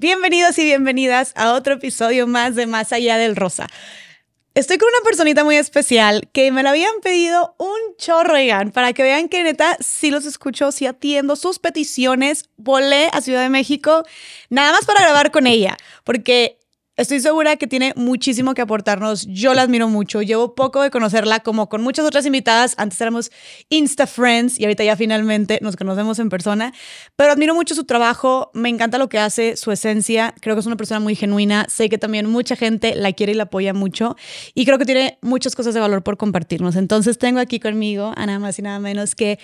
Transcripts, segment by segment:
Bienvenidos y bienvenidas a otro episodio más de Más Allá del Rosa. Estoy con una personita muy especial que me la habían pedido un chorro, para que vean que neta sí los escucho, sí atiendo sus peticiones. Volé a Ciudad de México nada más para grabar con ella, porque Estoy segura que tiene muchísimo que aportarnos. Yo la admiro mucho. Llevo poco de conocerla, como con muchas otras invitadas. Antes éramos Insta Friends y ahorita ya finalmente nos conocemos en persona. Pero admiro mucho su trabajo. Me encanta lo que hace, su esencia. Creo que es una persona muy genuina. Sé que también mucha gente la quiere y la apoya mucho. Y creo que tiene muchas cosas de valor por compartirnos. Entonces tengo aquí conmigo a nada más y nada menos que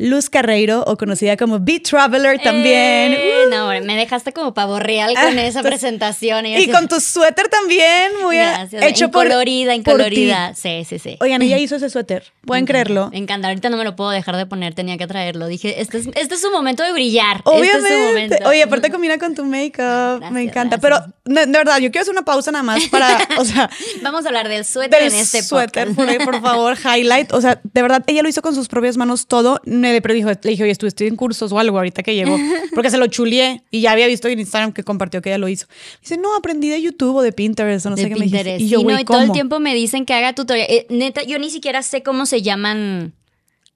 Luz Carreiro, o conocida como Beat Traveler también. Bueno, eh, me dejaste como pavo real con ah, esa presentación. Y, con tu suéter también, muy Gracias. hecho colorida, en colorida. Sí, sí, sí. Oigan, ella hizo ese suéter. Pueden creerlo. Me encanta, ahorita no me lo puedo dejar de poner, tenía que traerlo. Dije, este es, este su momento de brillar. Obviamente. Este es su Oye, aparte combina con tu make-up. Me encanta. Pero, de verdad, yo quiero hacer una pausa nada más para, o sea... Vamos a hablar del suéter en este suéter, por Por, por favor, highlight. O sea, de verdad, ella lo hizo con sus propias manos todo de pero dijo, le dije, oye, estoy en cursos o algo ahorita que llegó, porque se lo chulié y ya había visto en Instagram que compartió que ella lo hizo. Dice, no, aprendí de YouTube o de Pinterest o no sé qué me dijiste. Y todo el tiempo me dicen que haga tutorial. Eh, neta, yo ni siquiera sé cómo se llaman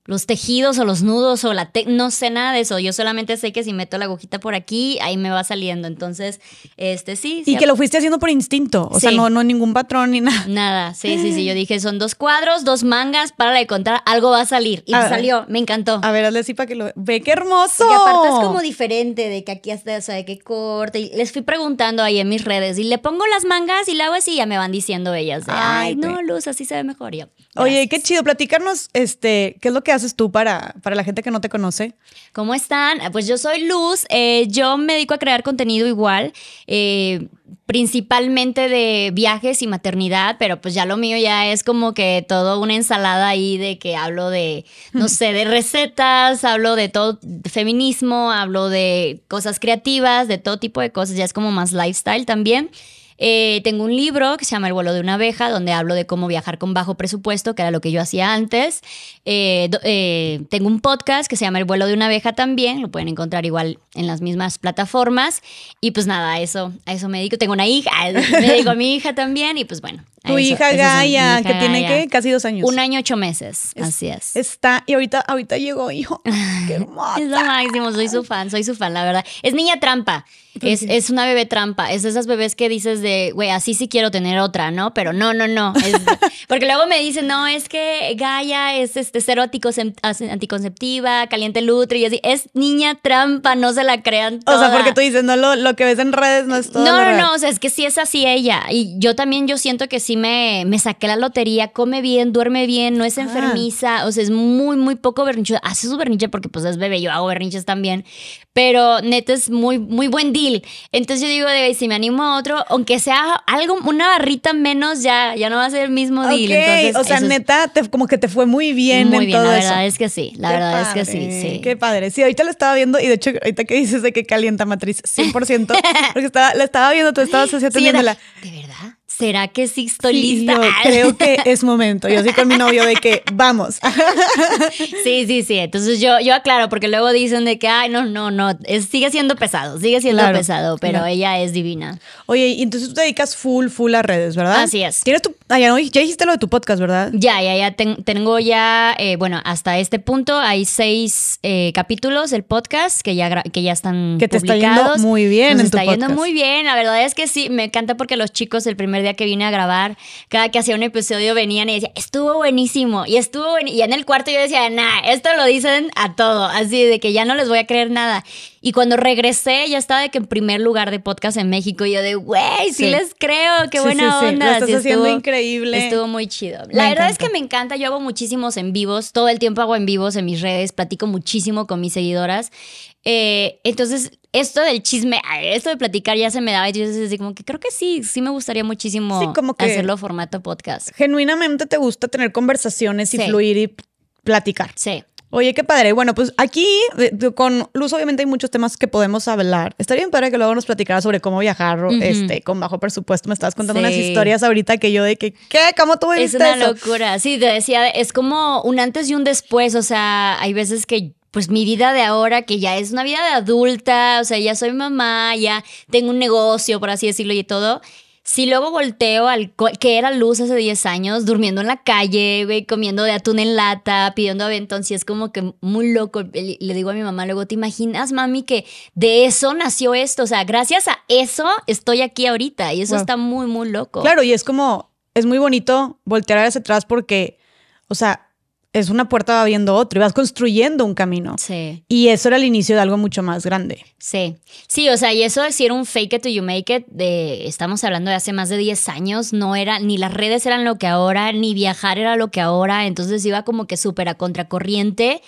los tejidos o los nudos o la te no sé nada de eso. Yo solamente sé que si meto la agujita por aquí, ahí me va saliendo. Entonces, este sí. Y que lo fuiste haciendo por instinto. O sea, no, no ningún patrón ni nada. Nada, sí, sí, sí. Yo dije, son dos cuadros, dos mangas, para de contar, algo va a salir. Y salió, me encantó. A ver, hazle así para que lo ve, qué hermoso. Y aparte es como diferente de que aquí hasta, o sea, de que corte. Y les fui preguntando ahí en mis redes y le pongo las mangas y la hago así y ya me van diciendo ellas. ay, no, Luz, así se ve mejor yo. Oye, qué chido, platicarnos, este, qué es lo que haces tú para, para la gente que no te conoce? ¿Cómo están? Ah, pues yo soy Luz, eh, yo me dedico a crear contenido igual, eh, principalmente de viajes y maternidad, pero pues ya lo mío ya es como que todo una ensalada ahí de que hablo de, no sé, de recetas, hablo de todo, feminismo, hablo de cosas creativas, de todo tipo de cosas, ya es como más lifestyle también. Eh, tengo un libro que se llama El vuelo de una abeja, donde hablo de cómo viajar con bajo presupuesto, que era lo que yo hacía antes. Eh, eh, tengo un podcast que se llama El vuelo de una abeja también, lo pueden encontrar igual en las mismas plataformas. Y pues nada, eso, a eso me dedico. Tengo una hija, me dedico a mi hija también. Y pues bueno, tu hija Gaia, que tiene casi dos años. Un año, ocho meses. así es. Está, y ahorita, ahorita llegó, hijo. Qué es lo máximo, soy su fan, soy su fan, la verdad. Es niña trampa. Pues es, una bebé trampa. Es de esas bebés que dices de, güey, así sí quiero tener otra, ¿no? Pero no, no, no. porque luego me dicen, no, es que Gaia es este cero anticonceptiva, caliente lutre, y así. Es niña trampa, no se la crean. Toda. O sea, porque tú dices, no, lo, lo que ves en redes no es todo. No, no, no, o sea, es que sí es así ella. Y yo también, yo siento que sí me, saqué la lotería, come bien, duerme bien, no es ah. enfermiza, o sea, es muy, muy poco berrinche. Hace su berrinche porque pues es bebé, yo hago berrinches también, pero neta es muy, muy buen deal. Entonces yo digo, de, si me animo a otro, aunque sea algo, una barrita menos, ya, ya no va a ser el mismo deal. o sea, neta, como que te fue muy bien. Muy bien, la verdad es que sí, la verdad es que sí, Qué padre. Sí, ahorita lo estaba viendo y de hecho, ahorita que dices de que calienta matriz, 100%, porque estaba, la estaba viendo, tú estabas así sí, de verdad. ¿será que sí estoy lista? Yo creo que es momento. Yo soy con mi novio de que vamos. Sí, sí, sí. Entonces yo, yo aclaro, porque luego dicen de que, ay, no, no, no, sigue siendo pesado, sigue siendo pesado, pero ella es divina. Oye, y entonces tú te dedicas full, full a redes, ¿verdad? Así es. ¿Tienes tu, ah, ya, no, dijiste lo de tu podcast, ¿verdad? Ya, ya, ya. tengo ya, eh, bueno, hasta este punto hay seis eh, capítulos del podcast que ya, que ya están Que te está yendo muy bien en tu está yendo muy bien. La verdad es que sí, me encanta porque los chicos el primer día que vine a grabar, cada que hacía un episodio venían y decían, estuvo buenísimo, y estuvo Y en el cuarto yo decía, nada, esto lo dicen a todo, así de que ya no les voy a creer nada. Y cuando regresé, ya estaba de que en primer lugar de podcast en México, y yo de, güey, sí, les creo, qué buena sí, onda. Lo estás haciendo estuvo, increíble. Estuvo muy chido. La verdad es que me encanta, yo hago muchísimos en vivos, todo el tiempo hago en vivos en mis redes, platico muchísimo con mis seguidoras. Eh, entonces, esto del chisme, esto de platicar ya se me daba y yo decía así como que creo que sí, sí me gustaría muchísimo hacerlo formato podcast. Genuinamente te gusta tener conversaciones y fluir y platicar. Sí. Oye, qué padre. Bueno, pues aquí con Luz obviamente hay muchos temas que podemos hablar. Estaría bien padre que luego nos platicara sobre cómo viajar este, con bajo presupuesto. Me estabas contando unas historias ahorita que yo de que, ¿qué? ¿Cómo tú viste Es una locura. Sí, te decía, es como un antes y un después. O sea, hay veces que pues mi vida de ahora, que ya es una vida de adulta, o sea, ya soy mamá, ya tengo un negocio, por así decirlo, y todo. Si luego volteo al que era luz hace 10 años, durmiendo en la calle, güey, comiendo de atún en lata, pidiendo aventón, si es como que muy loco. Le, digo a mi mamá luego, ¿te imaginas, mami, que de eso nació esto? O sea, gracias a eso estoy aquí ahorita y eso está muy, muy loco. Claro, y es como, es muy bonito voltear hacia atrás porque, o sea, es una puerta abriendo otro y vas construyendo un camino. Sí. Y eso era el inicio de algo mucho más grande. Sí. Sí, o sea, y eso de si era un fake it to you make it, de, estamos hablando de hace más de 10 años, no era, ni las redes eran lo que ahora, ni viajar era lo que ahora, entonces iba como que súper a contracorriente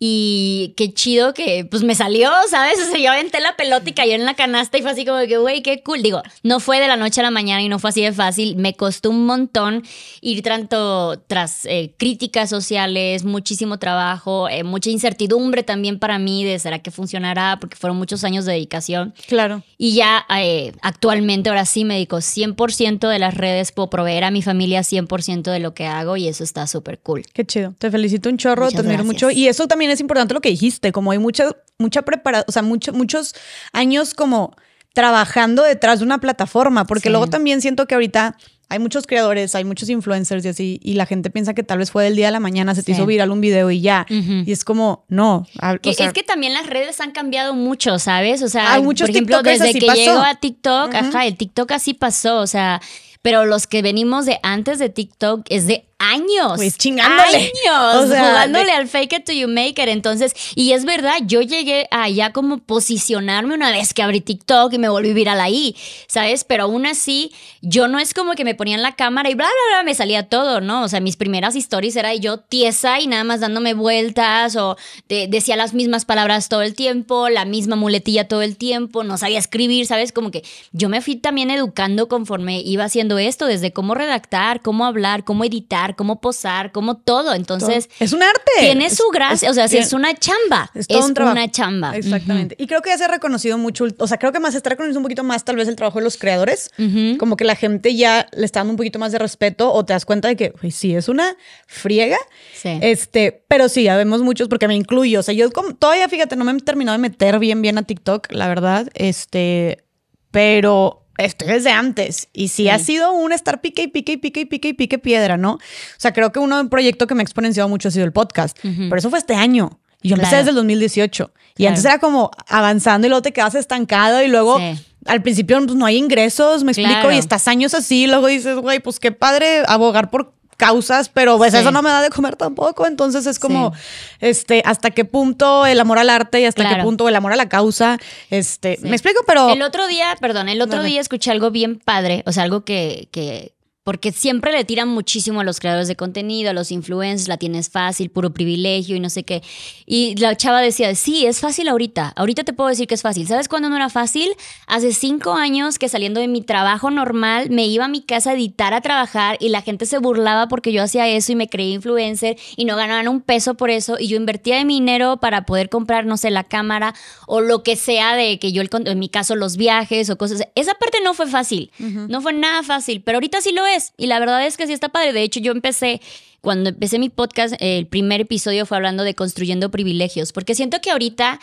y qué chido que pues me salió, ¿sabes? O sea, yo aventé la pelota y cayó en la canasta y fue así como que, güey, qué cool. Digo, no fue de la noche a la mañana y no fue así de fácil. Me costó un montón ir tanto tras eh, críticas sociales, muchísimo trabajo, eh, mucha incertidumbre también para mí de será que funcionará, porque fueron muchos años de dedicación. Claro. Y ya eh, actualmente, ahora sí, me dedico 100% de las redes, puedo proveer a mi familia 100% de lo que hago y eso está súper cool. Qué chido. Te felicito un chorro, te admiro mucho. Y eso también es importante lo que dijiste, como hay mucha, mucha preparación, o sea, muchos años como trabajando detrás de una plataforma, porque luego también siento que ahorita hay muchos creadores, hay muchos influencers y así, y la gente piensa que tal vez fue del día de la mañana, se te hizo viral un video y ya. Y es como, no. es que también las redes han cambiado mucho, ¿sabes? O sea, hay muchos por ejemplo, desde que llegó a TikTok, el TikTok así pasó, o sea, pero los que venimos de antes de TikTok es de años. Pues chingándole. Años. jugándole al fake to you make it. Entonces, y es verdad, yo llegué Allá como posicionarme una vez que abrí TikTok y me volví viral ahí, ¿sabes? Pero aún así, yo no es como que me ponía en la cámara y bla, bla, bla, me salía todo, ¿no? O sea, mis primeras stories era yo tiesa y nada más dándome vueltas o decía las mismas palabras todo el tiempo, la misma muletilla todo el tiempo, no sabía escribir, ¿sabes? Como que yo me fui también educando conforme iba haciendo esto, desde cómo redactar, cómo hablar, cómo editar cómo posar, cómo todo. Entonces. Es un arte. Tiene su gracia. o sea, es una chamba. Es, todo un trabajo. una chamba. Exactamente. Y creo que ya se ha reconocido mucho. O sea, creo que más se está reconociendo un poquito más, tal vez, el trabajo de los creadores. Como que la gente ya le está dando un poquito más de respeto o te das cuenta de que, pues, sí, es una friega. Sí. Este, pero sí, ya vemos muchos porque me incluyo. O sea, yo todavía, fíjate, no me he terminado de meter bien, bien a TikTok, la verdad. Este, pero esto es antes. Y sí, ha sido un estar pique y pique y pique y pique y pique piedra, ¿no? O sea, creo que uno un proyecto que me ha exponenciado mucho ha sido el podcast. Pero eso fue este año. Y yo empecé desde el 2018. Y antes era como avanzando y luego te quedas estancado y luego al principio pues, no hay ingresos, me explico, y estás años así, y luego dices, güey, pues qué padre abogar por causas, pero pues eso no me da de comer tampoco. Entonces es como, este, hasta qué punto el amor al arte y hasta qué punto el amor a la causa. Este, me explico, pero. El otro día, perdón, el otro día escuché algo bien padre, o sea, algo que, que, porque siempre le tiran muchísimo a los creadores de contenido, a los influencers, la tienes fácil, puro privilegio y no sé qué. Y la chava decía, sí, es fácil ahorita, ahorita te puedo decir que es fácil. ¿Sabes cuándo no era fácil? Hace cinco años que saliendo de mi trabajo normal, me iba a mi casa a editar, a trabajar y la gente se burlaba porque yo hacía eso y me creía influencer y no ganaban un peso por eso y yo invertía de mi dinero para poder comprar, no sé, la cámara o lo que sea de que yo, en mi caso, los viajes o cosas. Esa parte no fue fácil, no fue nada fácil, pero ahorita sí lo es y la verdad es que sí está padre. De hecho, yo empecé, cuando empecé mi podcast, el primer episodio fue hablando de construyendo privilegios, porque siento que ahorita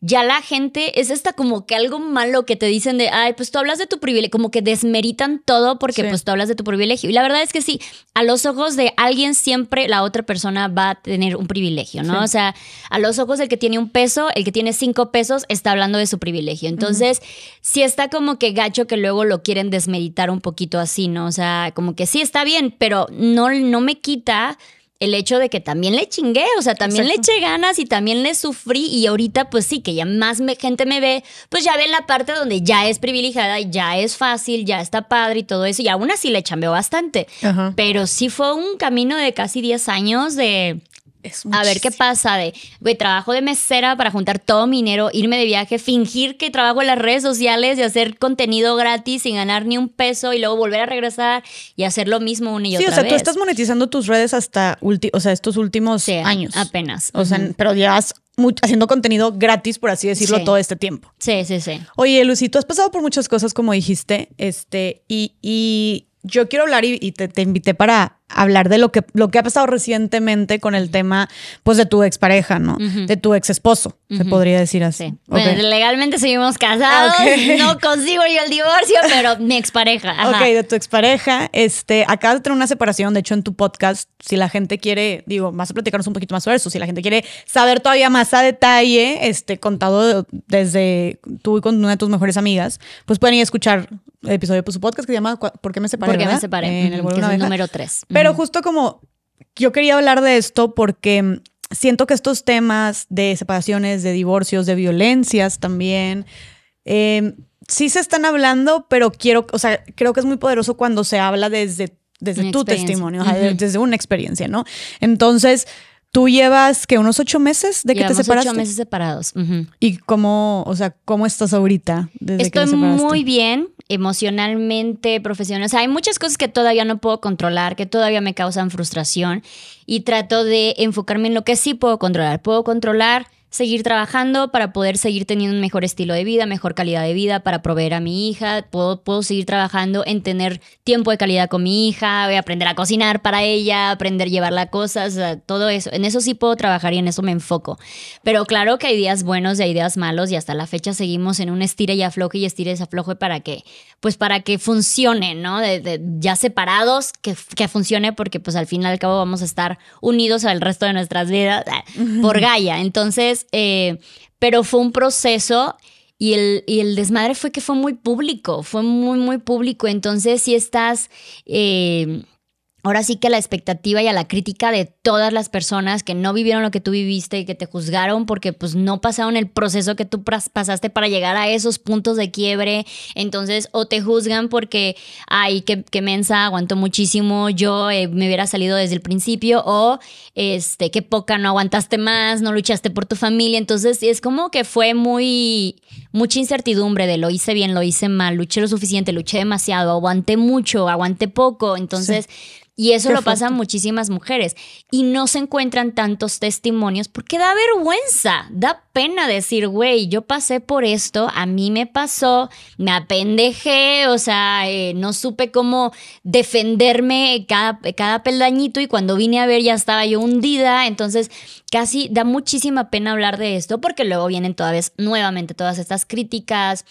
ya la gente es esta como que algo malo que te dicen de, ay, pues tú hablas de tu privilegio, como que desmeritan todo porque pues tú hablas de tu privilegio. Y la verdad es que sí, a los ojos de alguien siempre la otra persona va a tener un privilegio, ¿no? O sea, a los ojos del que tiene un peso, el que tiene cinco pesos está hablando de su privilegio. Entonces, si sí está como que gacho que luego lo quieren desmeritar un poquito así, ¿no? O sea, como que sí está bien, pero no, no me quita el hecho de que también le chingué, o sea, también le eché ganas y también le sufrí y ahorita pues sí, que ya más me, gente me ve, pues ya ven la parte donde ya es privilegiada ya es fácil, ya está padre y todo eso y aún así le chambeó bastante, pero sí fue un camino de casi 10 años de a ver qué pasa de, trabajo de mesera para juntar todo mi dinero, irme de viaje, fingir que trabajo en las redes sociales y hacer contenido gratis sin ganar ni un peso y luego volver a regresar y hacer lo mismo una y otra vez. Sí, o sea, tú estás monetizando tus redes hasta o sea, estos últimos años. Apenas. O sea, pero llevas haciendo contenido gratis, por así decirlo, todo este tiempo. Sí, sí, sí. Oye, Lucy, tú has pasado por muchas cosas, como dijiste, este, y, yo quiero hablar y, te, invité para hablar de lo que, lo que ha pasado recientemente con el tema, pues, de tu expareja, ¿no? De tu ex esposo, se podría decir así. legalmente seguimos casados, no consigo yo el divorcio, pero mi expareja. Ok, de tu expareja, este, acabas de tener una separación, de hecho, en tu podcast, si la gente quiere, digo, vas a platicarnos un poquito más sobre eso, si la gente quiere saber todavía más a detalle, este, contado desde tú y con una de tus mejores amigas, pues pueden ir a escuchar el episodio de su podcast que se llama ¿Por qué me separé? ¿Por me separé? En el número 3. Pero justo como yo quería hablar de esto porque mm, siento que estos temas de separaciones, de divorcios, de violencias también, em, sí se están hablando, pero quiero, o sea, creo que es muy poderoso cuando se habla desde desde tu testimonio, desde una experiencia, ¿no? Entonces, Tú llevas que unos ocho meses de que te separaste. Ocho meses separados. ¿Y cómo, o sea, cómo estás ahorita? Desde que te muy bien emocionalmente, profesional. O sea, hay muchas cosas que todavía no puedo controlar, que todavía me causan frustración y trato de enfocarme en lo que sí puedo controlar. Puedo controlar seguir trabajando para poder seguir teniendo un mejor estilo de vida, mejor calidad de vida para proveer a mi hija, puedo, puedo seguir trabajando en tener tiempo de calidad con mi hija, voy a aprender a cocinar para ella, aprender a llevarla las cosas, todo eso. En eso sí puedo trabajar y en eso me enfoco. Pero claro que hay días buenos y hay días malos y hasta la fecha seguimos en un estira y afloje y estira y afloje para que, pues para que funcione, ¿no? De, ya separados, que, que funcione porque pues al fin y al cabo vamos a estar unidos al resto de nuestras vidas eh, por Gaia. Entonces, eh, pero fue un proceso y el, y el, desmadre fue que fue muy público, fue muy, muy público. Entonces, si estás... Eh, ahora sí que a la expectativa y a la crítica de todas las personas que no vivieron lo que tú viviste y que te juzgaron porque pues no pasaron el proceso que tú pasaste para llegar a esos puntos de quiebre. Entonces, o te juzgan porque, ay, qué, mensa, aguantó muchísimo, yo eh, me hubiera salido desde el principio, o este, qué poca, no aguantaste más, no luchaste por tu familia. Entonces, es como que fue muy, mucha incertidumbre de lo hice bien, lo hice mal, luché lo suficiente, luché demasiado, aguanté mucho, aguanté poco, entonces... Y eso lo pasan muchísimas mujeres y no se encuentran tantos testimonios porque da vergüenza, da pena decir, güey, yo pasé por esto, a mí me pasó, me apendejé, o sea, eh, no supe cómo defenderme cada, cada peldañito y cuando vine a ver ya estaba yo hundida, entonces casi da muchísima pena hablar de esto porque luego vienen toda nuevamente todas estas críticas,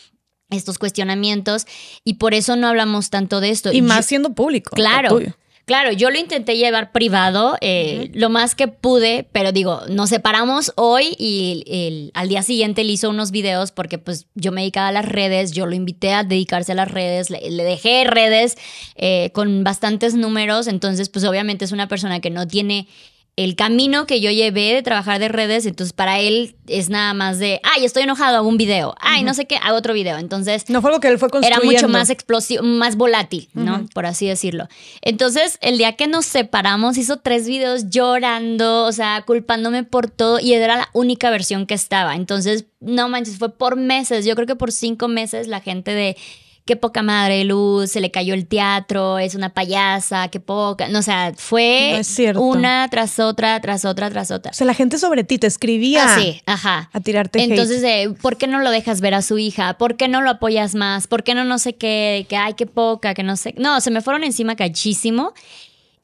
estos cuestionamientos y por eso no hablamos tanto de esto. Y más siendo público. Claro. Claro, yo lo intenté llevar privado eh, lo más que pude, pero digo, nos separamos hoy y al día siguiente le hizo unos videos porque pues yo me dedicaba a las redes, yo lo invité a dedicarse a las redes, le, dejé redes eh, con bastantes números, entonces pues obviamente es una persona que no tiene el camino que yo llevé de trabajar de redes, entonces para él es nada más de, ay, estoy enojado, hago un video, ay, no sé qué, hago otro video. Entonces... No fue lo que él fue construyendo. Era mucho más explosivo, más volátil, ¿no? Por así decirlo. Entonces, el día que nos separamos, hizo tres videos llorando, o sea, culpándome por todo, y era la única versión que estaba. Entonces, no manches, fue por meses, yo creo que por cinco meses la gente de qué poca madre Luz, se le cayó el teatro, es una payasa, qué poca. No, o sea, fue una tras otra, tras otra, tras otra. O sea, la gente sobre ti te escribía. Ah, ajá. A tirarte Entonces, eh, ¿por qué no lo dejas ver a su hija? ¿Por qué no lo apoyas más? ¿Por qué no no sé qué? que, ay, qué poca, que no sé. No, se me fueron encima cachísimo.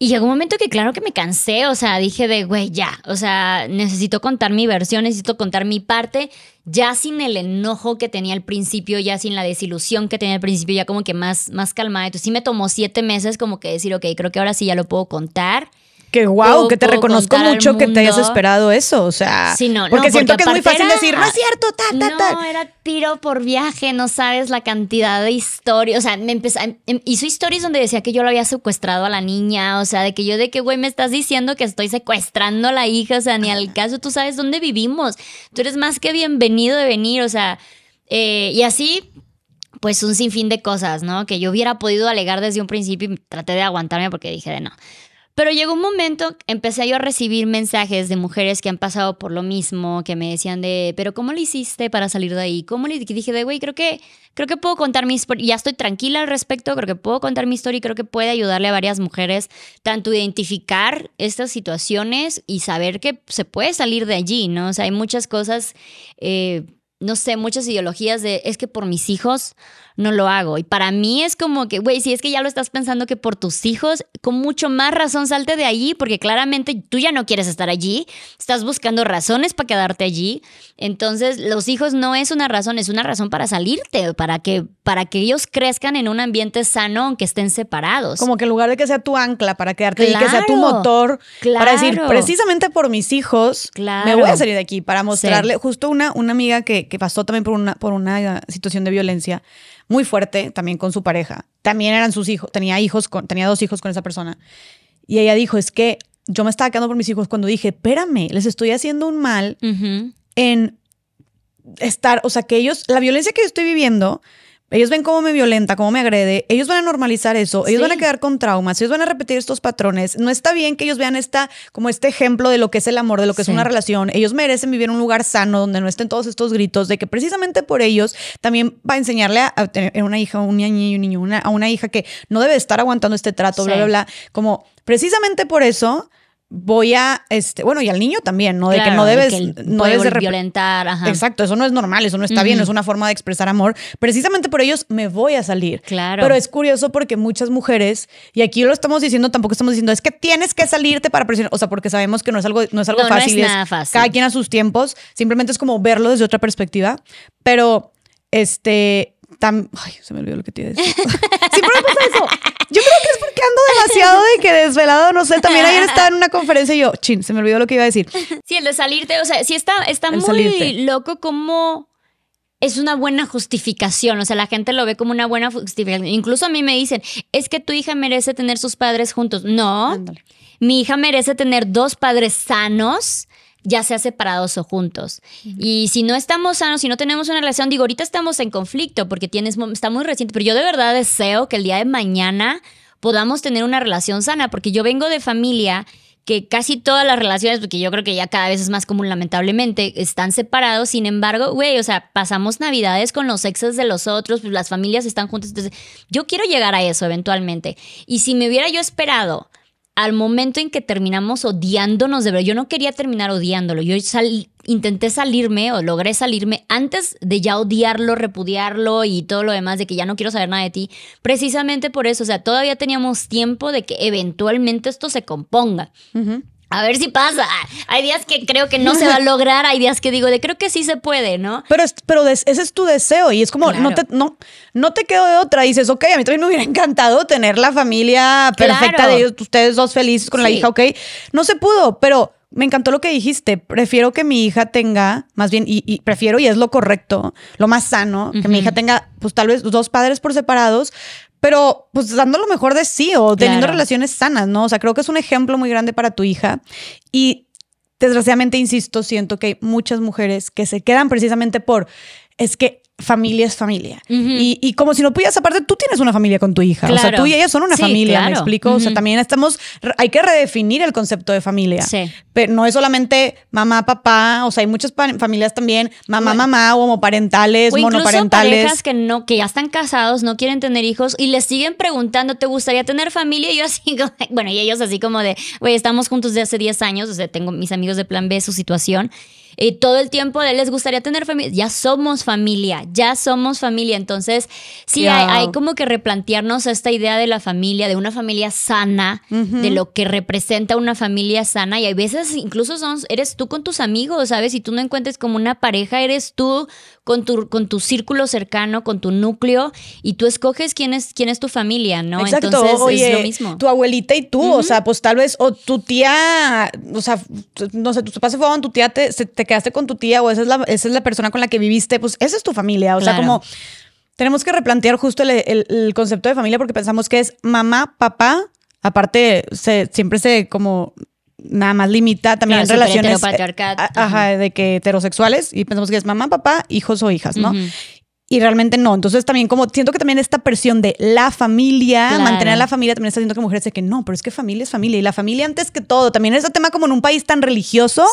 Y llegó un momento que claro que me cansé, o sea, dije de, güey, ya, o sea, necesito contar mi versión, necesito contar mi parte, ya sin el enojo que tenía al principio, ya sin la desilusión que tenía al principio, ya como que más, más calmada. Entonces sí me tomó siete meses como que decir, ok, creo que ahora sí ya lo puedo contar que guau, que te reconozco mucho que te hayas esperado eso, o sea, porque siento que es muy fácil decir, no es cierto, ta, ta, ta. No, era tiro por viaje, no sabes la cantidad de historias, o sea, me empezó, em, em, hizo historias donde decía que yo lo había secuestrado a la niña, o sea, de que yo de qué güey, me estás diciendo que estoy secuestrando a la hija, o sea, ni al caso, tú sabes dónde vivimos, tú eres más que bienvenido de venir, o sea, eh, y así, pues un sinfín de cosas, ¿no? Que yo hubiera podido alegar desde un principio y traté de aguantarme porque dije de no. Pero llegó un momento, empecé yo a recibir mensajes de mujeres que han pasado por lo mismo, que me decían de, pero ¿cómo lo hiciste para salir de ahí? ¿Cómo le dije de, güey, creo que, creo que puedo contar mi historia, ya estoy tranquila al respecto, creo que puedo contar mi historia y creo que puede ayudarle a varias mujeres tanto identificar estas situaciones y saber que se puede salir de allí, ¿no? O sea, hay muchas cosas, eh, no sé, muchas ideologías de, es que por mis hijos no lo hago. Y para mí es como que, güey, si es que ya lo estás pensando que por tus hijos, con mucho más razón salte de allí, porque claramente tú ya no quieres estar allí, estás buscando razones para quedarte allí. Entonces, los hijos no es una razón, es una razón para salirte, para que, para que ellos crezcan en un ambiente sano, aunque estén separados. Como que en lugar de que sea tu ancla para quedarte que sea tu motor, para decir, precisamente por mis hijos, me voy a salir de aquí, para mostrarle. Justo una, una amiga que, que pasó también por una, por una situación de violencia muy fuerte también con su pareja. También eran sus hijos, tenía hijos con, tenía dos hijos con esa persona. Y ella dijo, es que yo me estaba quedando por mis hijos cuando dije, espérame, les estoy haciendo un mal en estar, o sea, que ellos, la violencia que yo estoy viviendo ellos ven cómo me violenta, cómo me agrede. Ellos van a normalizar eso. Ellos van a quedar con traumas. Ellos van a repetir estos patrones. No está bien que ellos vean esta, como este ejemplo de lo que es el amor, de lo que es una relación. Ellos merecen vivir en un lugar sano donde no estén todos estos gritos de que precisamente por ellos también va a enseñarle a, una hija, un niño y un niño, a una hija que no debe estar aguantando este trato, bla, bla, bla. Como precisamente por eso voy a, este, bueno, y al niño también, ¿no? De que no debes, no debes violentar. Exacto, eso no es normal, eso no está bien, es una forma de expresar amor. Precisamente por ellos me voy a salir. Claro. Pero es curioso porque muchas mujeres, y aquí lo estamos diciendo, tampoco estamos diciendo, es que tienes que salirte para presionar, o sea, porque sabemos que no es algo, no es algo fácil. cada quien a sus tiempos, simplemente es como verlo desde otra perspectiva, pero este, tan Ay, se me olvidó lo que te iba a decir. pasa eso. Yo creo que es porque ando demasiado de que desvelado, no sé. También ayer estaba en una conferencia y yo, chin, se me olvidó lo que iba a decir. Sí, el de salirte, o sea, sí está, está muy loco como es una buena justificación, o sea, la gente lo ve como una buena justificación. Incluso a mí me dicen, es que tu hija merece tener sus padres juntos. No, mi hija merece tener dos padres sanos ya sea separados o juntos. Y si no estamos sanos, si no tenemos una relación, digo, ahorita estamos en conflicto porque tienes, está muy reciente, pero yo de verdad deseo que el día de mañana podamos tener una relación sana, porque yo vengo de familia que casi todas las relaciones, porque yo creo que ya cada vez es más común lamentablemente, están separados, sin embargo, güey, o sea, pasamos navidades con los exes de los otros, pues las familias están juntas, entonces yo quiero llegar a eso eventualmente. Y si me hubiera yo esperado al momento en que terminamos odiándonos de verdad, yo no quería terminar odiándolo, yo intenté salirme o logré salirme antes de ya odiarlo, repudiarlo y todo lo demás, de que ya no quiero saber nada de ti, precisamente por eso, o sea, todavía teníamos tiempo de que eventualmente esto se componga. A ver si pasa. Hay días que creo que no se va a lograr, hay días que digo, de creo que sí se puede, ¿no? Pero, pero ese es tu deseo y es como, no, te, no, te quedo de otra. Y dices, ok, a mí también me hubiera encantado tener la familia perfecta de ustedes dos felices con la hija, ok. No se pudo, pero me encantó lo que dijiste. Prefiero que mi hija tenga, más bien, y, prefiero, y es lo correcto, lo más sano, que mi hija tenga, pues tal vez dos padres por separados, pero pues dando lo mejor de sí o teniendo relaciones sanas, ¿no? O sea, creo que es un ejemplo muy grande para tu hija y desgraciadamente, insisto, siento que hay muchas mujeres que se quedan precisamente por, es que familia es familia. y, como si no pudieras, aparte tú tienes una familia con tu hija. O sea, tú y ella son una familia, ¿me explico? O sea, también estamos, hay que redefinir el concepto de familia. Pero no es solamente mamá, papá, o sea, hay muchas familias también, mamá, mamá, homoparentales, o monoparentales. Hay parejas que no, que ya están casados, no quieren tener hijos y les siguen preguntando, ¿te gustaría tener familia? Y yo así, bueno, y ellos así como de, güey, estamos juntos de hace 10 años, o sea, tengo mis amigos de Plan B, su situación. Y todo el tiempo les gustaría tener familia. Ya somos familia, ya somos familia. Entonces, sí, hay, como que replantearnos esta idea de la familia, de una familia sana, de lo que representa una familia sana. Y hay veces incluso son, eres tú con tus amigos, ¿sabes? Si tú no encuentres como una pareja, eres tú con tu, círculo cercano, con tu núcleo, y tú escoges quién es, quién es tu familia, ¿no? Exacto. Entonces Oye, es lo mismo. Tu abuelita y tú, o sea, pues tal vez, o tu tía, o sea, no sé, tus papás se fueron, tu tía te, quedaste con tu tía, o esa es, la, esa es la persona con la que viviste, pues esa es tu familia. O sea, como tenemos que replantear justo el, concepto de familia porque pensamos que es mamá, papá, aparte siempre se como nada más limita también en relaciones. Eh, ajá, de que heterosexuales y pensamos que es mamá, papá, hijos o hijas, ¿no? Y realmente no. Entonces también como siento que también esta presión de la familia, mantener a la familia, también está haciendo que mujeres de que no, pero es que familia es familia. Y la familia antes que todo, también es este un tema como en un país tan religioso,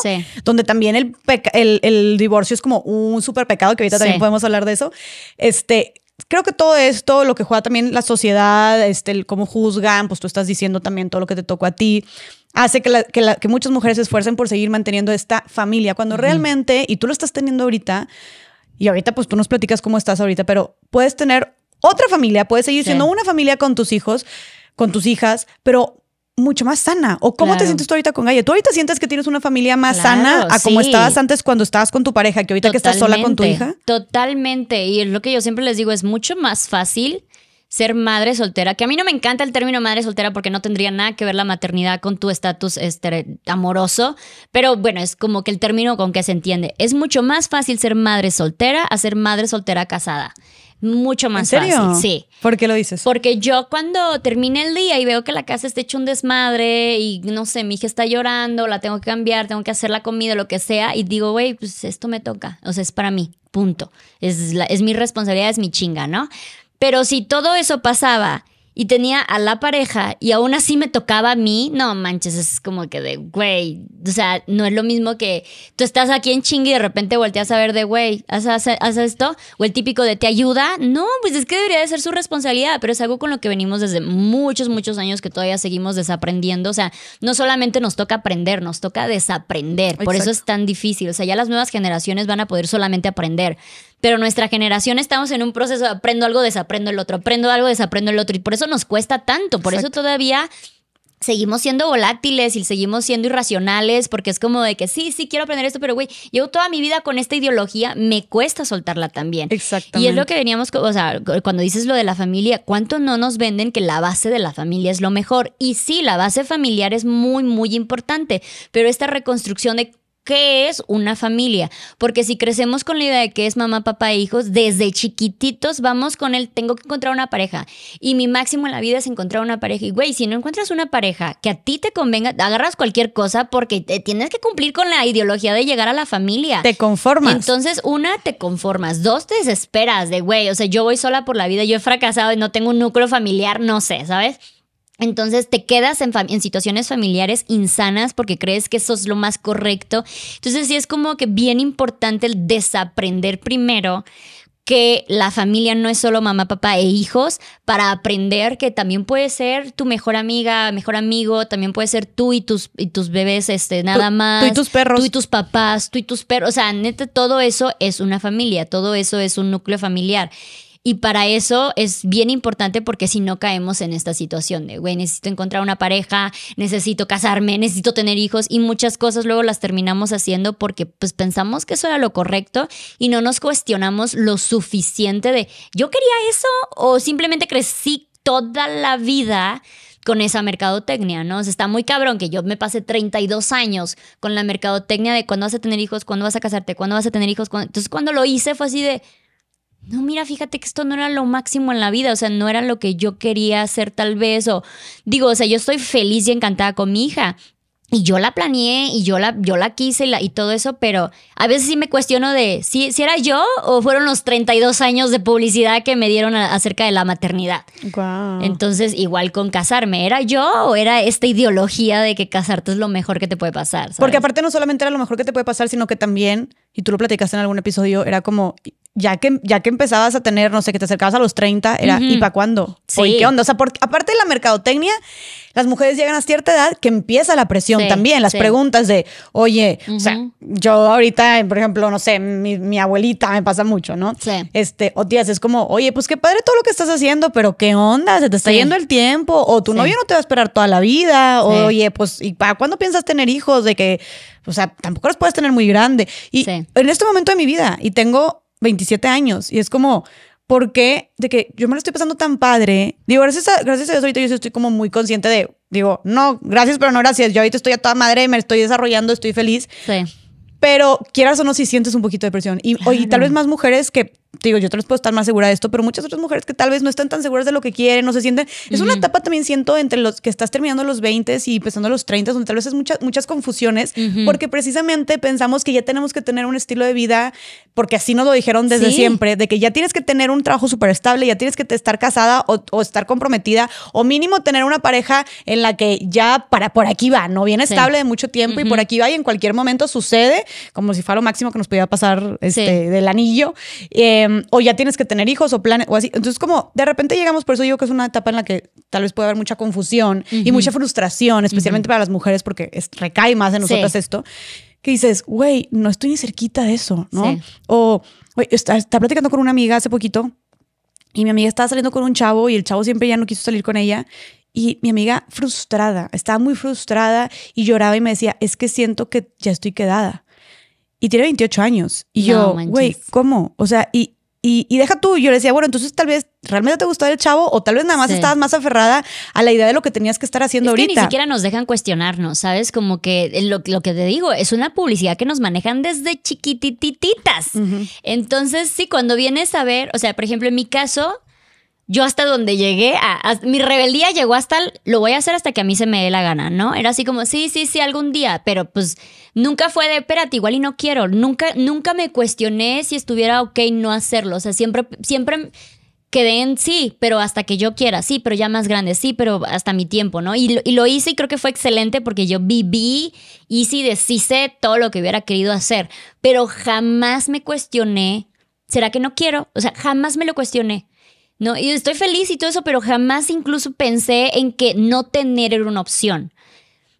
donde también el, el, divorcio es como un súper pecado, que ahorita también podemos hablar de eso. Este, creo que todo esto, lo que juega también la sociedad, este, cómo juzgan, pues tú estás diciendo también todo lo que te tocó a ti hace que, que, muchas mujeres se esfuercen por seguir manteniendo esta familia, cuando realmente, y tú lo estás teniendo ahorita, y ahorita pues tú nos platicas cómo estás ahorita, pero puedes tener otra familia, puedes seguir siendo una familia con tus hijos, con tus hijas, pero mucho más sana. ¿O cómo te sientes tú ahorita con ella. ¿Tú ahorita sientes que tienes una familia más sana a como estabas antes cuando estabas con tu pareja, que ahorita que estás sola con tu hija? Totalmente. Y es lo que yo siempre les digo es mucho más fácil ser madre soltera, que a mí no me encanta el término madre soltera porque no tendría nada que ver la maternidad con tu estatus este, amoroso, pero bueno, es como que el término con que se entiende. Es mucho más fácil ser madre soltera a ser madre soltera casada. Mucho más serio? fácil, sí. ¿Por qué lo dices? Porque yo cuando termine el día y veo que la casa está hecha un desmadre y no sé, mi hija está llorando, la tengo que cambiar, tengo que hacer la comida, lo que sea, y digo, güey, pues esto me toca, o sea, es para mí punto. Es, es mi responsabilidad, es mi chinga, ¿no? Pero si todo eso pasaba y tenía a la pareja y aún así me tocaba a mí, no manches, es como que de, güey, o sea, no es lo mismo que tú estás aquí en chingue y de repente volteas a ver de, güey, haz, esto, o el típico de, ¿te ayuda? No, pues es que debería de ser su responsabilidad, pero es algo con lo que venimos desde muchos, muchos años que todavía seguimos desaprendiendo, o sea, no solamente nos toca aprender, nos toca desaprender, por eso es tan difícil, o sea, ya las nuevas generaciones van a poder solamente aprender pero nuestra generación estamos en un proceso, de aprendo algo, desaprendo el otro, aprendo algo, desaprendo el otro, y por eso nos cuesta tanto, por eso todavía seguimos siendo volátiles y seguimos siendo irracionales porque es como de que sí, sí quiero aprender esto, pero güey, llevo toda mi vida con esta ideología, me cuesta soltarla también. Exactamente. Y es lo que veníamos, o sea, cuando dices lo de la familia, ¿cuánto no nos venden que la base de la familia es lo mejor? Y sí, la base familiar es muy, muy importante, pero esta reconstrucción de qué es una familia. Porque si crecemos con la idea de que es mamá, papá e hijos, desde chiquititos vamos con el tengo que encontrar una pareja. Y mi máximo en la vida es encontrar una pareja. Y güey, si no encuentras una pareja que a ti te convenga, agarras cualquier cosa porque te tienes que cumplir con la ideología de llegar a la familia. Te conformas. Entonces, una, te conformas. Dos, te desesperas de güey. O sea, yo voy sola por la vida, yo he fracasado y no tengo un núcleo familiar, no sé, ¿sabes? Entonces te quedas en, en, situaciones familiares insanas porque crees que eso es lo más correcto. Entonces sí es como que bien importante el desaprender primero que la familia no es solo mamá, papá e hijos, para aprender que también puede ser tu mejor amiga, mejor amigo, también puede ser tú y tus, bebés, este, nada más. Tú y tus perros. Tú y tus papás, tú y tus perros. O sea, neta, todo eso es una familia, todo eso es un núcleo familiar. Y para eso es bien importante porque si no caemos en esta situación de, güey, necesito encontrar una pareja, necesito casarme, necesito tener hijos y muchas cosas luego las terminamos haciendo porque pues pensamos que eso era lo correcto y no nos cuestionamos lo suficiente de, yo quería eso o simplemente crecí toda la vida con esa mercadotecnia, ¿no? O sea, está muy cabrón que yo me pasé 32 años con la mercadotecnia de cuándo vas a tener hijos, cuándo vas a casarte, cuándo vas a tener hijos. Entonces, cuando lo hice fue así de, no, mira, fíjate que esto no era lo máximo en la vida, o sea, no era lo que yo quería hacer tal vez, o digo, o sea, yo estoy feliz y encantada con mi hija. Y yo la planeé y yo la, yo la quise y, todo eso, pero a veces sí me cuestiono de si, si era yo o fueron los 32 años de publicidad que me dieron acerca de la maternidad. Wow. Entonces, igual con casarme, ¿era yo o era esta ideología de que casarte es lo mejor que te puede pasar? Porque aparte no solamente era lo mejor que te puede pasar, sino que también, y tú lo platicaste en algún episodio, era como, ya que, ya que empezabas a tener, no sé, que te acercabas a los 30, era, ¿y para cuándo? Sí. qué onda? O sea, aparte de la mercadotecnia, las mujeres llegan a cierta edad que empieza la presión también, las preguntas de, oye, o sea, yo ahorita, por ejemplo, no sé, mi, abuelita me pasa mucho, ¿no? Este, o tías, es como, oye, pues qué padre todo lo que estás haciendo, pero ¿qué onda? Se te está yendo el tiempo, o tu novio no te va a esperar toda la vida, oye, pues, ¿y para cuándo piensas tener hijos? De que, o sea, tampoco los puedes tener muy grande. Y en este momento de mi vida, y tengo 27 años y es como, ¿por qué? De que yo me lo estoy pasando tan padre. Digo, gracias a, gracias a Dios ahorita yo estoy como muy consciente de, digo, no, gracias, pero no gracias. Yo ahorita estoy a toda madre, me estoy desarrollando, estoy feliz. Sí. Pero quieras o no, si sientes un poquito de presión. Y, y tal vez más mujeres que digo, yo te los puedo estar más segura de esto, pero muchas otras mujeres que tal vez no están tan seguras de lo que quieren, no se sienten. Es una etapa también siento entre los que estás terminando los 20 y empezando los 30, donde tal vez es muchas muchas confusiones, porque precisamente pensamos que ya tenemos que tener un estilo de vida, porque así nos lo dijeron desde siempre, de que ya tienes que tener un trabajo súper estable, ya tienes que estar casada o, estar comprometida, o mínimo tener una pareja en la que ya para por aquí va, ¿no? Bien estable de mucho tiempo y por aquí va y en cualquier momento sucede, como si fuera lo máximo que nos pudiera pasar este, del anillo. Eh, Em, o ya tienes que tener hijos o planes o así. Entonces, como de repente llegamos, por eso digo que es una etapa en la que tal vez puede haber mucha confusión y mucha frustración, especialmente para las mujeres, porque recae más en nosotras esto, que dices, güey, no estoy ni cerquita de eso, ¿no? O, estaba está platicando con una amiga hace poquito y mi amiga estaba saliendo con un chavo y el chavo siempre ya no quiso salir con ella. Y mi amiga frustrada, estaba muy frustrada y lloraba y me decía, es que siento que ya estoy quedada y tiene 28 años. Y yo, güey, ¿cómo? O sea, y, y, deja tú, yo le decía, bueno, entonces tal vez realmente te gustó el chavo o tal vez nada más estabas más aferrada a la idea de lo que tenías que estar haciendo ahorita. ni siquiera nos dejan cuestionarnos, ¿sabes? Como que lo, lo, que te digo es una publicidad que nos manejan desde chiquitititas. Entonces, sí, cuando vienes a ver, o sea, por ejemplo, en mi caso, yo hasta donde llegué, a, mi rebeldía llegó hasta lo voy a hacer hasta que a mí se me dé la gana, ¿no? Era así como, sí, sí, sí, algún día, pero pues nunca fue de, espérate, igual y no quiero, nunca, nunca me cuestioné si estuviera ok no hacerlo, o sea, siempre, siempre quedé en sí, pero hasta que yo quiera, sí, pero ya más grande, sí, pero hasta mi tiempo, ¿no? Y lo, y lo hice y creo que fue excelente porque yo viví, hice y deshice todo lo que hubiera querido hacer, pero jamás me cuestioné, ¿será que no quiero? O sea, jamás me lo cuestioné. No, y estoy feliz y todo eso, pero jamás incluso pensé en que no tener era una opción.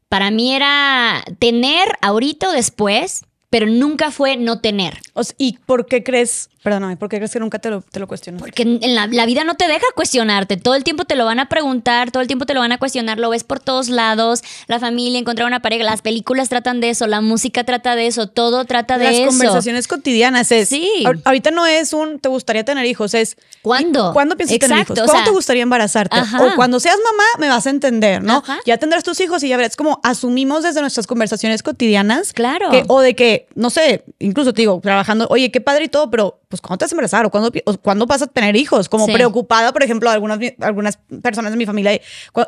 Para mí era tener ahorita o después, pero nunca fue no tener. ¿Y por qué crees Perdóname, ¿por qué crees que nunca te lo, te lo cuestionas? Porque en la, vida no te deja cuestionarte. Todo el tiempo te lo van a preguntar, todo el tiempo te lo van a cuestionar. Lo ves por todos lados. La familia, encontrar una pareja. Las películas tratan de eso, la música trata de eso, todo trata de eso. Las conversaciones cotidianas es. Sí. Ahorita no es un te gustaría tener hijos, es. ¿Cuándo? ¿Cuándo piensas tener hijos? ¿Cuándo te gustaría embarazarte? O cuando seas mamá me vas a entender, ¿no? Ya tendrás tus hijos y ya verás. Como asumimos desde nuestras conversaciones cotidianas. Claro. o de que, no sé, incluso te digo, trabajando, oye, qué padre y todo, pero pues cuándo te vas a embarazar o cuándo, cuándo vas a tener hijos, como preocupada, por ejemplo, algunas, algunas personas de mi familia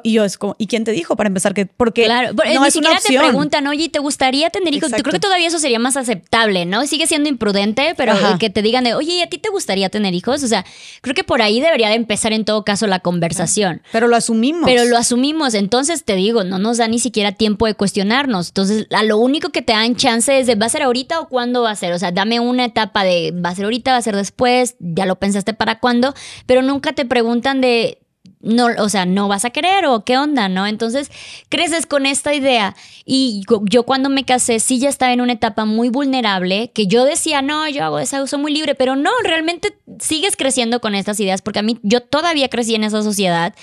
y, yo es como, ¿y quién te dijo para empezar que porque no ni siquiera te preguntan, "Oye, ¿te gustaría tener hijos?" Yo creo que todavía eso sería más aceptable, ¿no? Sigue siendo imprudente, pero que te digan de, "Oye, a ti te gustaría tener hijos?" O sea, creo que por ahí debería de empezar en todo caso la conversación. Pero lo asumimos. Pero lo asumimos, entonces te digo, no nos da ni siquiera tiempo de cuestionarnos. Entonces, a lo único que te dan chance es de, ¿va a ser ahorita o cuándo va a ser? O sea, dame una etapa de, ¿va a ser ahorita hacer después, ya lo pensaste para cuándo, pero nunca te preguntan de, no, o sea, no vas a querer o qué onda, ¿no? Entonces creces con esta idea y yo cuando me casé sí ya estaba en una etapa muy vulnerable que yo decía, no, yo hago eso uso muy libre, pero no, realmente sigues creciendo con estas ideas porque a mí yo todavía crecí en esa sociedad,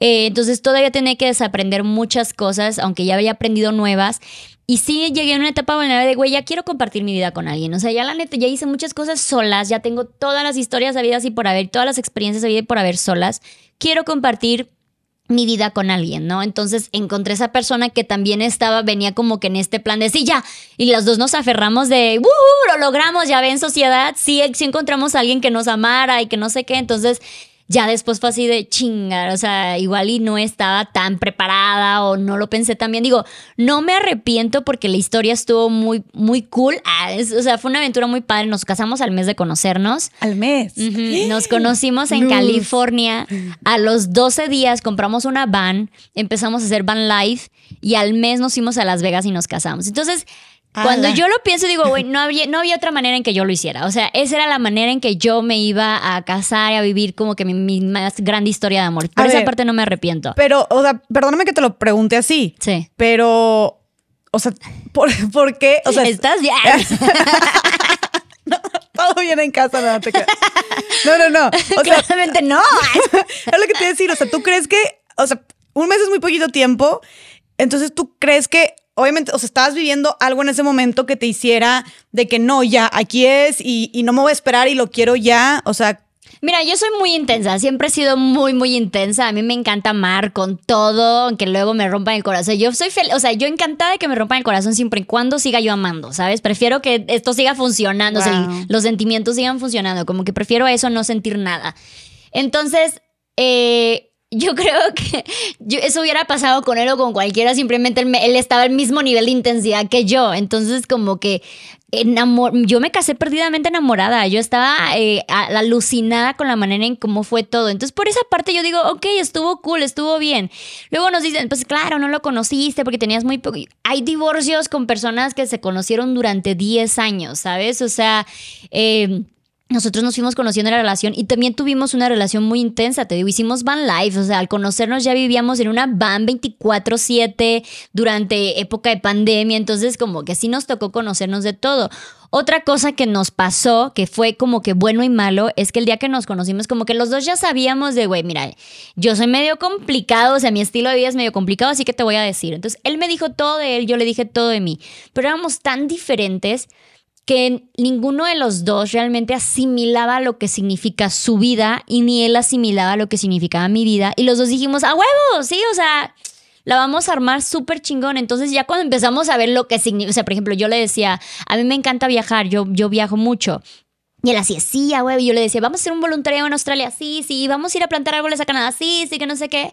eh, entonces todavía tenía que desaprender muchas cosas, aunque ya había aprendido nuevas y sí llegué a una etapa buena de, güey, ya quiero compartir mi vida con alguien. O sea, ya la neta, ya hice muchas cosas solas, ya tengo todas las historias habidas y por haber, todas las experiencias de y por haber solas. Quiero compartir mi vida con alguien, ¿no? Entonces encontré esa persona que también estaba, venía como que en este plan de sí, ya. Y las dos nos aferramos de, uh, Lo logramos, ya en sociedad. Sí, sí encontramos a alguien que nos amara y que no sé qué. Entonces ya después fue así de chingar, o sea, igual y no estaba tan preparada o no lo pensé tan bien. Digo, no me arrepiento porque la historia estuvo muy, muy cool. Ah, o sea, fue una aventura muy padre. Nos casamos al mes de conocernos. Al mes. ¡Eh! Nos conocimos en California. A los 12 días compramos una van, empezamos a hacer van life y al mes nos fuimos a Las Vegas y nos casamos. Entonces, cuando yo lo pienso, digo, güey, no había, no había otra manera en que yo lo hiciera. O sea, esa era la manera en que yo me iba a casar y a vivir como que mi, más grande historia de amor. Por esa parte no me arrepiento. Pero, o sea, perdóname que te lo pregunte así. Sí. Pero, o sea, ¿por, qué? O sea, estás bien. todo bien en casa, nada te quedas. No, no, no. Claramente no. es lo que te voy a decir. O sea, tú crees que, o sea, un mes es muy poquito tiempo. Entonces, ¿tú crees que obviamente, o sea, estabas viviendo algo en ese momento que te hiciera de que no, ya, aquí es y, no me voy a esperar y lo quiero ya, o sea... Mira, yo soy muy intensa, siempre he sido muy, muy intensa. A mí me encanta amar con todo, aunque luego me rompan el corazón. Yo soy feliz, o sea, yo encantada de que me rompan el corazón siempre y cuando siga yo amando, ¿sabes? Prefiero que esto siga funcionando, o sea, los sentimientos sigan funcionando, como que prefiero eso no sentir nada. Entonces, eh, yo creo que eso hubiera pasado con él o con cualquiera, simplemente él, estaba al mismo nivel de intensidad que yo, entonces como que enamor, yo me casé perdidamente enamorada, yo estaba eh, alucinada con la manera en cómo fue todo, entonces por esa parte yo digo, ok, estuvo cool, estuvo bien. Luego nos dicen, pues claro, no lo conociste porque tenías muy poco... Hay divorcios con personas que se conocieron durante 10 años, ¿sabes? O sea... Em, nosotros nos fuimos conociendo en la relación y también tuvimos una relación muy intensa, te digo, hicimos van life, o sea, al conocernos ya vivíamos en una van 24/7 durante época de pandemia, entonces como que así nos tocó conocernos de todo. Otra cosa que nos pasó, que fue como que bueno y malo, es que el día que nos conocimos, como que los dos ya sabíamos de, güey, mira, yo soy medio complicado, o sea, mi estilo de vida es medio complicado, así que te voy a decir. Entonces, él me dijo todo de él, yo le dije todo de mí, pero éramos tan diferentes que ninguno de los dos realmente asimilaba lo que significa su vida y ni él asimilaba lo que significaba mi vida. Y los dos dijimos, a huevos, sí, o sea, la vamos a armar súper chingón. Entonces ya cuando empezamos a ver lo que significa, o sea, por ejemplo, yo le decía, a mí me encanta viajar, yo, yo viajo mucho. Y él así sí, a huevo. Y yo le decía, vamos a hacer un voluntariado en Australia, sí, sí, vamos a ir a plantar árboles a Canadá, sí, sí, que no sé qué.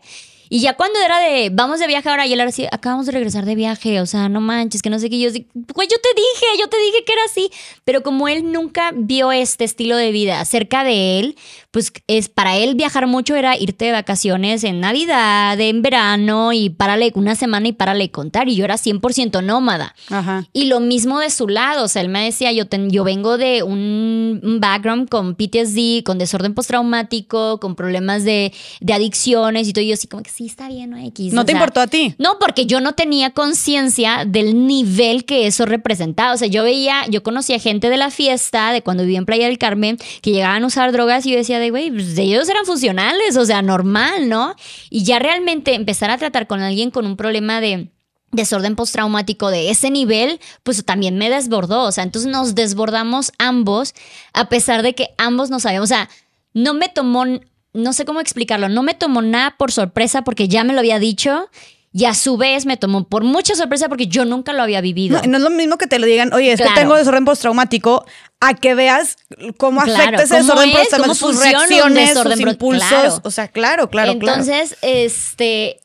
Y ya cuando era de, vamos de viaje ahora, y él ahora sí, acabamos de regresar de viaje, o sea, no manches, que no sé qué. yo, yo te dije, yo te dije que era así. Pero como él nunca vio este estilo de vida cerca de él, pues es para él viajar mucho era irte de vacaciones en Navidad, en verano y párale una semana y párale contar. Y yo era 100% nómada. Ajá. Y lo mismo de su lado, o sea, él me decía, yo, yo vengo de un background con PTSD, con desorden postraumático, con problemas de, adicciones y todo. Y yo así como que sí, está bien, X. ¿No te importó a ti? No, porque yo no tenía conciencia del nivel que eso representaba. O sea, yo veía, yo conocía gente de la fiesta, de cuando vivía en Playa del Carmen, que llegaban a usar drogas y yo decía, de, pues, ellos eran funcionales, o sea, normal, ¿no? Y ya realmente empezar a tratar con alguien con un problema de desorden postraumático de ese nivel, pues también me desbordó, o sea, entonces nos desbordamos ambos, a pesar de que ambos no sabíamos, o sea, no me tomó, no sé cómo explicarlo, no me tomó nada por sorpresa porque ya me lo había dicho. Y a su vez me tomó por mucha sorpresa porque yo nunca lo había vivido. No, es lo mismo que te lo digan, oye, es que tengo desorden postraumático, a que veas cómo claro, afecta ese desorden sus impulsos, o sea, claro, claro, Entonces, este,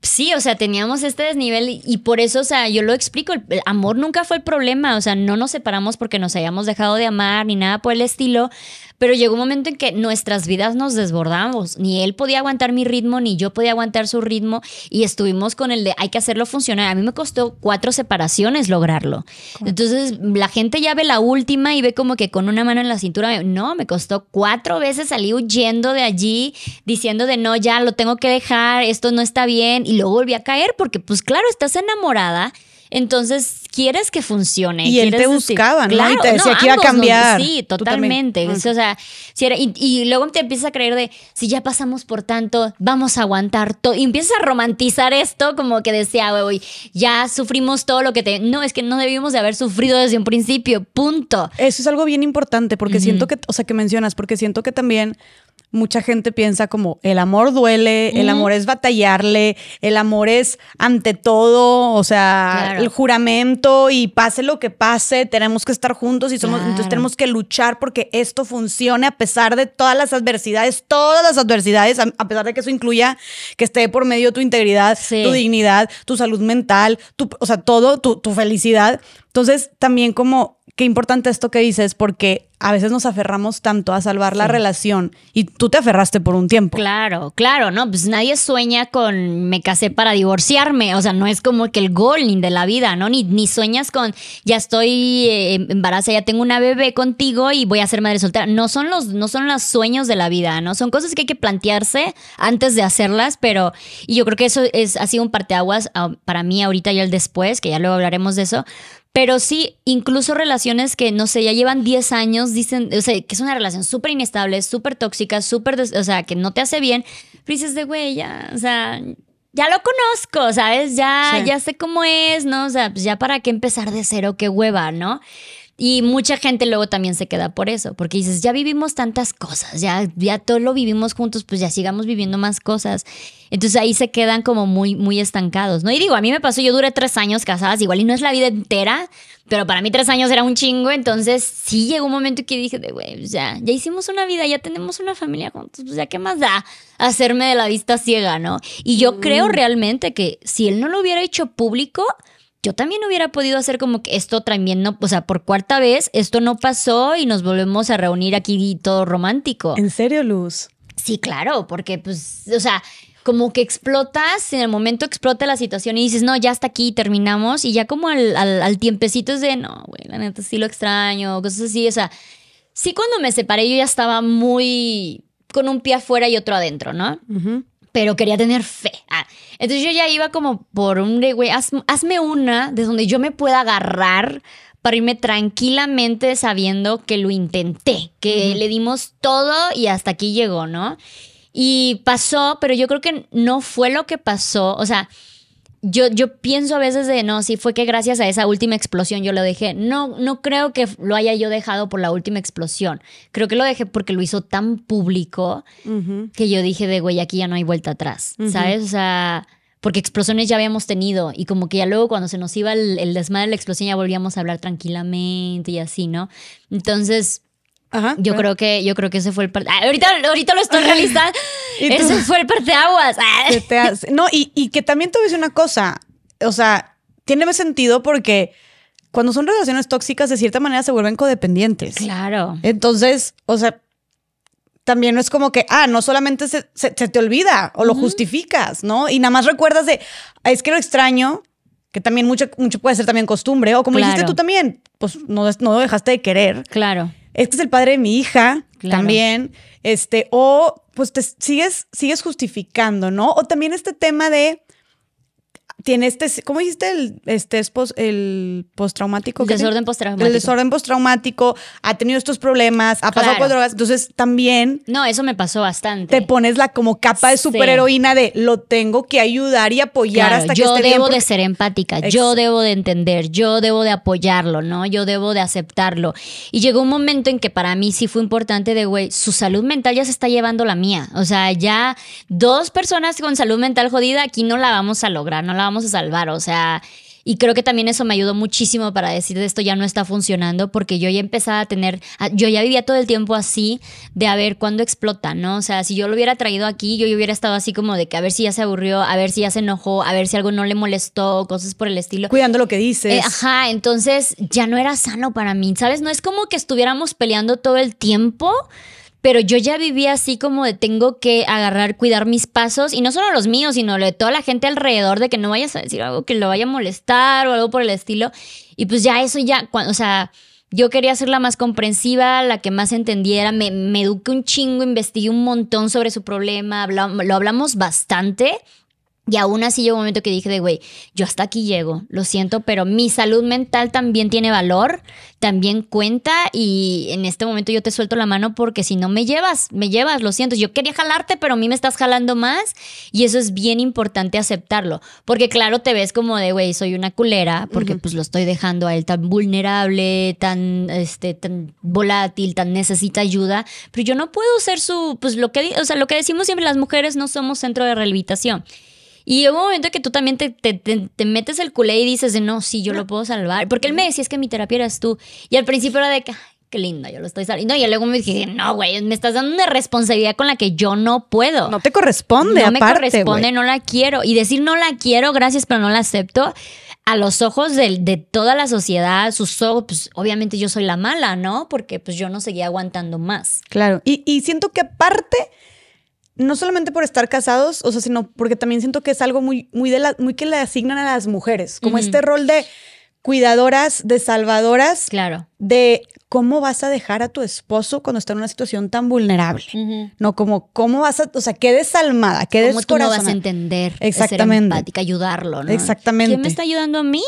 sí, o sea, teníamos este desnivel y por eso, o sea, yo lo explico, el, amor nunca fue el problema, o sea, no nos separamos porque nos hayamos dejado de amar ni nada por el estilo, pero llegó un momento en que nuestras vidas nos desbordamos, ni él podía aguantar mi ritmo, ni yo podía aguantar su ritmo y estuvimos con el de hay que hacerlo funcionar. A mí me costó cuatro separaciones lograrlo. Entonces, la gente ya ve la última y ve como que con una mano en la cintura. No, me costó cuatro veces salir huyendo de allí, diciendo de no, ya lo tengo que dejar, esto no está bien. Y luego volví a caer porque pues claro, estás enamorada entonces, quieres que funcione. Y él te buscaba, ¿no? y te decía que iba a cambiar. sí, totalmente. O sea, y, luego te empiezas a creer de, si ya pasamos por tanto, vamos a aguantar todo. Y empiezas a romantizar esto como que decía, hoy ya sufrimos todo lo que te... No, es que no debimos de haber sufrido desde un principio, punto. Eso es algo bien importante porque siento que, o sea, que mencionas, porque siento que también mucha gente piensa como el amor duele, el amor es batallarle, el amor es ante todo, o sea, el juramento y pase lo que pase, tenemos que estar juntos y somos, entonces tenemos que luchar porque esto funcione a pesar de todas las adversidades, todas las adversidades, a, pesar de que eso incluya que esté por medio de tu integridad, tu dignidad, tu salud mental, o sea, todo, tu, tu felicidad, entonces, también como qué importante esto que dices, porque a veces nos aferramos tanto a salvar la relación y tú te aferraste por un tiempo. Claro, claro, ¿no? Pues nadie sueña con me casé para divorciarme, o sea, no es como que el gol de la vida, ¿no? Ni, ni sueñas con ya estoy eh, embarazada, ya tengo una bebé contigo y voy a ser madre soltera. No son los, no son los sueños de la vida, ¿no? Son cosas que hay que plantearse antes de hacerlas, pero y yo creo que eso es, ha sido un parteaguas ah, para mí ahorita y el después, que ya luego hablaremos de eso, pero sí, incluso relaciones que, no sé, ya llevan 10 años, dicen, o sea, que es una relación súper inestable, súper tóxica, súper, o sea, que no te hace bien. dices de, güey, ya, o sea, ya lo conozco, ¿sabes? Ya, ya sé cómo es, ¿no? O sea, pues ya para qué empezar de cero, qué hueva, ¿no? Y mucha gente luego también se queda por eso, porque dices, ya vivimos tantas cosas, ya, ya todo lo vivimos juntos, pues ya sigamos viviendo más cosas. Entonces ahí se quedan como muy, muy estancados, ¿no? Y digo, a mí me pasó, yo duré tres años casadas, igual y no es la vida entera, pero para mí tres años era un chingo, entonces sí llegó un momento que dije, de güey, pues ya, ya hicimos una vida, ya tenemos una familia juntos, pues ya qué más da hacerme de la vista ciega, ¿no? Y yo creo mm. realmente que si él no lo hubiera hecho público, yo también hubiera podido hacer como que esto también no, o sea, por cuarta vez, esto no pasó y nos volvemos a reunir aquí todo romántico. ¿En serio, Luz? Sí, claro, porque pues, o sea, como que explotas, en el momento explota la situación y dices, no, ya hasta aquí, terminamos, y ya como al, al, tiempecito es de, no, güey, la neta sí lo extraño, cosas así, o sea, sí cuando me separé yo ya estaba muy con un pie afuera y otro adentro, ¿no? pero quería tener fe. Ah. entonces yo ya iba como por un güey, hazme una de donde yo me pueda agarrar para irme tranquilamente sabiendo que lo intenté, que le dimos todo y hasta aquí llegó, ¿no? Y pasó, pero yo creo que no fue lo que pasó, o sea, yo, yo pienso a veces de, no, sí fue que gracias a esa última explosión yo lo dejé. No, no creo que lo haya yo dejado por la última explosión. Creo que lo dejé porque lo hizo tan público que yo dije de, güey, aquí ya no hay vuelta atrás, ¿sabes? O sea, porque explosiones ya habíamos tenido y como que ya luego cuando se nos iba el, el desmadre de la explosión ya volvíamos a hablar tranquilamente y así, ¿no? Entonces Ajá, yo creo que yo creo que ese fue el parte. Ah, ahorita, ahorita lo estoy realizando. ese fue el parteaguas. aguas no, y, que también te voy una cosa. O sea, tiene más sentido porque cuando son relaciones tóxicas, de cierta manera se vuelven codependientes. Claro. Entonces, o sea, también no es como que, ah, no solamente se, te olvida o lo justificas, ¿no? Y nada más recuerdas de, es que lo extraño, que también mucho, mucho puede ser también costumbre, o como dijiste tú también, pues no, no dejaste de querer. Claro este es el padre de mi hija también, este, o pues te sigues, sigues justificando, ¿no? O también este tema de tiene este, ¿cómo dijiste? El, este es el postraumático. El desorden postraumático. El desorden postraumático, ha tenido estos problemas, ha pasado por drogas, entonces también... No, eso me pasó bastante. Te pones la como capa de superheroína de lo tengo que ayudar y apoyar hasta que Yo debo de ser empática, yo debo de entender, yo debo de apoyarlo, ¿no? Yo debo de aceptarlo. Y llegó un momento en que para mí sí fue importante de, güey, su salud mental ya se está llevando la mía. O sea, ya dos personas con salud mental jodida, aquí no la vamos a lograr, no la vamos vamos a salvar, o sea, y creo que también eso me ayudó muchísimo para decir de esto ya no está funcionando, porque yo ya empezaba a tener, yo ya vivía todo el tiempo así de a ver cuándo explota, ¿no? O sea, si yo lo hubiera traído aquí, yo hubiera estado así como de que a ver si ya se aburrió, a ver si ya se enojó, a ver si algo no le molestó, cosas por el estilo. Cuidando lo que dices. Eh, ajá, entonces ya no era sano para mí, ¿sabes? No es como que estuviéramos peleando todo el tiempo pero yo ya vivía así como de tengo que agarrar, cuidar mis pasos, y no solo los míos, sino de toda la gente alrededor, de que no vayas a decir algo que lo vaya a molestar o algo por el estilo. Y pues ya eso ya, o sea, yo quería ser la más comprensiva, la que más entendiera, me, eduqué un chingo, investigué un montón sobre su problema, lo hablamos bastante y aún así llegó un momento que dije de, güey, yo hasta aquí llego, lo siento, pero mi salud mental también tiene valor, también cuenta y en este momento yo te suelto la mano porque si no me llevas, me llevas, lo siento. Yo quería jalarte, pero a mí me estás jalando más y eso es bien importante aceptarlo, porque claro, te ves como de, güey, soy una culera porque pues lo estoy dejando a él tan vulnerable, tan, este, tan volátil, tan necesita ayuda, pero yo no puedo ser su, pues lo que, o sea, lo que decimos siempre, las mujeres no somos centro de rehabilitación. Y hubo un momento que tú también te, metes el culé y dices, no, sí, yo lo puedo salvar. Porque él me decía, es que mi terapia eras tú. Y al principio era de que, qué lindo yo lo estoy saliendo. y luego me dije, no, güey, me estás dando una responsabilidad con la que yo no puedo. No te corresponde, no aparte. No me corresponde, no la quiero. Y decir no la quiero, gracias, pero no la acepto, a los ojos de, de toda la sociedad, sus ojos, pues obviamente yo soy la mala, ¿no? Porque pues yo no seguía aguantando más. Claro, y, y siento que aparte no solamente por estar casados, o sea, sino porque también siento que es algo muy, muy, de la, muy que le asignan a las mujeres, como este rol de cuidadoras, de salvadoras. Claro. De cómo vas a dejar a tu esposo cuando está en una situación tan vulnerable. No como cómo vas a, o sea, qué desalmada, qué descorazonada. ¿Cómo vas a entender? Exactamente. Ser empática, ayudarlo, ¿no? Exactamente. ¿Quién me está ayudando a mí?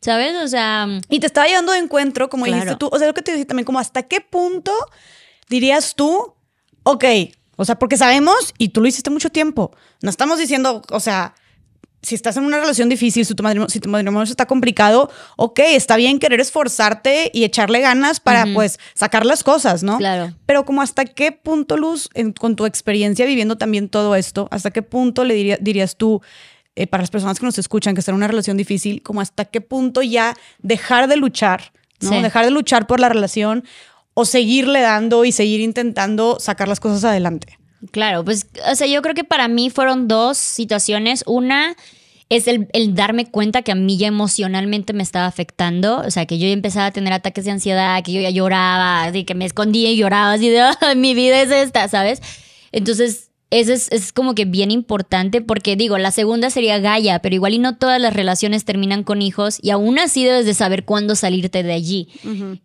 ¿Sabes? O sea. Y te estaba llevando de encuentro, como dijiste tú. O sea, lo que te dije también, como hasta qué punto dirías tú, ok, o sea, porque sabemos, y tú lo hiciste mucho tiempo, no estamos diciendo, o sea, si estás en una relación difícil, si tu matrimonio, si tu está complicado, ok, está bien querer esforzarte y echarle ganas para, pues, sacar las cosas, ¿no? Claro. Pero como hasta qué punto, Luz, con tu experiencia viviendo también todo esto, hasta qué punto le dirías tú, eh, para las personas que nos escuchan, que están en una relación difícil, como hasta qué punto ya dejar de luchar, ¿no? Dejar de luchar por la relación o seguirle dando y seguir intentando sacar las cosas adelante? Claro, pues, o sea, yo creo que para mí fueron dos situaciones. Una es el, darme cuenta que a mí ya emocionalmente me estaba afectando, o sea, que yo ya empezaba a tener ataques de ansiedad, que yo ya lloraba, así que me escondía y lloraba, así de, mi vida es esta, ¿sabes? Entonces, es, es, como que bien importante porque digo, la segunda sería Gaia, pero igual y no todas las relaciones terminan con hijos y aún así debes de saber cuándo salirte de allí.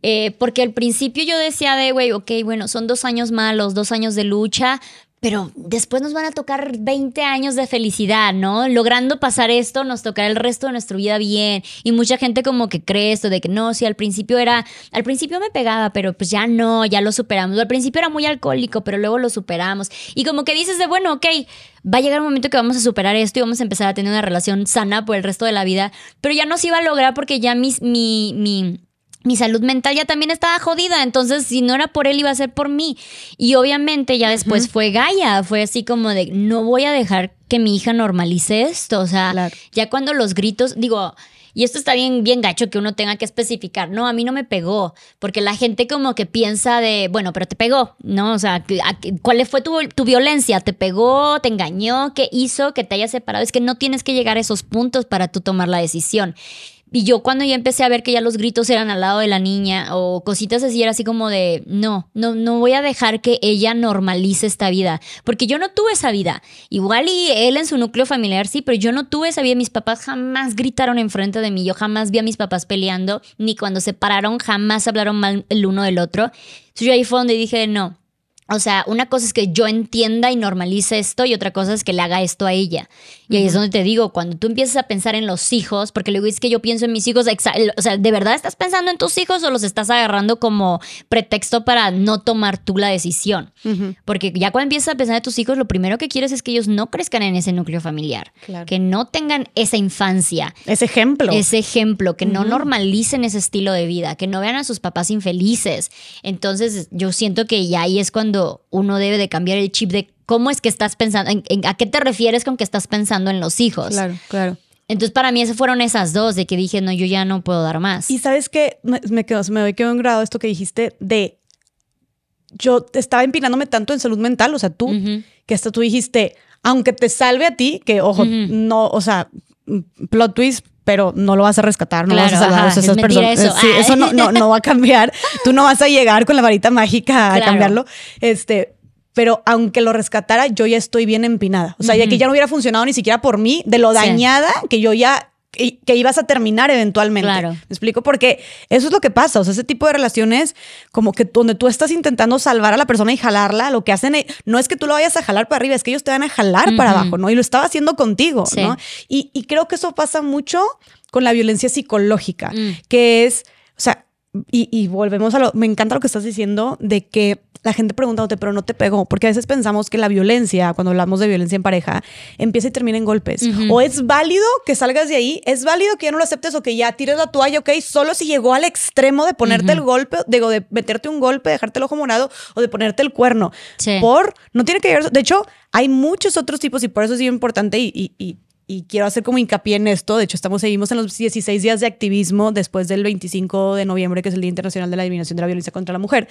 Eh, porque al principio yo decía de, güey, ok, bueno, son dos años malos, dos años de lucha, pero después nos van a tocar 20 años de felicidad, ¿no? Logrando pasar esto, nos tocará el resto de nuestra vida bien. Y mucha gente como que cree esto de que no, si al principio era, al principio me pegaba, pero pues ya no, ya lo superamos. Al principio era muy alcohólico, pero luego lo superamos. Y como que dices de, bueno, ok, va a llegar un momento que vamos a superar esto y vamos a empezar a tener una relación sana por el resto de la vida, pero ya no se iba a lograr porque ya mis, mi, mi mi salud mental ya también estaba jodida, entonces si no era por él iba a ser por mí. Y obviamente ya después fue Gaia, fue así como de, no voy a dejar que mi hija normalice esto, o sea, ya cuando los gritos, digo, y esto está bien, bien gacho que uno tenga que especificar, no, a mí no me pegó, porque la gente como que piensa de, bueno, pero te pegó, ¿no? O sea, ¿cuál fue tu, tu violencia? ¿Te pegó? ¿Te engañó? ¿Qué hizo que te haya separado? Es que no tienes que llegar a esos puntos para tú tomar la decisión. Y yo cuando ya empecé a ver que ya los gritos eran al lado de la niña o cositas así, era así como de, no, no, no voy a dejar que ella normalice esta vida, porque yo no tuve esa vida. Igual y él en su núcleo familiar sí, pero yo no tuve esa vida. Mis papás jamás gritaron enfrente de mí, yo jamás vi a mis papás peleando, ni cuando se pararon jamás hablaron mal el uno del otro. Entonces yo ahí fue donde dije, no, o sea, una cosa es que yo entienda y normalice esto y otra cosa es que le haga esto a ella. Y ahí es donde te digo, cuando tú empiezas a pensar en los hijos, porque luego dices que yo pienso en mis hijos, o sea, ¿de verdad estás pensando en tus hijos o los estás agarrando como pretexto para no tomar tú la decisión? Porque ya cuando empiezas a pensar en tus hijos, lo primero que quieres es que ellos no crezcan en ese núcleo familiar, que no tengan esa infancia. Ese ejemplo. Ese ejemplo, que no normalicen ese estilo de vida, que no vean a sus papás infelices. Entonces, yo siento que ya ahí es cuando uno debe de cambiar el chip de cómo es que estás pensando, a qué te refieres con que estás pensando en los hijos. Claro, claro. Entonces para mí esas fueron esas dos de que dije, no, yo ya no puedo dar más. Y sabes que me quedó, me doy quedó en grado esto que dijiste de, yo estaba empinándome tanto en salud mental, o sea, tú, que hasta tú dijiste, aunque te salve a ti, que ojo, no, o sea, plot twist, pero no lo vas a rescatar, no lo vas a salvar esas personas. Eso, ah. no, no, va a cambiar. Tú no vas a llegar con la varita mágica a cambiarlo. Este, pero aunque lo rescatara, yo ya estoy bien empinada. O sea, ya que ya no hubiera funcionado ni siquiera por mí, de lo dañada que yo ya que, ibas a terminar eventualmente. Claro. Me explico porque eso es lo que pasa, o sea, ese tipo de relaciones como que donde tú estás intentando salvar a la persona y jalarla, lo que hacen e-, no es que tú lo vayas a jalar para arriba, es que ellos te van a jalar para abajo, ¿no? Y lo estaba haciendo contigo, ¿no? Y, creo que eso pasa mucho con la violencia psicológica, mm. que es, o sea, y, volvemos a lo, me encanta lo que estás diciendo de que la gente pregunta, pero no te pego. porque a veces pensamos que la violencia, cuando hablamos de violencia en pareja, empieza y termina en golpes. O es válido que salgas de ahí, es válido que ya no lo aceptes o que ya tires la toalla, ok, solo si llegó al extremo de ponerte el golpe, de meterte un golpe, dejarte el ojo morado o de ponerte el cuerno. Por, no tiene que llegar. de hecho, hay muchos otros tipos y por eso es importante y y quiero hacer como hincapié en esto. De hecho, estamos seguimos en los 16 días de activismo después del 25 de noviembre, que es el Día Internacional de la Eliminación de la Violencia contra la Mujer.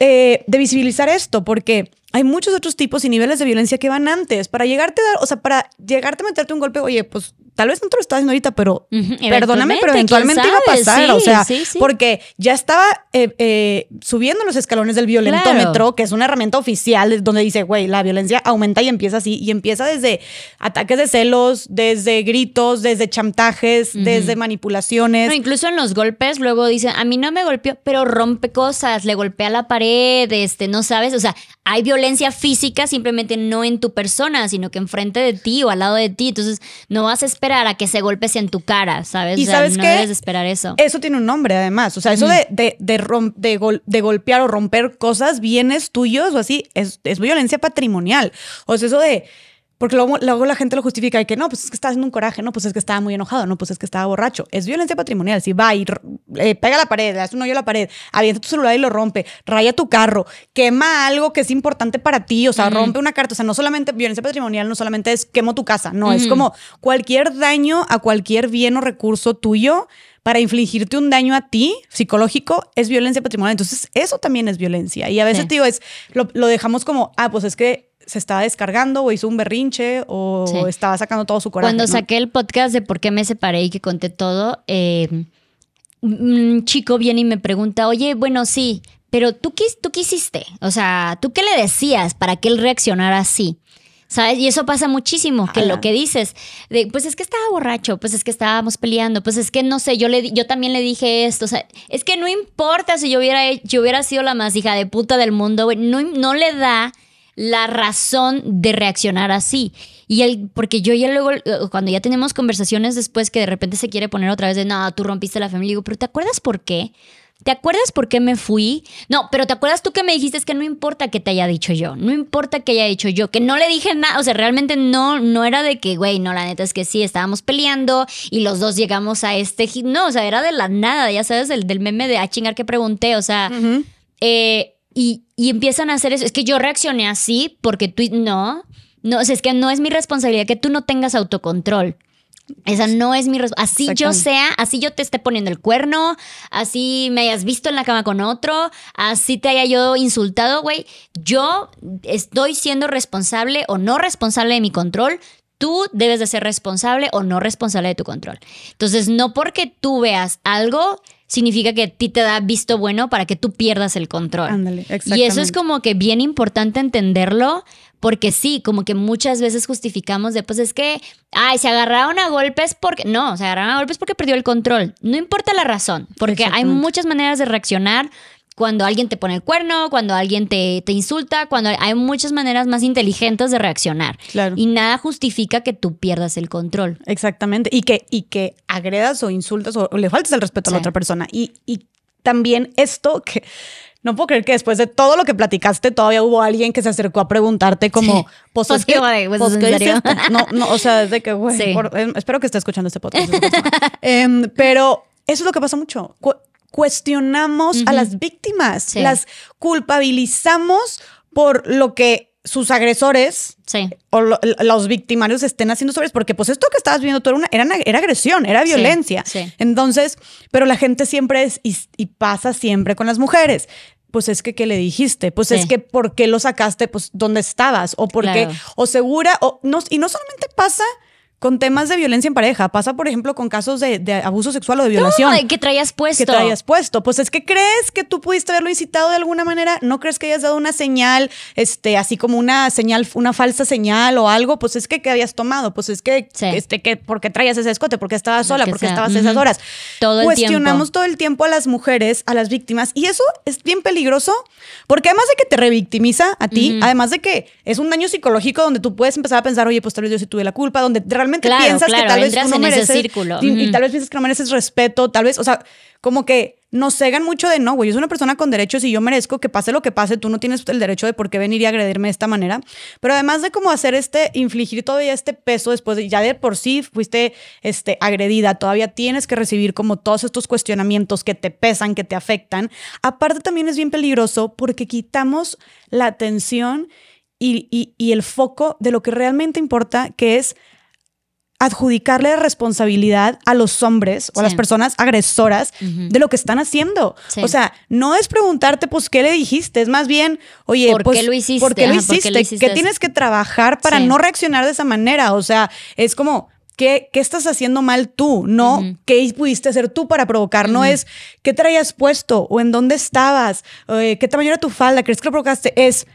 Eh, de visibilizar esto, porque hay muchos otros tipos y niveles de violencia que van antes. Para llegarte dar, o sea, para llegarte a meterte un golpe, oye, pues tal vez no te lo estás haciendo ahorita, pero perdóname, pero eventualmente iba a pasar. o sea, porque ya estaba eh, eh, subiendo los escalones del violentómetro, que es una herramienta oficial donde dice, güey, la violencia aumenta y empieza así. Y empieza desde ataques de celos, desde gritos, desde chantajes, desde manipulaciones. No, incluso en los golpes, luego dice a mí no me golpeó, pero rompe cosas, le golpea la pared, este, no sabes. O sea, hay violencia física simplemente no en tu persona, sino que enfrente de ti o al lado de ti. Entonces, no vas a esperar a que se golpes en tu cara, ¿sabes? Y sabes no qué? debes esperar eso. Eso tiene un nombre, además. O sea, eso de, golpear o romper cosas, bienes tuyos o así, es, es violencia patrimonial. O sea, eso de porque luego, la gente lo justifica y que no, pues es que está haciendo un coraje, no, pues es que estaba muy enojado, no, pues es que estaba borracho. Es violencia patrimonial. Si va y pega la pared, le hace un hoyo a la pared, avienta tu celular y lo rompe, raya tu carro, quema algo que es importante para ti, o sea, rompe una carta. O sea, no solamente violencia patrimonial, no solamente es quemo tu casa, no, es como cualquier daño a cualquier bien o recurso tuyo para infligirte un daño a ti psicológico es violencia patrimonial. Entonces, eso también es violencia. Y a veces, tío, es, lo, lo dejamos como, ah, pues es que se estaba descargando o hizo un berrinche o estaba sacando todo su coraje. Cuando saqué el podcast de por qué me separé y que conté todo, em, un chico viene y me pregunta, oye, bueno, sí, pero ¿tú qué, ¿tú qué hiciste? O sea, ¿tú qué le decías para que él reaccionara así? ¿Sabes? Y eso pasa muchísimo, que lo que dices, de, pues es que estaba borracho, pues es que estábamos peleando, pues es que no sé, yo, le, yo también le dije esto, o sea, es que no importa si yo hubiera, yo hubiera sido la más hija de puta del mundo, no, no le da la razón de reaccionar así. Y el, porque yo ya luego, eh, cuando ya tenemos conversaciones después que de repente se quiere poner otra vez de, nada, no, tú rompiste la familia, digo, pero ¿te acuerdas por qué? ¿Te acuerdas por qué me fui? No, pero ¿te acuerdas tú que me dijiste es que no importa que te haya dicho yo? No importa que haya dicho yo, que no le dije nada, o sea, realmente no no era de que, güey, no, la neta es que sí, estábamos peleando y los dos llegamos a este, no, o sea, era de la nada, ya sabes, el del meme de a ah, chingar que pregunté, o sea, eh, y, empiezan a hacer eso. Es que yo reaccioné así porque tú no. No, es que no es mi responsabilidad que tú no tengas autocontrol. Esa no es mi responsabilidad. Así yo sea, así yo te esté poniendo el cuerno, así me hayas visto en la cama con otro, así te haya yo insultado, güey. Yo estoy siendo responsable o no responsable de mi control. Tú debes de ser responsable o no responsable de tu control. Entonces, no porque tú veas algo, significa que a ti te da visto bueno para que tú pierdas el control. Y eso es como que bien importante entenderlo, porque sí, como que muchas veces justificamos de, pues es que, ay, se agarraron a golpes porque, no, se agarraron a golpes porque perdió el control. No importa la razón, porque hay muchas maneras de reaccionar cuando alguien te pone el cuerno, cuando alguien te, te insulta, cuando hay muchas maneras más inteligentes de reaccionar. Claro. Y nada justifica que tú pierdas el control. Exactamente. Y que, y que agredas o insultas o, le faltes el respeto a la otra persona. Y, y también esto que no puedo creer que después de todo lo que platicaste, todavía hubo alguien que se acercó a preguntarte como, sí. pues, ¿qué, pues, ¿Pues No, no, o sea, desde que, güey, em, espero que esté escuchando este podcast. Em, pero eso es lo que pasa mucho cuestionamos a las víctimas, las culpabilizamos por lo que sus agresores o los victimarios estén haciendo sobre porque pues esto que estabas viendo tú era, una, era, agresión, era violencia. Entonces, pero la gente siempre es y, pasa siempre con las mujeres pues es que qué le dijiste, pues es que por qué lo sacaste, pues dónde estabas o por qué o segura o y no solamente pasa con temas de violencia en pareja. Pasa, por ejemplo, con casos de, abuso sexual o de violación. No, que traías puesto. Que traías puesto. Pues es que crees que tú pudiste haberlo incitado de alguna manera. No crees que hayas dado una señal, este, así como una señal, una falsa señal o algo. Pues es que, que habías tomado. Pues es que, este, que, porque traías ese escote? porque estabas sola? porque estabas esas horas? Todo Cuestionamos todo el tiempo a las mujeres, a las víctimas. Y eso es bien peligroso porque además de que te revictimiza a ti, además de que es un daño psicológico donde tú puedes empezar a pensar, oye, pues tal vez yo sí tuve la culpa, donde realmente claro, claro, que tal vez en Ese círculo. Y, tal vez piensas que no mereces respeto, tal vez, o sea, como que nos cegan mucho de no, güey, yo soy una persona con derechos y yo merezco que pase lo que pase, tú no tienes el derecho de por qué venir y agredirme de esta manera. Pero además de como hacer este, infligir todavía este peso después de, ya de por sí fuiste este, agredida, todavía tienes que recibir como todos estos cuestionamientos que te pesan, que te afectan. Aparte también es bien peligroso porque quitamos la atención y el foco de lo que realmente importa, que es adjudicarle responsabilidad a los hombres o a las personas agresoras de lo que están haciendo. O sea, no es preguntarte, pues, ¿qué le dijiste? Es más bien, oye, ¿por qué pues, lo hiciste? ¿Por qué lo hiciste? tienes que trabajar para no reaccionar de esa manera? O sea, es como, ¿Qué, estás haciendo mal tú? No, ¿qué pudiste hacer tú para provocar? No es, ¿qué traías puesto? ¿O en dónde estabas? Eh, ¿Qué tamaño era tu falda? ¿Crees que lo provocaste? Es,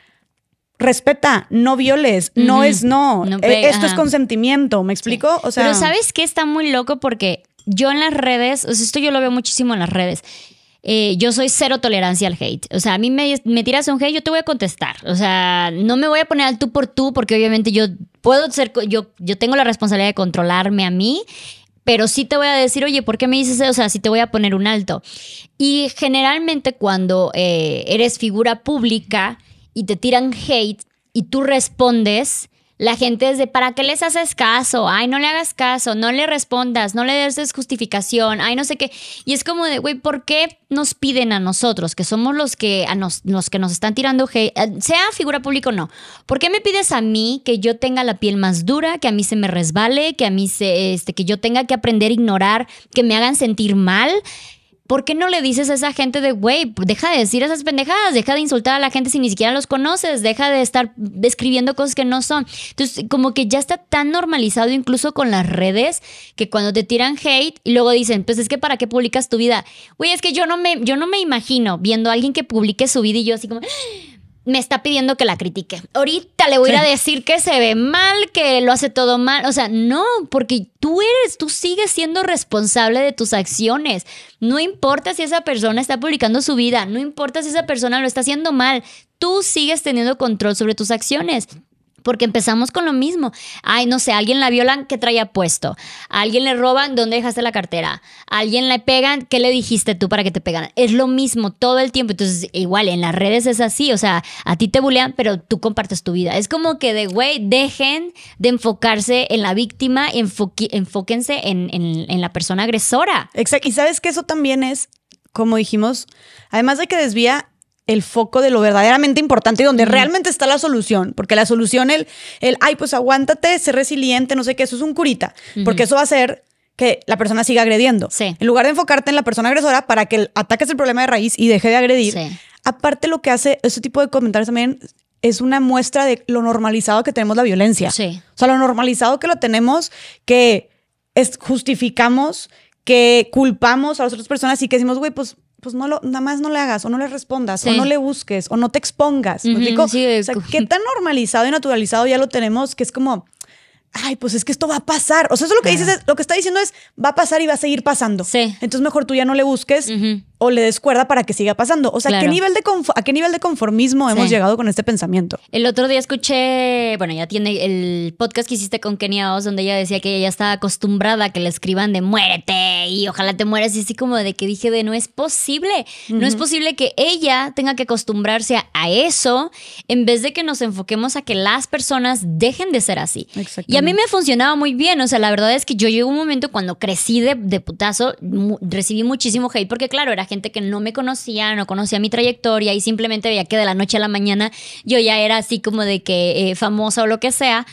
respeta, no violes, no es no, e, esto es consentimiento, ¿me explico? O Pero ¿sabes que Está muy loco porque yo en las redes, o esto yo lo veo muchísimo en las redes. Eh, yo soy cero tolerancia al hate. O sea, a mí me, tiras un hate, yo te voy a contestar. O sea, no me voy a poner al tú por tú porque obviamente yo puedo ser, yo, yo tengo la responsabilidad de controlarme a mí, pero sí te voy a decir, oye, ¿por qué me dices eso? O sea, sí te voy a poner un alto. Y generalmente cuando eh, eres figura pública, y te tiran hate y tú respondes, la gente es de, ¿para qué les haces caso? Ay, no le hagas caso, no le respondas, no le des justificación, ay, no sé qué. Y es como de, güey, ¿por qué nos piden a nosotros, que somos los que, a nos, los que nos están tirando hate, eh, sea figura pública o no? ¿Por qué me pides a mí que yo tenga la piel más dura, que a mí se me resbale, que a mí se, este, que yo tenga que aprender a ignorar, que me hagan sentir mal? ¿por qué no le dices a esa gente de, güey, deja de decir esas pendejadas, deja de insultar a la gente si ni siquiera los conoces, deja de estar escribiendo cosas que no son? Entonces, como que ya está tan normalizado incluso con las redes que cuando te tiran hate y luego dicen, pues es que para qué publicas tu vida. Güey, es que yo no me, yo no me imagino viendo a alguien que publique su vida y yo así como me está pidiendo que la critique. Ahorita le voy a decir que se ve mal, que lo hace todo mal. O sea, no, porque tú eres, tú sigues siendo responsable de tus acciones. No importa si esa persona está publicando su vida, no importa si esa persona lo está haciendo mal, tú sigues teniendo control sobre tus acciones. Porque empezamos con lo mismo. Ay, no sé, alguien la violan, ¿qué traía puesto? alguien le roban, ¿dónde dejaste la cartera? alguien le pegan, ¿qué le dijiste tú para que te pegan? Es lo mismo todo el tiempo. Entonces, igual, en las redes es así. O sea, a ti te bulean, pero tú compartes tu vida. Es como que de, güey, dejen de enfocarse en la víctima, enfóquense en, en la persona agresora. Exacto. Y sabes que eso también es, como dijimos, además de que desvía el foco de lo verdaderamente importante y donde realmente está la solución, porque la solución, el, el, ay, pues aguántate, sé resiliente, no sé qué, eso es un curita, porque eso va a hacer que la persona siga agrediendo. En lugar de enfocarte en la persona agresora para que ataques el problema de raíz y deje de agredir, aparte lo que hace ese tipo de comentarios también es una muestra de lo normalizado que tenemos la violencia. Sí. O sea, lo normalizado que lo tenemos, que justificamos, que culpamos a las otras personas y que decimos, güey, pues pues no lo, nada más no le hagas o no le respondas o no le busques o no te expongas. ¿Me o sea, qué tan normalizado y naturalizado ya lo tenemos que es como, ay, pues es que esto va a pasar. O sea, eso es lo que dices, es, lo que está diciendo es, va a pasar y va a seguir pasando. Entonces mejor tú ya no le busques o le descuerda para que siga pasando. O sea, ¿qué nivel de ¿a qué nivel de conformismo hemos llegado con este pensamiento? El otro día escuché, bueno, ya tiene el podcast que hiciste con Kenia Oz, donde ella decía que ella ya estaba acostumbrada a que le escriban de muérete y ojalá te mueras. Y así como de que dije de no es posible. No es posible que ella tenga que acostumbrarse a, eso en vez de que nos enfoquemos a que las personas dejen de ser así. Y a mí me funcionaba muy bien. O sea, la verdad es que yo llevo un momento cuando crecí de, de putazo, recibí muchísimo hate porque claro, era gente gente que no me conocía, no conocía mi trayectoria y simplemente veía que de la noche a la mañana yo ya era así como de que eh, famosa o lo que sea.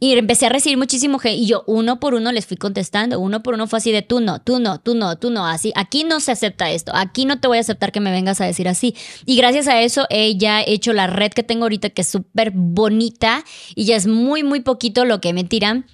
Y empecé a recibir muchísimo gente y yo uno por uno les fui contestando, uno por uno fue así de tú no, tú no, tú no, tú no, así, aquí no se acepta esto, aquí no te voy a aceptar que me vengas a decir así. Y gracias a eso he ya hecho la red que tengo ahorita que es súper bonita y ya es muy, muy poquito lo que me tiran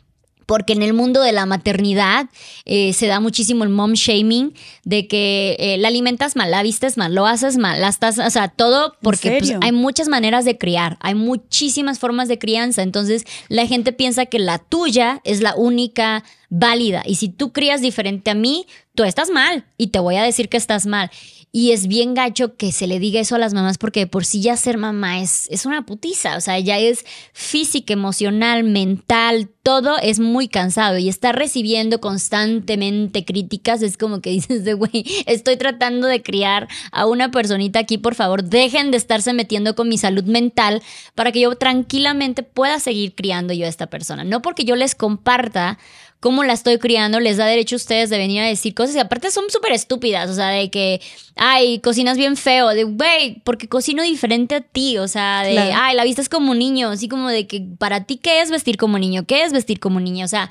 porque en el mundo de la maternidad eh, se da muchísimo el mom shaming de que eh, la alimentas mal, la vistes mal, lo haces mal, la estás, o sea, todo porque pues, hay muchas maneras de criar, hay muchísimas formas de crianza, entonces la gente piensa que la tuya es la única válida y si tú crías diferente a mí, tú estás mal y te voy a decir que estás mal. Y es bien gacho que se le diga eso a las mamás porque por sí ya ser mamá es, es una putiza, o sea, ya es física, emocional, mental, todo es muy cansado y estar recibiendo constantemente críticas es como que dices de güey, estoy tratando de criar a una personita aquí, por favor, dejen de estarse metiendo con mi salud mental para que yo tranquilamente pueda seguir criando yo a esta persona. No porque yo les comparta cómo la estoy criando les da derecho a ustedes de venir a decir cosas y aparte son súper estúpidas, o sea, de que, ay, cocinas bien feo, de, güey, porque cocino diferente a ti, o sea, de, ay, la vistas como un niño, así como de que para ti, ¿qué es vestir como niño? ¿Qué es vestir como niño? O sea...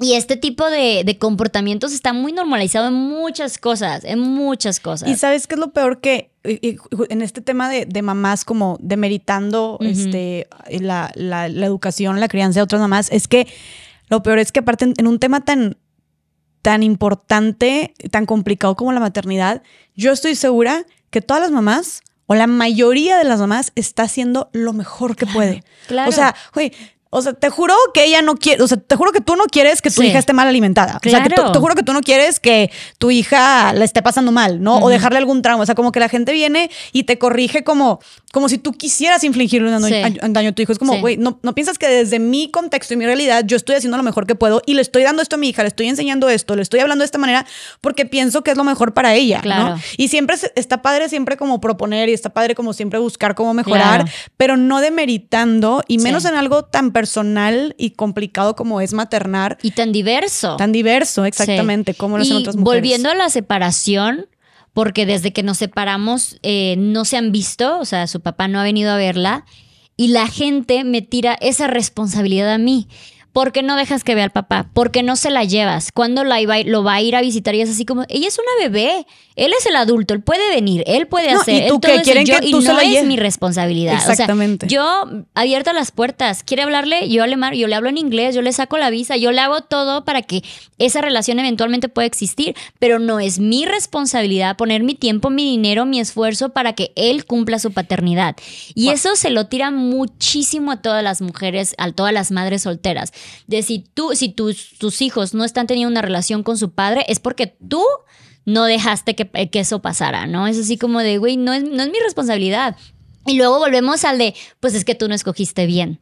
Y este tipo de, comportamientos está muy normalizado en muchas cosas, en muchas cosas. Y sabes qué es lo peor que en este tema de, mamás como demeritando este, la, la, educación, la crianza de otras mamás, es que lo peor es que aparte en, un tema tan, tan importante, tan complicado como la maternidad, yo estoy segura que todas las mamás o la mayoría de las mamás está haciendo lo mejor que puede. Claro. O sea, güey, o sea, te juro que ella no quiere, o sea, te juro que tú no quieres que tu hija esté mal alimentada. O sea, te juro que tú no quieres que tu hija le esté pasando mal, ¿no? O dejarle algún trauma. O sea, como que la gente viene y te corrige como, como si tú quisieras infligirle un daño, a tu hijo. Es como, güey, no, piensas que desde mi contexto y mi realidad yo estoy haciendo lo mejor que puedo y le estoy dando esto a mi hija, le estoy enseñando esto, le estoy hablando de esta manera porque pienso que es lo mejor para ella, ¿no? Y siempre está padre siempre como proponer y está padre como siempre buscar cómo mejorar, pero no demeritando y menos en algo tan personal y complicado como es maternar. Y tan diverso. Tan diverso, exactamente, como lo otras mujeres. Volviendo a la separación, porque desde que nos separamos eh, no se han visto, o sea, su papá no ha venido a verla y la gente me tira esa responsabilidad a mí. ¿Por qué no dejas que vea al papá? ¿Por qué no se la llevas? ¿Cuándo lo va a ir a visitar? Y es así como, ella es una bebé, él es el adulto, él puede venir, él puede hacer. ¿Y que y no es mi responsabilidad. Exactamente. yo abierta las puertas, quiere hablarle, yo le, yo le hablo en inglés, yo le saco la visa, yo le hago todo para que esa relación eventualmente pueda existir, pero no es mi responsabilidad poner mi tiempo, mi dinero, mi esfuerzo para que él cumpla su paternidad. Y eso se lo tira muchísimo a todas las mujeres, a todas las madres solteras de si tú, si tus, hijos no están teniendo una relación con su padre, es porque tú no dejaste que, eso pasara, ¿no? Es así como de, güey, no es, mi responsabilidad. Y luego volvemos al de, pues es que tú no escogiste bien.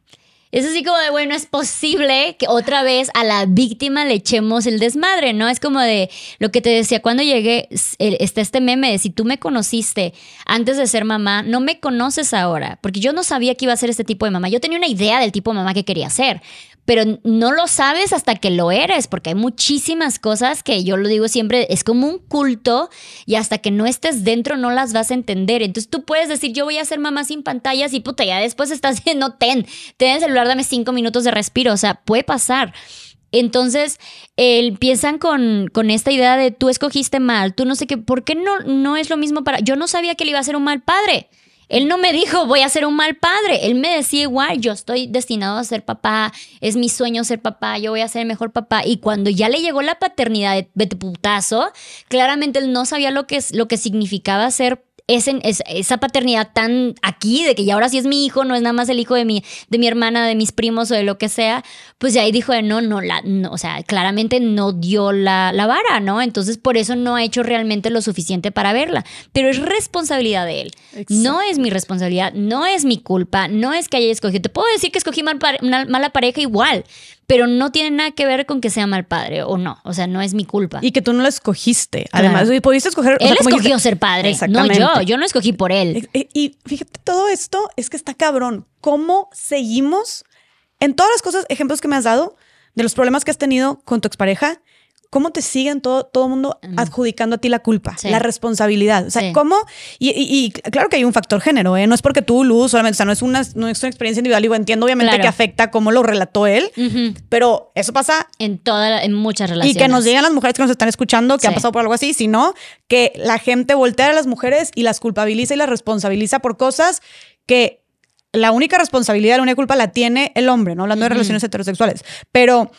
Es así como de, bueno, es posible que otra vez a la víctima le echemos el desmadre, ¿no? Es como de lo que te decía cuando llegué, está este meme de si tú me conociste antes de ser mamá, no me conoces ahora, porque yo no sabía que iba a ser este tipo de mamá. Yo tenía una idea del tipo de mamá que quería ser pero no lo sabes hasta que lo eres, porque hay muchísimas cosas que yo lo digo siempre, es como un culto y hasta que no estés dentro no las vas a entender. Entonces tú puedes decir, yo voy a ser mamá sin pantallas y puta, ya después estás diciendo, ten, ten el celular, dame cinco minutos de respiro, o sea, puede pasar. Entonces, eh, empiezan con, con, esta idea de tú escogiste mal, tú no sé qué, ¿por qué no, no es lo mismo para... Yo no sabía que le iba a ser un mal padre. Él no me dijo, voy a ser un mal padre. Él me decía igual, yo estoy destinado a ser papá, es mi sueño ser papá, yo voy a ser el mejor papá. Y cuando ya le llegó la paternidad de, putazo, claramente él no sabía lo que, lo que significaba ser esa paternidad tan aquí, de que ya ahora sí es mi hijo, no es nada más el hijo de mi, de mi hermana, de mis primos o de lo que sea, pues ya ahí dijo de no, no, la, no, o sea, claramente no dio la, la vara, ¿no? Entonces por eso no ha hecho realmente lo suficiente para verla, pero es responsabilidad de él. No es mi responsabilidad, no es mi culpa, no es que haya escogido. Te puedo decir que escogí una mala pareja igual, pero no tiene nada que ver con que sea mal padre o no. O sea, no es mi culpa. Y que tú no lo escogiste. Además, y pudiste escoger. Él escogió ser padre. No yo. Yo no escogí por él. Y, eh, eh, y fíjate, todo esto es que está cabrón. ¿Cómo seguimos en todas las cosas, ejemplos que me has dado de los problemas que has tenido con tu expareja? cómo te siguen todo todo el mundo adjudicando a ti la culpa, la responsabilidad. O sea, cómo y, claro que hay un factor género, ¿eh? no es porque tú Luz solamente, o sea, no es una es una experiencia individual, entiendo obviamente que afecta cómo lo relató él, pero eso pasa en toda en muchas relaciones. Y que nos digan las mujeres que nos están escuchando que han pasado por algo así, sino que la gente voltea a las mujeres y las culpabiliza y las responsabiliza por cosas que la única responsabilidad, la única culpa la tiene el hombre, no hablando de relaciones heterosexuales, pero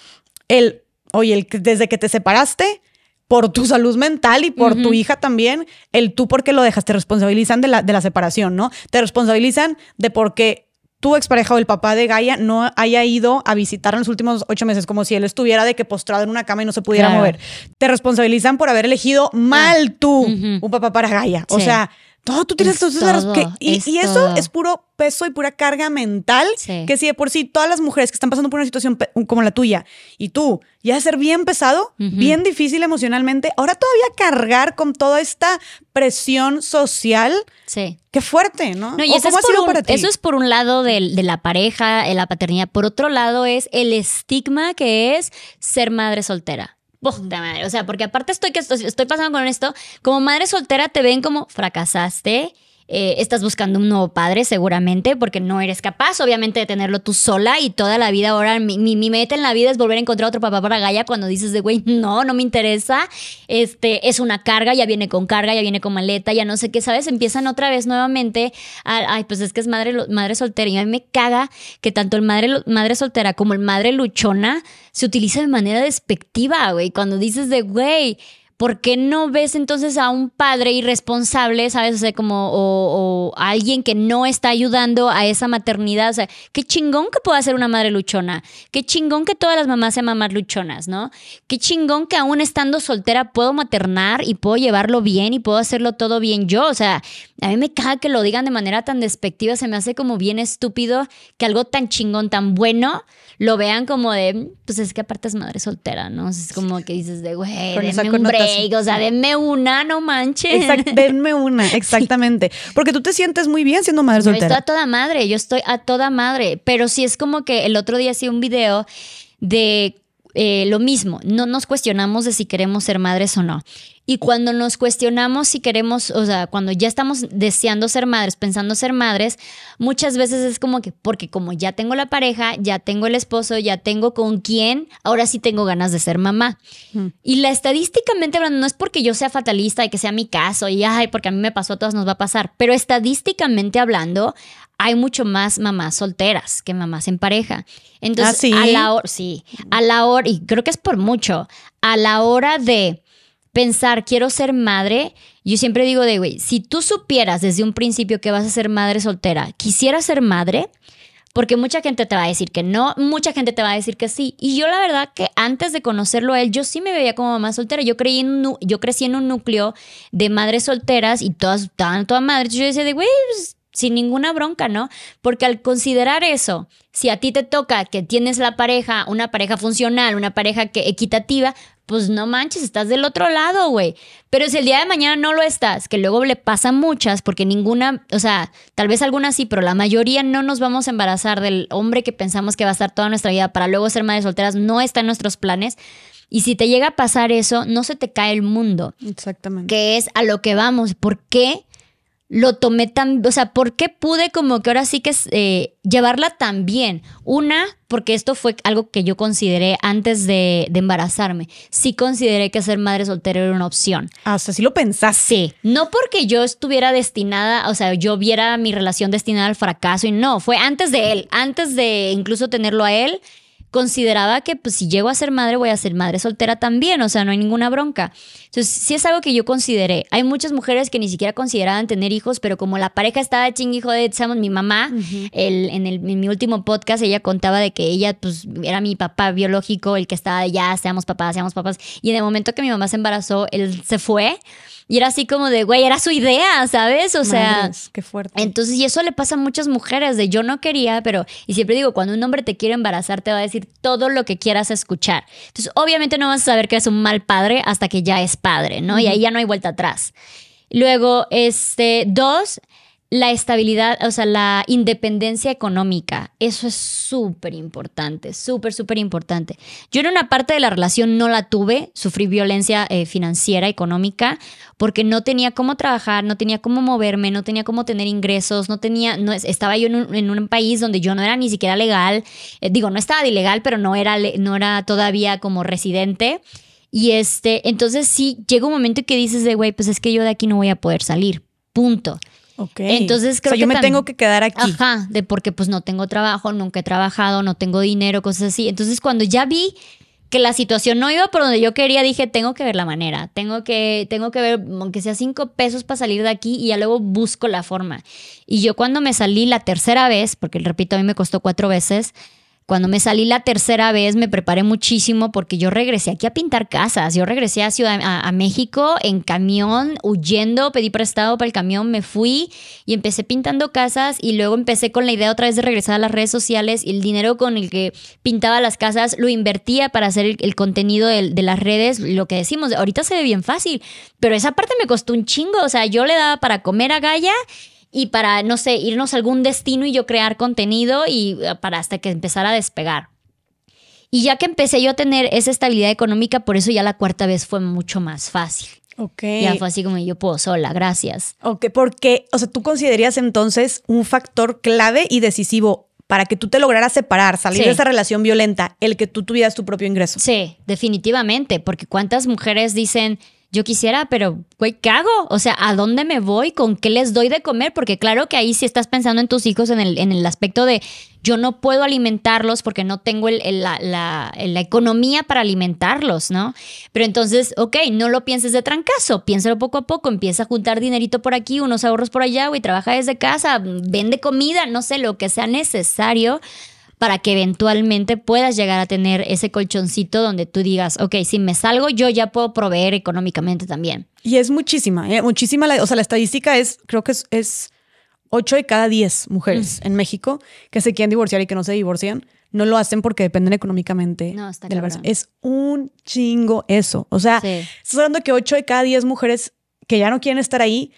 el Oye, el, desde que te separaste, por tu salud mental y por tu hija también, el tú porque lo dejas, te responsabilizan de la, de la separación, ¿no? Te responsabilizan de por qué tu expareja o el papá de Gaia no haya ido a visitar en los últimos ocho meses, como si él estuviera de que postrado en una cama y no se pudiera mover. Te responsabilizan por haber elegido mal tú un papá para Gaia. O sea, todo, tú tienes y, eso es puro peso y pura carga mental. Que si de por sí todas las mujeres que están pasando por una situación como la tuya y tú, ya ser bien pesado, bien difícil emocionalmente, ahora todavía cargar con toda esta presión social. Sí. Qué fuerte, ¿no? y eso, es por un, para ti? eso es por un lado de, la pareja, de la paternidad. Por otro lado es el estigma que es ser madre soltera puta madre. O sea, porque aparte estoy, que estoy pasando con esto, como madre soltera te ven como fracasaste eh, estás buscando un nuevo padre seguramente porque no eres capaz obviamente de tenerlo tú sola y toda la vida ahora mi, meta en la vida es volver a encontrar otro papá para Gaia cuando dices de güey, no, no me interesa, este, es una carga, ya viene con carga, ya viene con maleta, ya no sé qué, ¿sabes? Empiezan otra vez nuevamente, ay, pues es que es madre, madre soltera y a mí me caga que tanto el madre, madre soltera como el madre luchona se utiliza de manera despectiva, güey, cuando dices de güey, qué no ves entonces a un padre irresponsable, ¿sabes? O sea, como o, alguien que no está ayudando a esa maternidad. O sea, qué chingón que pueda ser una madre luchona. Qué chingón que todas las mamás sean mamás luchonas, ¿no? Qué chingón que aún estando soltera puedo maternar y puedo llevarlo bien y puedo hacerlo todo bien yo. O sea, a mí me caga que lo digan de manera tan despectiva, se me hace como bien estúpido que algo tan chingón, tan bueno, lo vean como de, pues es que aparte es madre soltera, ¿no? Es como que dices de, güey, denme un break, o sea, denme una, no manches. denme una, exactamente. Porque tú te sientes muy bien siendo madre soltera. Yo estoy a toda madre, yo estoy a toda madre, pero sí es como que el otro día hacía un video de eh, lo mismo, no nos cuestionamos de si queremos ser madres o no. Y cuando nos cuestionamos si queremos, o sea, cuando ya estamos deseando ser madres, pensando ser madres, muchas veces es como que, porque como ya tengo la pareja, ya tengo el esposo, ya tengo con quién, ahora sí tengo ganas de ser mamá. Y la estadísticamente hablando, no es porque yo sea fatalista y que sea mi caso y, ay, porque a mí me pasó, a todas nos va a pasar, pero estadísticamente hablando, hay mucho más mamás solteras que mamás en pareja. Entonces, ah, sí? a la hora, sí, a la hora, y creo que es por mucho, a la hora de pensar, quiero ser madre, yo siempre digo de, güey, si tú supieras desde un principio que vas a ser madre soltera, quisieras ser madre, porque mucha gente te va a decir que no, mucha gente te va a decir que sí. Y yo la verdad que antes de conocerlo a él, yo sí me veía como mamá soltera. Yo, creí en un, yo crecí en un núcleo de madres solteras y todas estaban todas madre. Yo decía de, güey, pues, sin ninguna bronca, ¿no? Porque al considerar eso, si a ti te toca que tienes la pareja, una pareja funcional, una pareja que, equitativa, pues no manches, estás del otro lado, güey. Pero si el día de mañana no lo estás, que luego le pasa muchas, porque ninguna, o sea, tal vez algunas sí, pero la mayoría no nos vamos a embarazar del hombre que pensamos que va a estar toda nuestra vida para luego ser madres solteras, no está en nuestros planes. Y si te llega a pasar eso, no se te cae el mundo. Exactamente. Que es a lo que vamos. ¿Por qué? lo tomé tan, o sea, ¿por qué pude como que ahora sí que eh, llevarla tan bien? Una, porque esto fue algo que yo consideré antes de, embarazarme. Sí consideré que ser madre soltera era una opción. Hasta ah, o sí lo pensaste. Sí, no porque yo estuviera destinada, o sea, yo viera mi relación destinada al fracaso y no, fue antes de él, antes de incluso tenerlo a él consideraba que pues, si llego a ser madre, voy a ser madre soltera también, o sea, no hay ninguna bronca. Entonces, sí es algo que yo consideré. Hay muchas mujeres que ni siquiera consideraban tener hijos, pero como la pareja estaba chinguijo de, digamos, mi mamá, en, el, mi último podcast, ella contaba de que ella, pues, era mi papá biológico, el que estaba ya, seamos papás, seamos papás. Y en el momento que mi mamá se embarazó, él se fue. Y era así como de, güey, era su idea, ¿sabes? O sea, qué fuerte. Entonces, y eso le pasa a muchas mujeres de yo no quería, pero y siempre digo, cuando un hombre te quiere embarazar te va a decir todo lo que quieras escuchar. Entonces, obviamente no vas a saber que es un mal padre hasta que ya es padre, ¿no? Y ahí ya no hay vuelta atrás. Luego, este, dos, la estabilidad, o sea, la independencia económica, eso es súper importante, súper, súper importante. Yo en una parte de la relación no la tuve, sufrí violencia eh, financiera, económica, porque no tenía cómo trabajar, no tenía cómo moverme, no tenía cómo tener ingresos, no tenía, no, estaba yo en un, país donde yo no era ni siquiera legal, eh, digo, no estaba de ilegal, pero no era, no era todavía como residente. Y este, entonces sí, llega un momento que dices de, güey, pues es que yo de aquí no voy a poder salir, punto. Okay. Entonces creo o yo me tengo que quedar aquí. Ajá, de porque pues no tengo trabajo, nunca he trabajado, no tengo dinero, cosas así. Entonces cuando ya vi que la situación no iba por donde yo quería, dije, tengo que ver la manera, tengo que, tengo que ver, aunque sea cinco pesos para salir de aquí y ya luego busco la forma. Y yo cuando me salí la tercera vez, porque repito, a mí me costó cuatro veces, cuando me salí la tercera vez me preparé muchísimo porque yo regresé aquí a pintar casas, yo regresé a, Ciudad, a, México en camión, huyendo, pedí prestado para el camión, me fui y empecé pintando casas y luego empecé con la idea otra vez de regresar a las redes sociales y el dinero con el que pintaba las casas lo invertía para hacer el, contenido de, de las redes, lo que decimos, ahorita se ve bien fácil, pero esa parte me costó un chingo, o sea, yo le daba para comer a Gaia y para, no sé, irnos a algún destino y yo crear contenido y eh, para hasta que empezara a despegar. Y ya que empecé yo a tener esa estabilidad económica, por eso ya la cuarta vez fue mucho más fácil. Ok. Ya fue así como yo puedo sola, gracias. Ok, porque, o sea, tú considerías entonces un factor clave y decisivo para que tú te lograras separar, salir de esa relación violenta, el que tú tuvieras tu propio ingreso. Sí, definitivamente, porque cuántas mujeres dicen, yo quisiera, pero, güey, ¿qué hago? O sea, ¿a dónde me voy? ¿Con qué les doy de comer? Porque claro que ahí sí estás pensando en tus hijos en el, en el aspecto de yo no puedo alimentarlos porque no tengo la, la, economía para alimentarlos, ¿no? Pero entonces, ok, no lo pienses de trancazo, piénsalo poco a poco, empieza a juntar dinerito por aquí, unos ahorros por allá, güey, trabaja desde casa, vende comida, no sé, lo que sea necesario para que eventualmente puedas llegar a tener ese colchoncito donde tú digas, ok, si me salgo yo ya puedo proveer económicamente también. Y es muchísima, ¿eh? muchísima, la, o sea, la estadística es, creo que es, ocho 8 de cada 10 mujeres en México que se quieren divorciar y que no se divorcian, no lo hacen porque dependen económicamente no, está la Es un chingo eso. O sea, estás hablando que 8 de cada 10 mujeres que ya no quieren estar ahí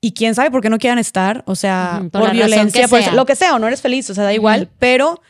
y quién sabe por qué no quieran estar, o sea, por, violencia, por lo que sea, o no eres feliz, o sea, da igual, pero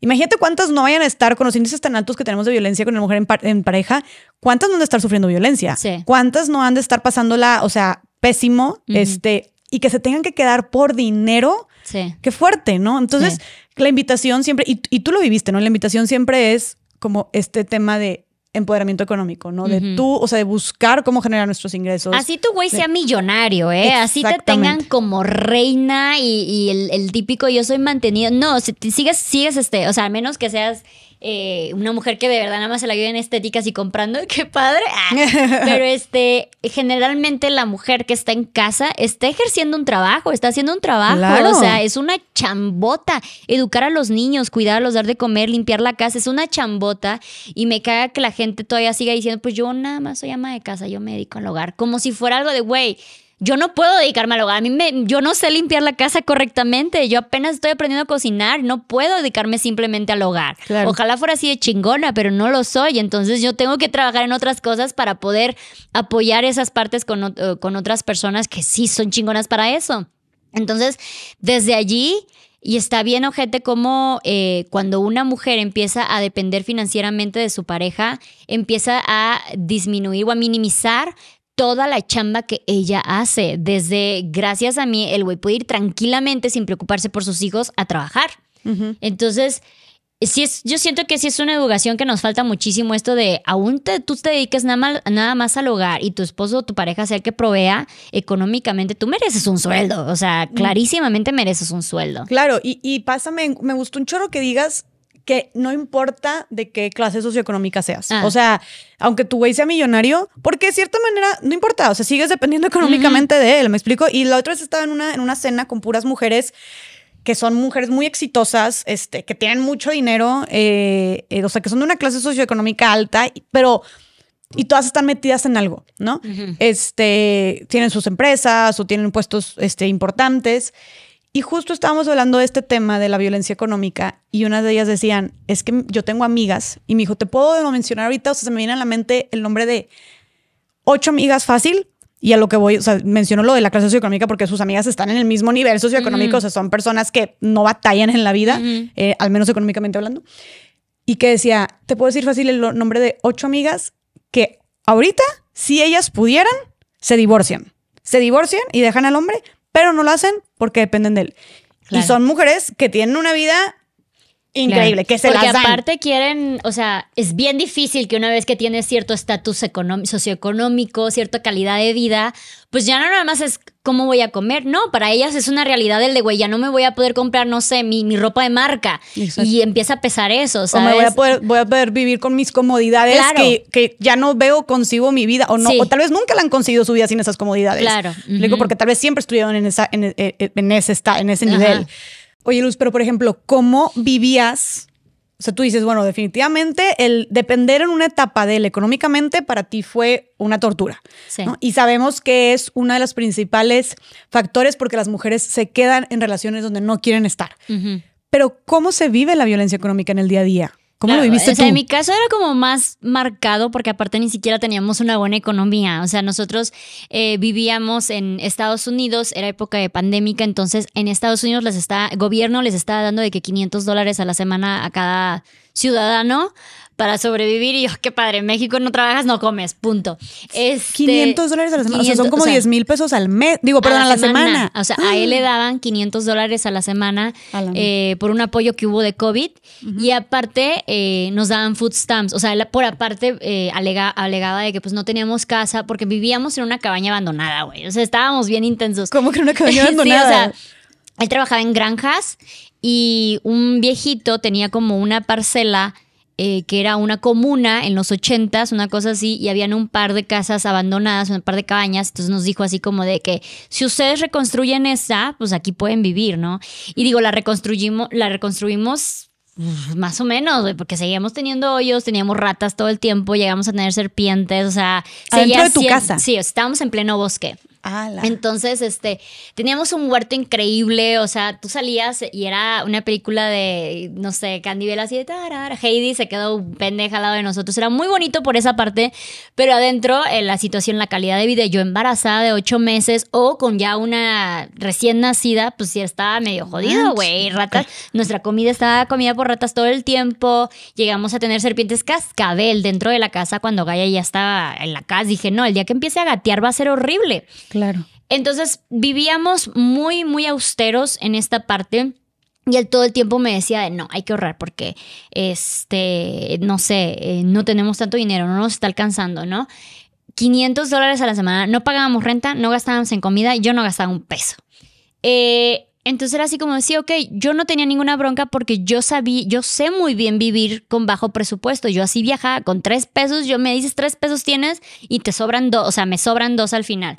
Imagínate cuántas no vayan a estar con los índices tan altos que tenemos de violencia con la mujer en, pareja. ¿Cuántas no han de estar sufriendo violencia? ¿Cuántas no han de estar pasándola, o sea, pésimo, este, y que se tengan que quedar por dinero? Sí. Qué fuerte, ¿no? Entonces, la invitación siempre, y tú lo viviste, ¿no? La invitación siempre es como este tema de empoderamiento económico, ¿no? De tú, o sea, de buscar cómo generar nuestros ingresos. Así tu güey sea millonario, ¿eh? Así te tengan como reina y, el, típico yo soy mantenido. No, si te sigues, sigues este, o sea, al menos que seas eh, una mujer que de verdad nada más se la ayuda en estéticas y comprando, qué padre. Ah, pero este, generalmente la mujer que está en casa está ejerciendo un trabajo, está haciendo un trabajo. O sea, es una chambota. Educar a los niños, cuidarlos, dar de comer, limpiar la casa, es una chambota. Y me caga que la gente todavía siga diciendo, pues yo nada más soy ama de casa, yo me dedico al hogar. Como si fuera algo de, güey yo no puedo dedicarme al hogar. A mí yo no sé limpiar la casa correctamente. Yo apenas estoy aprendiendo a cocinar. No puedo dedicarme simplemente al hogar. Ojalá fuera así de chingona, pero no lo soy. Entonces yo tengo que trabajar en otras cosas para poder apoyar esas partes con, eh, otras personas que sí son chingonas para eso. Entonces, desde allí, y está bien, ojete, como eh, cuando una mujer empieza a depender financieramente de su pareja, empieza a disminuir o a minimizar toda la chamba que ella hace. Desde, gracias a mí, el güey puede ir tranquilamente, sin preocuparse por sus hijos, a trabajar. Entonces, si es, yo siento que si es una educación que nos falta muchísimo esto de, aún tú te dedicas nada más, nada más al hogar y tu esposo o tu pareja sea el que provea económicamente, tú mereces un sueldo, o sea, clarísimamente mereces un sueldo. Claro, y, y pásame, me gustó un chorro que digas que no importa de qué clase socioeconómica seas. Ah. O sea, aunque tu güey sea millonario, porque de cierta manera no importa, o sea, sigues dependiendo económicamente de él, me explico. Y la otra vez estaba en una, en una cena con puras mujeres que son mujeres muy exitosas, este, que tienen mucho dinero, eh, eh, o sea, que son de una clase socioeconómica alta, pero y todas están metidas en algo, ¿no? Este, tienen sus empresas o tienen puestos este, importantes y justo estábamos hablando de este tema de la violencia económica y unas de ellas decían, es que yo tengo amigas y me dijo, te puedo mencionar ahorita, o sea, se me viene a la mente el nombre de ocho amigas fácil y a lo que voy, o sea, menciono lo de la clase socioeconómica porque sus amigas están en el mismo nivel socioeconómico, o sea, son personas que no batallan en la vida, eh, al menos económicamente hablando. Y que decía, te puedo decir fácil el nombre de ocho amigas que ahorita, si ellas pudieran, se divorcian. Se divorcian y dejan al hombre pero no lo hacen porque dependen de él. Y son mujeres que tienen una vida increíble, que se Porque aparte quieren, o sea, es bien difícil que una vez que tienes cierto estatus socioeconómico, cierta calidad de vida, pues ya no nada más es cómo voy a comer, no, para ellas es una realidad el de, güey, ya no me voy a poder comprar, no sé, mi, mi ropa de marca. Y empieza a pesar eso, ¿sabes? O me voy a poder, voy a poder vivir con mis comodidades que, ya no veo, consigo mi vida, o no, o tal vez nunca la han conseguido su vida sin esas comodidades. Claro. Digo, porque tal vez siempre estuvieron en, esa, en, e, e, en, ese, en ese nivel. Oye, Luz, pero por ejemplo, ¿cómo vivías? O sea, tú dices, bueno, definitivamente el depender en una etapa de él económicamente para ti fue una tortura. Y sabemos que es uno de los principales factores porque las mujeres se quedan en relaciones donde no quieren estar. Pero ¿cómo se vive la violencia económica en el día a día? ¿Cómo lo viviste o en mi caso era como más marcado porque aparte ni siquiera teníamos una buena economía. O sea, nosotros eh, vivíamos en Estados Unidos, era época de pandémica, entonces en Estados Unidos les está, el gobierno les estaba dando de que 500 dólares a la semana a cada ciudadano para sobrevivir y yo, qué padre, en México no trabajas, no comes, punto. es este, 500 dólares a la semana, o sea, son como 10 mil pesos al mes, digo, perdón, a la, semana. O sea, a él ah. le daban 500 dólares a la semana eh, por un apoyo que hubo de COVID y aparte eh, nos daban food stamps, o sea, él por aparte eh, alega, alegaba de que pues no teníamos casa porque vivíamos en una cabaña abandonada, güey, o sea, estábamos bien intensos. ¿Cómo que en una cabaña abandonada? o sea, él trabajaba en granjas y un viejito tenía como una parcela eh, que era una comuna en los ochentas, una cosa así, y habían un par de casas abandonadas, un par de cabañas, entonces nos dijo así como de que si ustedes reconstruyen esa, pues aquí pueden vivir, ¿no? Y digo, la reconstruimos, la reconstruimos más o menos, porque seguíamos teniendo hoyos, teníamos ratas todo el tiempo, llegamos a tener serpientes, o sea, dentro de tu casa. Sí, estábamos en pleno bosque. Entonces, este, teníamos un huerto increíble, o sea, tú salías y era una película de, no sé, Candibel así de tarar, Heidi se quedó pendeja al lado de nosotros, era muy bonito por esa parte, pero adentro eh, la situación, la calidad de vida, yo embarazada de ocho meses o con ya una recién nacida, pues ya estaba medio jodido, güey, ratas, nuestra comida estaba comida por ratas todo el tiempo, llegamos a tener serpientes cascabel dentro de la casa cuando Gaia ya estaba en la casa, dije, no, el día que empiece a gatear va a ser horrible. Claro. Entonces vivíamos muy, muy austeros en esta parte. Y él todo el tiempo me decía, no, hay que ahorrar porque, este, no sé, eh, no tenemos tanto dinero, no nos está alcanzando, ¿no? 500 dólares a la semana, no pagábamos renta, no gastábamos en comida, yo no gastaba un peso. Eh, entonces era así como decía, ok, yo no tenía ninguna bronca porque yo sabía, yo sé muy bien vivir con bajo presupuesto. Yo así viajaba con tres pesos, yo me dices tres pesos tienes y te sobran dos, o sea, me sobran dos al final.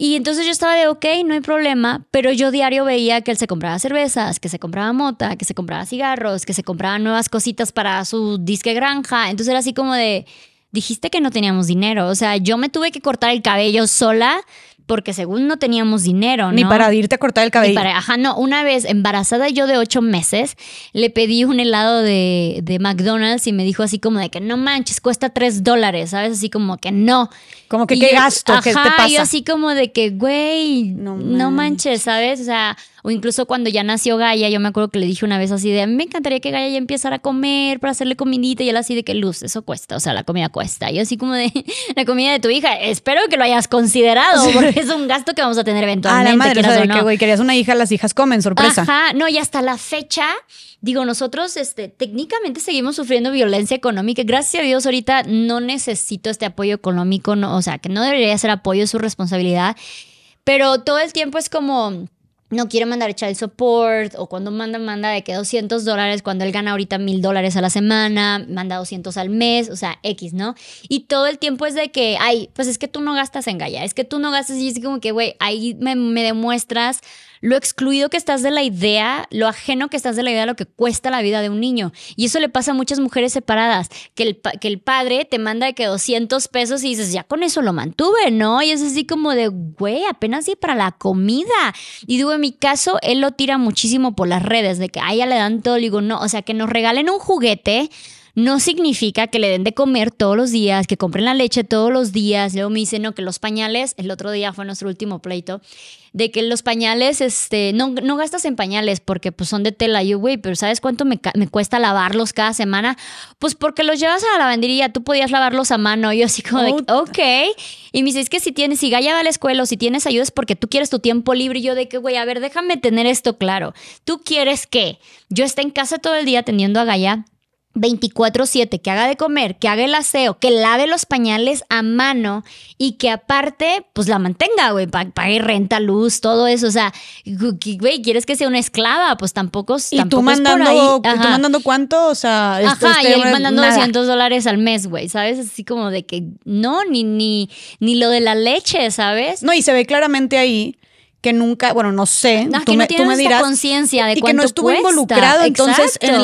Y entonces yo estaba de, ok, no hay problema, pero yo diario veía que él se compraba cervezas, que se compraba mota, que se compraba cigarros, que se compraba nuevas cositas para su disque granja. Entonces era así como de, dijiste que no teníamos dinero. O sea, yo me tuve que cortar el cabello sola porque según no teníamos dinero, ¿no? Ni para irte a cortar el cabello. para, ajá, no. Una vez, embarazada yo de ocho meses, le pedí un helado de, de McDonald's y me dijo así como de que no manches, cuesta tres dólares, ¿sabes? Así como que no. Como que qué gasto, ¿qué te pasa? y así como de que, güey, no, no manches, ¿sabes? O sea o incluso cuando ya nació Gaia, yo me acuerdo que le dije una vez así de, me encantaría que Gaia ya empezara a comer para hacerle comidita y él así de que luz, eso cuesta, o sea, la comida cuesta. Yo así como de, la comida de tu hija, espero que lo hayas considerado porque es un gasto que vamos a tener eventualmente. A la madre, que querías una hija, las hijas comen, sorpresa. Ajá, no, y hasta la fecha, digo, nosotros este, técnicamente seguimos sufriendo violencia económica. Gracias a Dios ahorita no necesito este apoyo económico, o sea, que no debería ser apoyo, es su responsabilidad. Pero todo el tiempo es como no quiere mandar child support o cuando manda, manda de que 200 dólares, cuando él gana ahorita mil dólares a la semana, manda 200 al mes, o sea, X, ¿no? Y todo el tiempo es de que, ay, pues es que tú no gastas en Gaia, es que tú no gastas y es como que, güey, ahí me, me demuestras lo excluido que estás de la idea, lo ajeno que estás de la idea de lo que cuesta la vida de un niño. Y eso le pasa a muchas mujeres separadas, que el, que el padre te manda de que 200 pesos y dices, ya con eso lo mantuve, ¿no? Y es así como de, güey, apenas di para la comida. Y digo, en mi caso, él lo tira muchísimo por las redes, de que ay, ya le dan todo. digo, no, o sea, que nos regalen un juguete no significa que le den de comer todos los días, que compren la leche todos los días. Luego me dicen, no, que los pañales, el otro día fue nuestro último pleito, de que los pañales, este, no, gastas en pañales porque pues son de tela. y güey, pero ¿sabes cuánto me, cuesta lavarlos cada semana? Pues porque los llevas a la lavandería, tú podías lavarlos a mano. Yo así como, ok. Y me dice, es que si tienes, si Gaya va a la escuela o si tienes ayudas porque tú quieres tu tiempo libre. Y yo de que, güey, a ver, déjame tener esto claro. ¿Tú quieres que yo esté en casa todo el día atendiendo a Gaya? 24/7, que haga de comer, que haga el aseo, que lave los pañales a mano y que aparte, pues la mantenga, güey, pague renta, luz, todo eso. O sea, güey, ¿quieres que sea una esclava? Pues tampoco, ¿Y tampoco tú ¿Y tú mandando cuánto? O sea, esto, Ajá, este y mandando 200 dólares al mes, güey, ¿sabes? Así como de que no, ni, ni, ni lo de la leche, ¿sabes? No, y se ve claramente ahí que nunca, bueno, no sé, tú, que no me, tú me dirás, conciencia de y que no estuvo involucrado entonces en,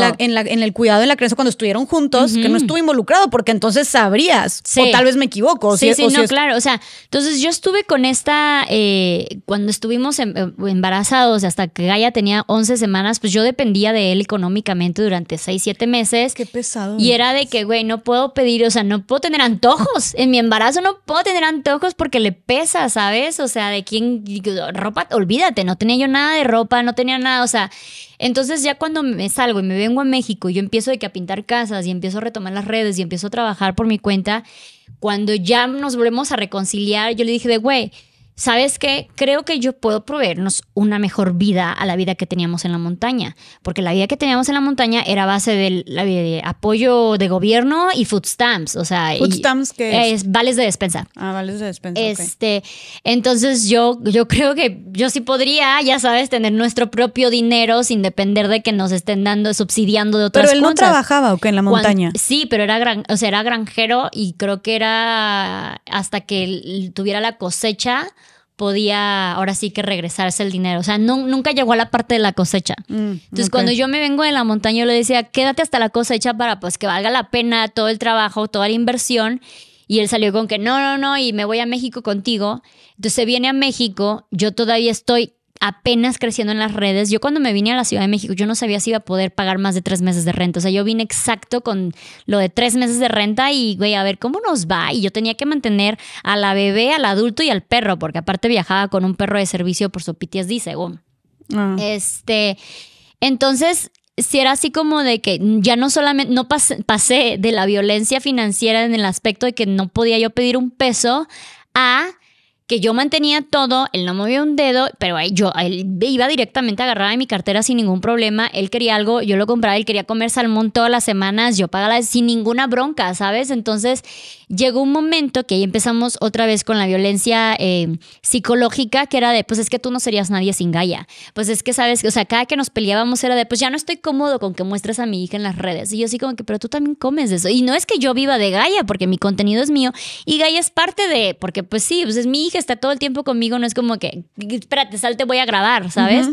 el cuidado de la creencia cuando estuvieron juntos, que no estuvo involucrado porque entonces sabrías, o tal vez me equivoco. Sí, sí, no, claro, o sea, entonces yo estuve con esta, eh, cuando estuvimos em, em, embarazados hasta que Gaia tenía 11 semanas, pues yo dependía de él económicamente durante 6, 7 meses. Qué pesado. Y era de que, güey, no puedo pedir, o sea, no puedo tener antojos, en mi embarazo no puedo tener antojos porque le pesa, ¿sabes? O sea, de quién ropa, olvídate, no tenía yo nada de ropa, no tenía nada, o sea, entonces ya cuando me salgo y me vengo a México y yo empiezo de que a pintar casas y empiezo a retomar las redes y empiezo a trabajar por mi cuenta, cuando ya nos volvemos a reconciliar, yo le dije de, güey, ¿sabes qué? Creo que yo puedo proveernos una mejor vida a la vida que teníamos en la montaña, porque la vida que teníamos en la montaña era base de, apoyo de gobierno y food stamps, o sea, food stamps que es? vales de despensa. Ah, vales de despensa. Este, entonces yo yo creo que yo sí podría, ya sabes, tener nuestro propio dinero sin depender de que nos estén dando subsidiando de otras cosas. Pero él no trabajaba o que en la montaña. sí, pero era gran, o sea, era granjero y creo que era hasta que él tuviera la cosecha podía ahora sí que regresarse el dinero. O sea, nunca llegó a la parte de la cosecha. Mm, Entonces, cuando yo me vengo de la montaña, yo le decía, quédate hasta la cosecha para pues que valga la pena todo el trabajo, toda la inversión. Y él salió con que no, no, no, y me voy a México contigo. Entonces se viene a México, yo todavía estoy apenas creciendo en las redes. Yo cuando me vine a la Ciudad de México, yo no sabía si iba a poder pagar más de tres meses de renta. O sea, yo vine exacto con lo de tres meses de renta y, güey, a ver cómo nos va. Y yo tenía que mantener a la bebé, al adulto y al perro, porque aparte viajaba con un perro de servicio por su PTSD, según. Ah. Este, entonces, si era así como de que ya no solamente, no pasé de la violencia financiera en el aspecto de que no podía yo pedir un peso a que yo mantenía todo, él no movía un dedo, pero yo él iba directamente agarrada de mi cartera sin ningún problema, él quería algo, yo lo compraba, él quería comer salmón todas las semanas, yo pagaba sin ninguna bronca, ¿sabes? Entonces, llegó un momento que ahí empezamos otra vez con la violencia eh, psicológica, que era de, pues es que tú no serías nadie sin Gaia. Pues es que, ¿sabes? O sea, cada que nos peleábamos era de, pues ya no estoy cómodo con que muestres a mi hija en las redes. Y yo así como que, pero tú también comes de eso. Y no es que yo viva de Gaia, porque mi contenido es mío. Y Gaia es parte de, porque pues sí, pues es mi hija, está todo el tiempo conmigo, no es como que, espérate, salte, voy a grabar, ¿sabes?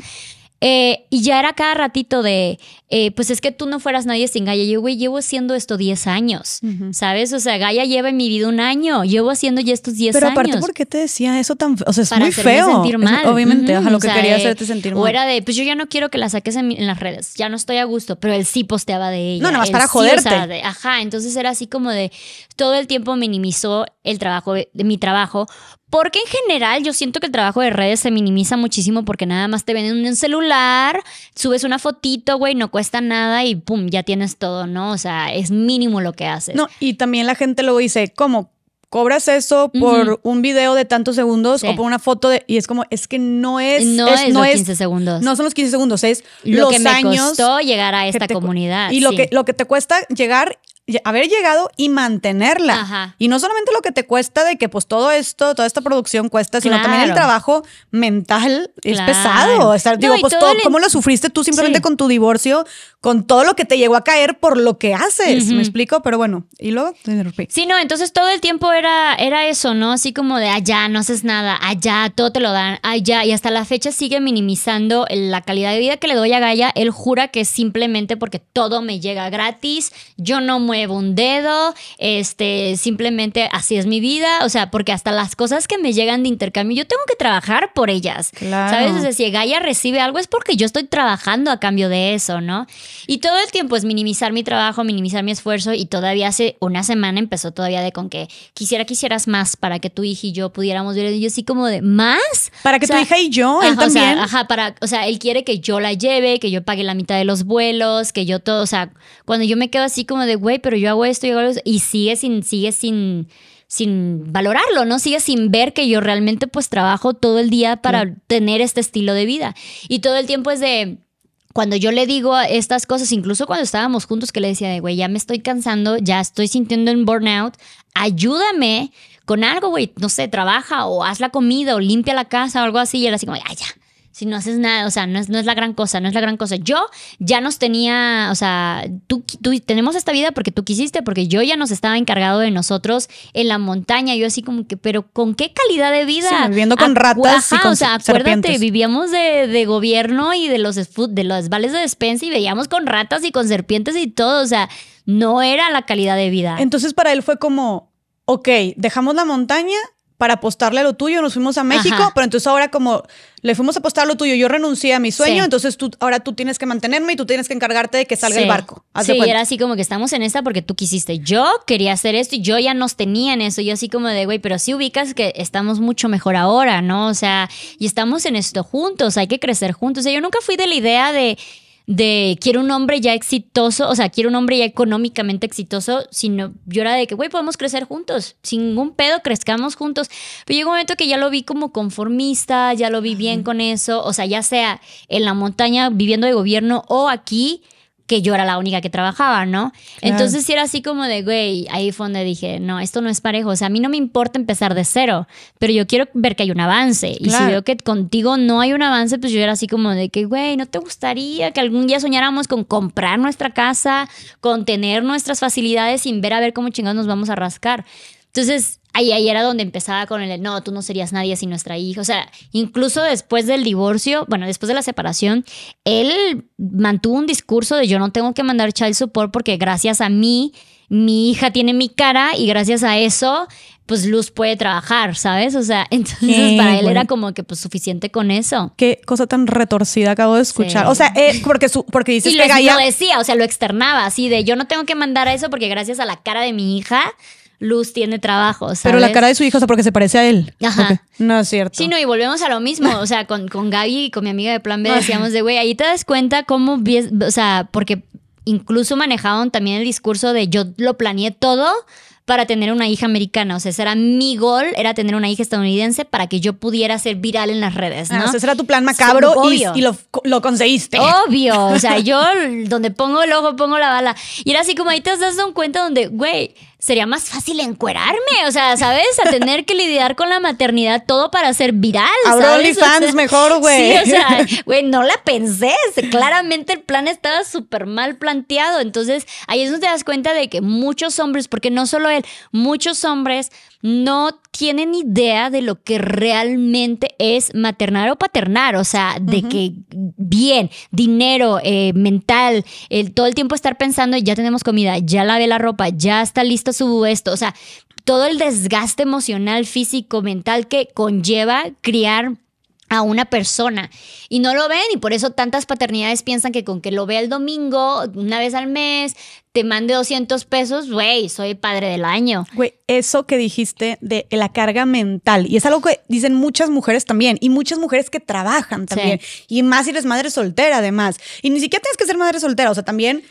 Eh, y ya era cada ratito de, eh, pues es que tú no fueras nadie sin Gaia. Yo, güey, llevo haciendo esto 10 años, ¿sabes? O sea, Gaia lleva en mi vida un año, llevo haciendo ya estos 10 años. Pero aparte, ¿por qué te decía eso tan feo? O sea, es muy feo. obviamente, lo que hacerte sentir mal. O era de, pues yo ya no quiero que la saques en, las redes, ya no estoy a gusto, pero él sí posteaba de ella. No, nada más para joderte. ajá, entonces era así como de, todo el tiempo minimizó el trabajo, eh, de, mi trabajo, porque en general yo siento que el trabajo de redes se minimiza muchísimo porque nada más te venden un celular, subes una fotito, güey, no cuesta cuesta nada y pum, ya tienes todo, ¿no? O sea, es mínimo lo que haces. No, y también la gente luego dice, ¿cómo? cobras eso por un video de tantos segundos o por una foto de y es como es que no es no es, no es, 15 segundos no son los 15 segundos es lo que me costó llegar a esta comunidad y lo que lo que te cuesta llegar haber llegado y mantenerla. Y no solamente lo que te cuesta de que pues todo esto, toda esta producción cuesta, sino también el trabajo mental es pesado. O digo, pues todo, cómo lo sufriste tú simplemente con tu divorcio, con todo lo que te llegó a caer por lo que haces, ¿me explico? Pero bueno, y luego te Sí, no, entonces todo el tiempo era, era eso, ¿no? Así como de allá no haces nada, allá todo te lo dan, allá y hasta la fecha sigue minimizando la calidad de vida que le doy a Gaia. Él jura que simplemente porque todo me llega gratis, yo no muevo un dedo, este, simplemente así es mi vida, o sea, porque hasta las cosas que me llegan de intercambio, yo tengo que trabajar por ellas, claro. ¿sabes? O sea, si Gaia recibe algo es porque yo estoy trabajando a cambio de eso, ¿no? Y todo el tiempo es minimizar mi trabajo, minimizar mi esfuerzo y todavía hace una semana empezó todavía de con que quisiera que hicieras más para que tu hija y yo pudiéramos ver, y yo así como de, ¿más? Para que tu hija y yo, él también. O sea, ajá, para, o sea, él quiere que yo la lleve, que yo pague la mitad de los vuelos, que yo todo, o sea, cuando yo me quedo así como de, güey, pero yo hago esto, y hago y sigue sin, sigue sin, sin valorarlo, ¿no? Sigue sin ver que yo realmente pues trabajo todo el día para tener este estilo de vida. Y todo el tiempo es de, cuando yo le digo estas cosas, incluso cuando estábamos juntos, que le decía de, güey, ya me estoy cansando, ya estoy sintiendo un burnout, ayúdame con algo, güey, no sé, trabaja o haz la comida o limpia la casa o algo así, y él así como, ay, ya si no haces nada, o sea, no es, no es, la gran cosa, no es la gran cosa. Yo ya nos tenía, o sea, tú, tú, tenemos esta vida porque tú quisiste, porque yo ya nos estaba encargado de nosotros en la montaña, yo así como que, pero ¿con qué calidad de vida? viviendo con ratas. y con o sea, acuérdate, vivíamos de, gobierno y de los, de los vales de despensa y veíamos con ratas y con serpientes y todo, o sea, no era la calidad de vida. Entonces para él fue como, ok, dejamos la montaña, para apostarle lo tuyo, nos fuimos a México, pero entonces ahora como le fuimos a apostar lo tuyo, yo renuncié a mi sueño, entonces tú ahora tú tienes que mantenerme y tú tienes que encargarte de que salga el barco. sí, era así como que estamos en esta porque tú quisiste. Yo quería hacer esto y yo ya nos tenía en eso. Yo así como de, güey, pero sí ubicas que estamos mucho mejor ahora, ¿no? O sea, y estamos en esto juntos, hay que crecer juntos. O sea, yo nunca fui de la idea de de quiero un hombre ya exitoso, o sea, quiero un hombre ya económicamente exitoso, sino llora de que, güey, podemos crecer juntos, sin ningún pedo, crezcamos juntos. Pero llegó un momento que ya lo vi como conformista, ya lo vi bien con eso, o sea, ya sea en la montaña viviendo de gobierno o aquí que yo era la única que trabajaba, ¿no? Entonces si era así como de, güey, ahí fue donde dije, no, esto no es parejo, o sea, a mí no me importa empezar de cero, pero yo quiero ver que hay un avance. Y si veo que contigo no hay un avance, pues yo era así como de que, güey, ¿no te gustaría que algún día soñáramos con comprar nuestra casa, con tener nuestras facilidades sin ver a ver cómo chingados nos vamos a rascar? Entonces, ahí, era donde empezaba con el, no, tú no serías nadie sin nuestra hija. O sea, incluso después del divorcio, bueno, después de la separación, él mantuvo un discurso de yo no tengo que mandar child support porque gracias a mí, mi hija tiene mi cara y gracias a eso, pues Luz puede trabajar, ¿sabes? O sea, entonces para él era como que pues suficiente con eso. Qué cosa tan retorcida acabo de escuchar. O sea, eh, porque, porque dices que lo, decía, o sea, lo externaba así de yo no tengo que mandar a eso porque gracias a la cara de mi hija Luz tiene trabajo. Pero la cara de su hijo, es porque se parece a él. Ajá. No es cierto. Sí, no, y volvemos a lo mismo. O sea, con, con Gaby y con mi amiga de Plan B decíamos de, güey, ahí te das cuenta cómo, o sea, porque incluso manejaban también el discurso de yo lo planeé todo para tener una hija americana. O sea, ese era mi gol, era tener una hija estadounidense para que yo pudiera ser viral en las redes, ¿no? Ah, ese era tu plan macabro y, lo, lo, conseguiste. Obvio. O sea, yo donde pongo el ojo, pongo la bala. Y era así como ahí te has dado cuenta donde, güey, sería más fácil encuerarme, o sea, ¿sabes? A tener que lidiar con la maternidad todo para ser viral. Ahora OnlyFans fans mejor, güey. Sí, o sea, güey, no la pensé. Claramente el plan estaba súper mal planteado. Entonces, ahí es donde te das cuenta de que muchos hombres, porque no solo él, muchos hombres no tienen idea de lo que realmente es maternar o paternar, o sea, de que bien, dinero, eh, mental, el, todo el tiempo estar pensando, ya tenemos comida, ya lavé la ropa, ya está listo su esto, o sea, todo el desgaste emocional, físico, mental que conlleva criar a una persona y no lo ven y por eso tantas paternidades piensan que con que lo vea el domingo, una vez al mes, te mande 200 pesos, güey, soy padre del año. Güey, eso que dijiste de la carga mental, y es algo que dicen muchas mujeres también, y muchas mujeres que trabajan también, y más si eres madre soltera además, y ni siquiera tienes que ser madre soltera, o sea, también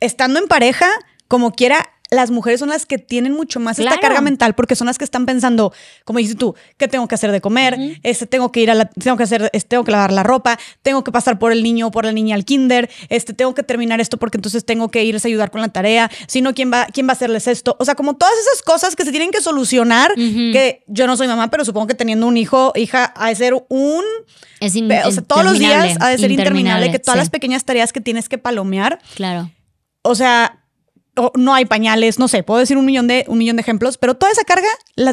estando en pareja, como quiera, las mujeres son las que tienen mucho más esta carga mental porque son las que están pensando, como dices tú, ¿qué tengo que hacer de comer? este, tengo que ir a la, tengo que hacer, este, tengo que lavar la ropa, tengo que pasar por el niño o por la niña al kinder, este, tengo que terminar esto porque entonces tengo que irse a ayudar con la tarea, si no, ¿quién va, quién va a hacerles esto? O sea, como todas esas cosas que se tienen que solucionar, que yo no soy mamá, pero supongo que teniendo un hijo, hija, ha de ser un... Es o sea, todos los días ha de ser interminable, que todas las pequeñas tareas que tienes que palomear. Claro. O sea, no hay pañales, no sé, puedo decir un millón de, un millón de ejemplos, pero toda esa carga,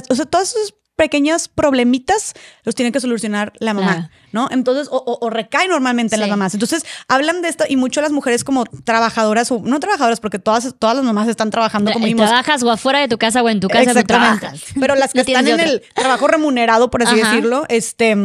o sea, todas esos pequeñas problemitas los tiene que solucionar la mamá, ¿no? Entonces, o, recae normalmente en las mamás. Entonces, hablan de esto y mucho las mujeres como trabajadoras, o no trabajadoras, porque todas, todas las mamás están trabajando como vimos. Trabajas o afuera de tu casa o en tu casa de trabajas. Pero las que están en el trabajo remunerado, por así decirlo, este,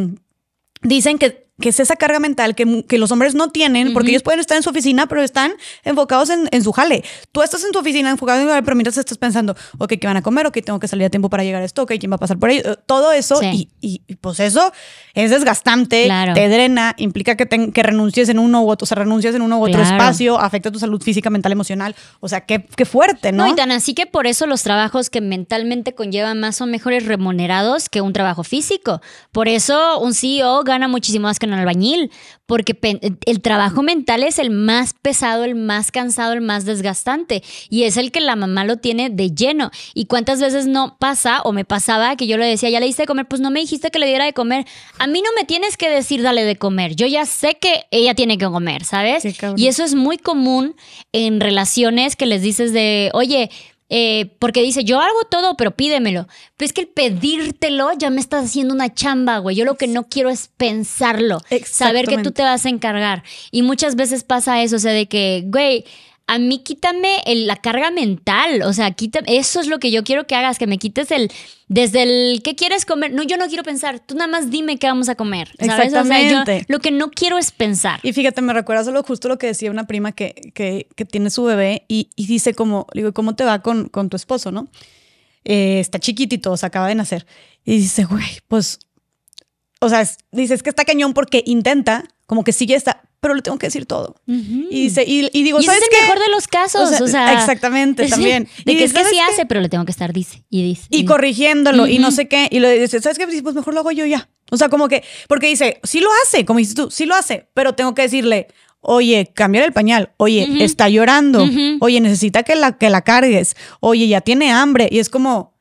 dicen que que es esa carga mental que, que los hombres no tienen, porque ellos pueden estar en su oficina, pero están enfocados en, en su jale. Tú estás en tu oficina enfocado en su jale, pero mientras estás pensando, ok, ¿qué van a comer? o Ok, tengo que salir a tiempo para llegar a esto, ok, ¿quién va a pasar por ahí? Eh, todo eso, y, y, pues eso es desgastante, te drena, implica que, te, que renuncies en uno u otro, o sea, renuncies en uno u otro espacio, afecta tu salud física, mental, emocional, o sea, qué, qué fuerte, ¿no? No, y tan así que por eso los trabajos que mentalmente conllevan más son mejores remunerados que un trabajo físico. Por eso un CEO gana muchísimo más que albañil, porque el trabajo mental es el más pesado, el más cansado, el más desgastante y es el que la mamá lo tiene de lleno. ¿Y cuántas veces no pasa o me pasaba que yo le decía, ya le diste de comer, pues no me dijiste que le diera de comer? A mí no me tienes que decir dale de comer, yo ya sé que ella tiene que comer, ¿sabes? y eso es muy común en relaciones que les dices de, oye, eh, porque dice, yo hago todo, pero pídemelo. Pero es que el pedírtelo ya me estás haciendo una chamba, güey. Yo lo que no quiero es pensarlo, saber que tú te vas a encargar. Y muchas veces pasa eso, o sea, de que, güey, a mí quítame la carga mental, o sea, quítame, eso es lo que yo quiero que hagas, que me quites el, desde el, ¿qué quieres comer? No, yo no quiero pensar, tú nada más dime qué vamos a comer. Exactamente. lo que no quiero es pensar. Y fíjate, me recuerda solo justo lo que decía una prima que, que, tiene su bebé y, dice como, digo, ¿cómo te va con, con tu esposo, no? Eh, está chiquitito, se acaba de nacer. Y dice, güey, pues, o sea, dices que está cañón porque intenta, como que sigue esta, pero le tengo que decir todo. y, dice y, digo, ¿Y ¿sabes es el mejor de los casos. exactamente, también. De que es que sí hace, pero le tengo que estar, dice, y dice. Y, corrigiéndolo, y no sé qué. Y le dice, ¿sabes qué? Pues, pues mejor lo hago yo ya. O sea, como que, porque dice, sí lo hace, como dices tú, sí lo hace, pero tengo que decirle, oye, cambiar el pañal, oye, está llorando, oye, necesita que la, que la cargues, oye, ya tiene hambre. Y es como,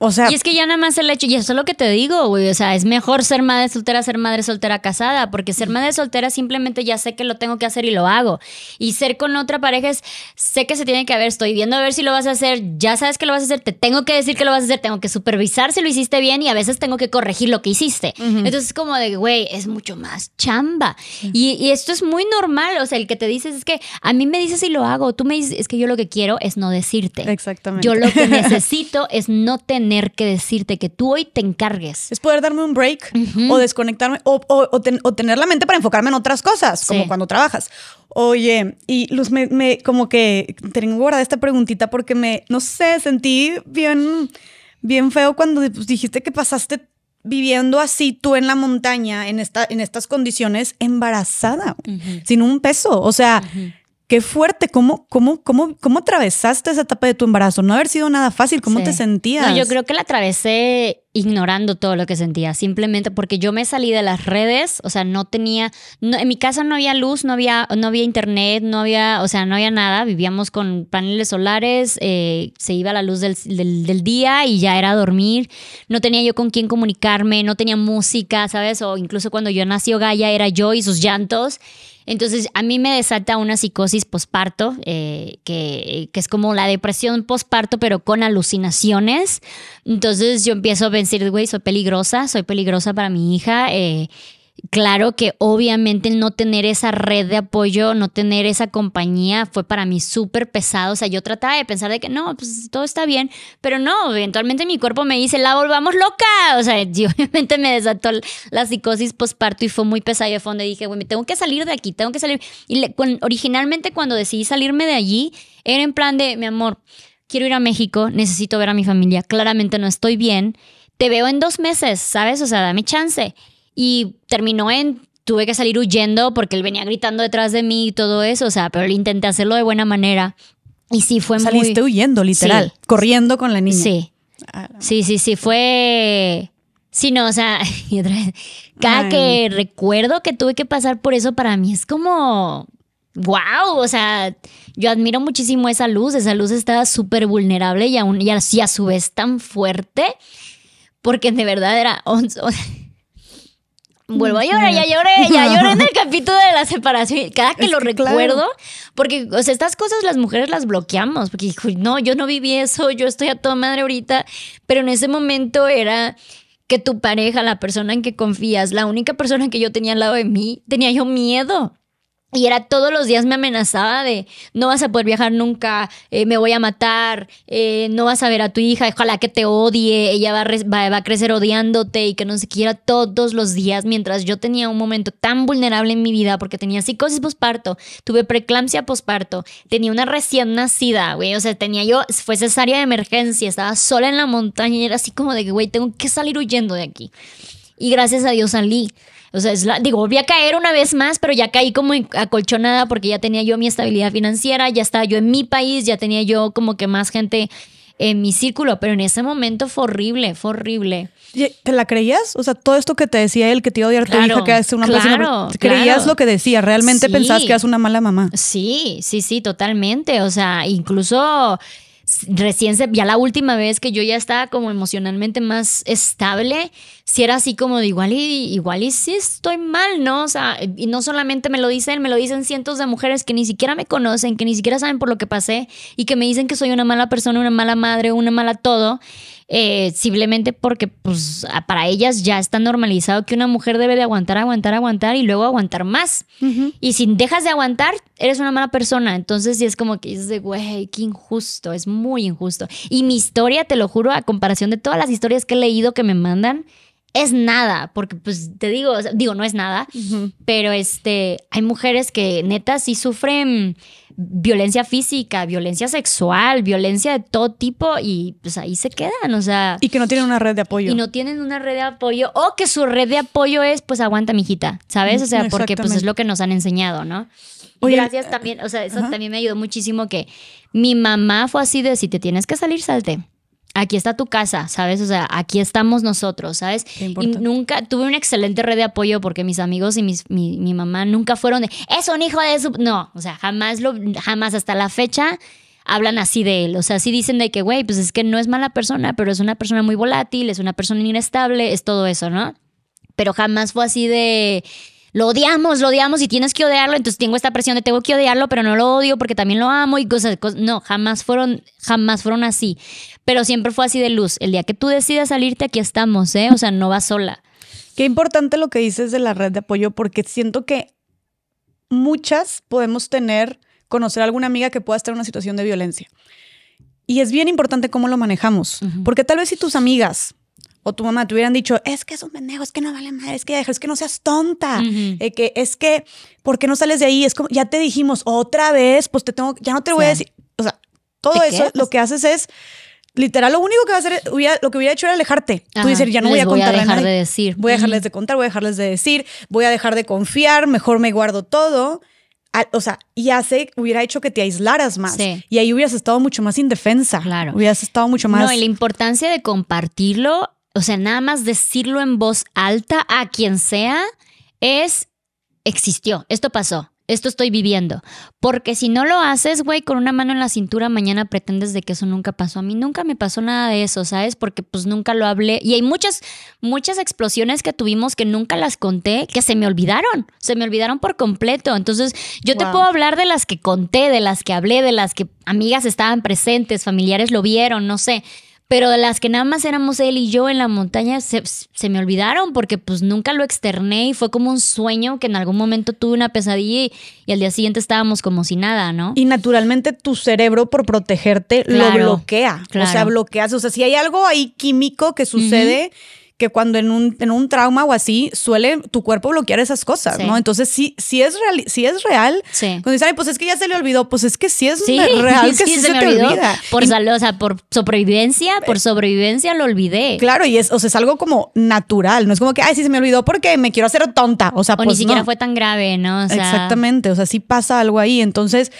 o sea. Y es que ya nada más el hecho, y eso es lo que te digo, güey. O sea, es mejor ser madre soltera, ser madre soltera casada, porque ser madre soltera simplemente ya sé que lo tengo que hacer y lo hago. Y ser con otra pareja es, sé que se tiene que ver estoy viendo a ver si lo vas a hacer, ya sabes que lo vas a hacer, te tengo que decir que lo vas a hacer, tengo que supervisar si lo hiciste bien y a veces tengo que corregir lo que hiciste. Entonces, es como de, güey, es mucho más chamba. y, esto es muy normal. O sea, el que te dices es que a mí me dices si lo hago, tú me dices, es que yo lo que quiero es no decirte. Exactamente. Yo lo que necesito es no tener que decirte que tú hoy te encargues. Es poder darme un break o desconectarme o, tener la mente para enfocarme en otras cosas, como cuando trabajas. Oye, y Luz, me, como que tengo guardada esta preguntita porque me, no sé, sentí bien, bien feo cuando pues, dijiste que pasaste viviendo así tú en la montaña, en, esta, en estas condiciones, embarazada, sin un peso. O sea, Qué fuerte, ¿Cómo, cómo, cómo, cómo atravesaste esa etapa de tu embarazo? No haber sido nada fácil, ¿cómo te sentías? No, yo creo que la atravesé ignorando todo lo que sentía, simplemente porque yo me salí de las redes, o sea, no tenía, en mi casa no había luz, no había, no había internet, no había, o sea, no había nada, vivíamos con paneles solares, eh, se iba la luz del, día y ya era dormir, no tenía yo con quién comunicarme, no tenía música, ¿sabes? O incluso cuando yo nací, Gaya era yo y sus llantos entonces, a mí me desata una psicosis posparto, eh, que, es como la depresión posparto, pero con alucinaciones. Entonces, yo empiezo a vencer, güey, soy peligrosa, soy peligrosa para mi hija, eh, Claro que obviamente no tener esa red de apoyo, no tener esa compañía fue para mí súper pesado. O sea, yo trataba de pensar de que no, pues todo está bien, pero no, eventualmente mi cuerpo me dice, la volvamos loca. O sea, yo, obviamente me desató la psicosis postparto y fue muy pesado de fondo. dije, güey, me tengo que salir de aquí, tengo que salir. Y originalmente cuando decidí salirme de allí, era en plan de, mi amor, quiero ir a México, necesito ver a mi familia, claramente no estoy bien te veo en dos meses, ¿sabes? O sea, dame chance y terminó en tuve que salir huyendo porque él venía gritando detrás de mí y todo eso, o sea, pero le intenté hacerlo de buena manera y sí fue Saliste huyendo, literal, corriendo con la niña. Sí. Sí, sí, sí, fue... Sí, no, o sea, y otra vez, cada que recuerdo que tuve que pasar por eso, para mí es como, wow, o sea, yo admiro muchísimo esa luz, esa luz estaba súper vulnerable y, aún, y, a, y a su vez tan fuerte, porque de verdad era vuelvo a llorar, ya lloré, ya lloré en el capítulo de la separación. Cada que lo recuerdo, porque, o sea, estas cosas las mujeres las bloqueamos, porque no, yo no viví eso, yo estoy a toda madre ahorita, pero en ese momento era que tu pareja, la persona en que confías, la única persona que yo tenía al lado de mí, tenía yo miedo. Y era todos los días me amenazaba de no vas a poder viajar nunca, eh, me voy a matar, eh, no vas a ver a tu hija, ojalá que te odie, ella va a, va, va a crecer odiándote y que no se quiera todos los días. Mientras yo tenía un momento tan vulnerable en mi vida porque tenía psicosis posparto, tuve preeclampsia posparto, tenía una recién nacida, güey. O sea, tenía yo, fue cesárea de emergencia, estaba sola en la montaña y era así como de que, güey, tengo que salir huyendo de aquí. Y gracias a Dios salí. O sea, digo, volví a caer una vez más, pero ya caí como acolchonada porque ya tenía yo mi estabilidad financiera, ya estaba yo en mi país, ya tenía yo como que más gente en mi círculo, pero en ese momento fue horrible, fue horrible. ¿Te la creías? O sea, todo esto que te decía él, que te iba a odiar tu hija, que eres una claro, ¿Creías lo que decía? ¿Realmente pensabas que eras una mala mamá? Sí, sí, sí, totalmente. O sea, incluso recién, se, ya la última vez que yo ya estaba como emocionalmente más estable, si era así como de igual y, igual y si estoy mal, ¿no? O sea, y no solamente me lo dicen me lo dicen cientos de mujeres que ni siquiera me conocen, que ni siquiera saben por lo que pasé y que me dicen que soy una mala persona, una mala madre, una mala todo. Eh, simplemente porque pues, para ellas ya está normalizado que una mujer debe de aguantar, aguantar, aguantar y luego aguantar más. Y si dejas de aguantar, eres una mala persona. Entonces sí es como que dices, güey, qué injusto, es muy injusto. Y mi historia, te lo juro, a comparación de todas las historias que he leído que me mandan, es nada, porque pues te digo, digo, no es nada, pero este, hay mujeres que neta sí sufren violencia física, violencia sexual, violencia de todo tipo y pues ahí se quedan, o sea... Y que no tienen una red de apoyo. Y no tienen una red de apoyo o que su red de apoyo es pues aguanta mijita, ¿sabes? O sea, porque pues es lo que nos han enseñado, ¿no? gracias eh, también, o sea, eso también me ayudó muchísimo que mi mamá fue así de si te tienes que salir, salte aquí está tu casa, ¿sabes? O sea, aquí estamos nosotros, ¿sabes? Y nunca tuve una excelente red de apoyo porque mis amigos y mis, mi, mamá nunca fueron de, es un hijo de su... No, o sea, jamás lo, jamás hasta la fecha hablan así de él. O sea, sí dicen de que, güey, pues es que no es mala persona, pero es una persona muy volátil, es una persona inestable, es todo eso, ¿no? Pero jamás fue así de lo odiamos, lo odiamos y tienes que odiarlo, entonces tengo esta presión de tengo que odiarlo, pero no lo odio porque también lo amo y cosas, cosas, no, jamás fueron jamás fueron así. Pero siempre fue así de luz. El día que tú decidas salirte, aquí estamos, ¿eh? O sea, no vas sola. Qué importante lo que dices de la red de apoyo, porque siento que muchas podemos tener, conocer a alguna amiga que pueda estar en una situación de violencia. Y es bien importante cómo lo manejamos, porque tal vez si tus amigas o tu mamá te hubieran dicho, es que es un pendejo, es que no vale madre, es que es que no seas tonta, que es que, ¿por qué no sales de ahí? Es como, ya te dijimos otra vez, pues te tengo, ya no te voy a decir, o sea, todo eso lo que haces es literal, lo único que va a hacer, hubiera, lo que hubiera hecho era alejarte. Tú dices, ya no voy a contar. voy a, dejar De decir. Voy a dejarles de contar, voy a dejarles de decir, voy a dejar de confiar, mejor me guardo todo. O sea, ya sé, hubiera hecho que te aislaras más. Y ahí hubieras estado mucho más indefensa. Claro. Hubieras estado mucho más. No, y la importancia de compartirlo, o sea, nada más decirlo en voz alta a quien sea, es existió, esto pasó esto estoy viviendo. Porque si no lo haces, güey, con una mano en la cintura, mañana pretendes de que eso nunca pasó. A mí nunca me pasó nada de eso, ¿sabes? Porque pues nunca lo hablé. Y hay muchas, muchas explosiones que tuvimos que nunca las conté, que se me olvidaron. Se me olvidaron por completo. Entonces, yo te puedo hablar de las que conté, de las que hablé, de las que amigas estaban presentes, familiares lo vieron, no sé pero de las que nada más éramos él y yo en la montaña se, se, me olvidaron porque pues nunca lo externé y fue como un sueño que en algún momento tuve una pesadilla y, al día siguiente estábamos como si nada, ¿no? Y naturalmente tu cerebro por protegerte lo bloquea, o sea, bloqueas, o sea, si hay algo ahí químico que sucede que cuando en un, en un trauma o así, suele tu cuerpo bloquear esas cosas, ¿no? Entonces, si es real, sí es real. Cuando dicen, Ay, pues es que ya se le olvidó, pues es que sí es real que sí, se, se, me olvidó. olvida. Por, o sea, por sobrevivencia, por eh, sobrevivencia lo olvidé. Claro, y es, es algo como natural, no es como que, ay, sí se me olvidó porque me quiero hacer tonta, o sea, o ni pues, siquiera fue tan grave, ¿no? Exactamente, o sea, sí pasa algo ahí, entonces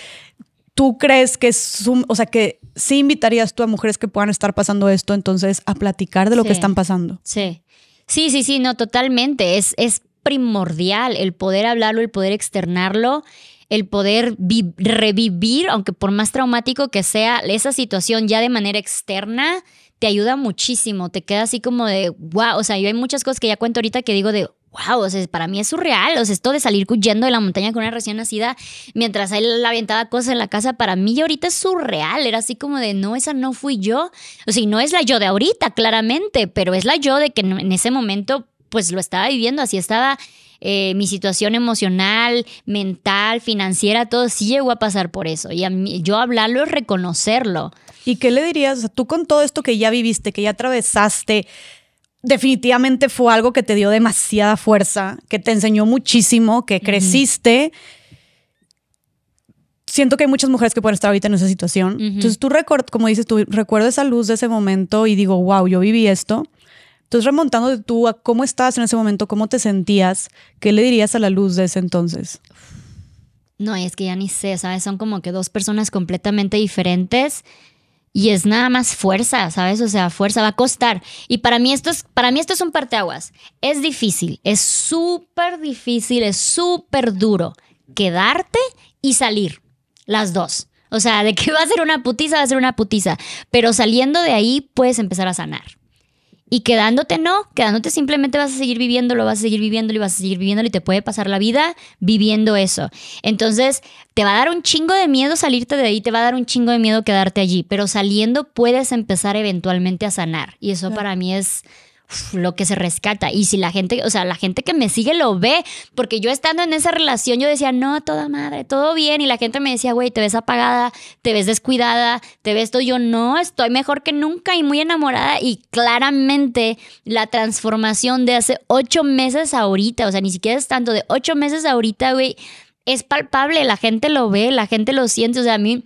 ¿Tú crees que, un o sea, que sí invitarías tú a mujeres que puedan estar pasando esto, entonces, a platicar de lo que están pasando? Sí. Sí, sí, sí, no, totalmente. Es, es primordial el poder hablarlo, el poder externarlo, el poder revivir, aunque por más traumático que sea, esa situación ya de manera externa te ayuda muchísimo. Te queda así como de, wow, o sea, yo hay muchas cosas que ya cuento ahorita que digo de, wow, o sea, para mí es surreal. O sea, esto de salir huyendo de la montaña con una recién nacida mientras hay la aventaba cosas en la casa, para mí ahorita es surreal. Era así como de, no, esa no fui yo. O sea, no es la yo de ahorita, claramente, pero es la yo de que en ese momento, pues lo estaba viviendo, así estaba. Eh, mi situación emocional, mental, financiera, todo sí llegó a pasar por eso. Y yo hablarlo es reconocerlo. ¿Y qué le dirías? O sea, tú con todo esto que ya viviste, que ya atravesaste, definitivamente fue algo que te dio demasiada fuerza, que te enseñó muchísimo, que creciste. Siento que hay muchas mujeres que pueden estar ahorita en esa situación. Entonces tú, como dices, tú recuerdas esa luz de ese momento y digo, wow, yo viví esto. Entonces, remontando de tú a cómo estabas en ese momento, cómo te sentías, ¿qué le dirías a la luz de ese entonces? No, es que ya ni sé, ¿sabes? Son como que dos personas completamente diferentes y es nada más fuerza, ¿sabes? O sea, fuerza va a costar. Y para mí esto es, para mí esto es un parteaguas. Es difícil, es súper difícil, es súper duro quedarte y salir, las dos. O sea, de que va a ser una putiza, va a ser una putiza. Pero saliendo de ahí puedes empezar a sanar. Y quedándote no, quedándote simplemente vas a seguir viviéndolo, vas a seguir viviéndolo y vas a seguir viviéndolo y te puede pasar la vida viviendo eso. Entonces, te va a dar un chingo de miedo salirte de ahí, te va a dar un chingo de miedo quedarte allí, pero saliendo puedes empezar eventualmente a sanar. Y eso para mí es lo que se rescata. Y si la gente, o sea, la gente que me sigue lo ve, porque yo estando en esa relación, yo decía, no, toda madre, todo bien. Y la gente me decía, güey, te ves apagada, te ves descuidada, te ves todo. Yo no, estoy mejor que nunca y muy enamorada. Y claramente la transformación de hace ocho meses ahorita, o sea, ni siquiera es tanto, de ocho meses ahorita, güey, es palpable. La gente lo ve, la gente lo siente. O sea, a mí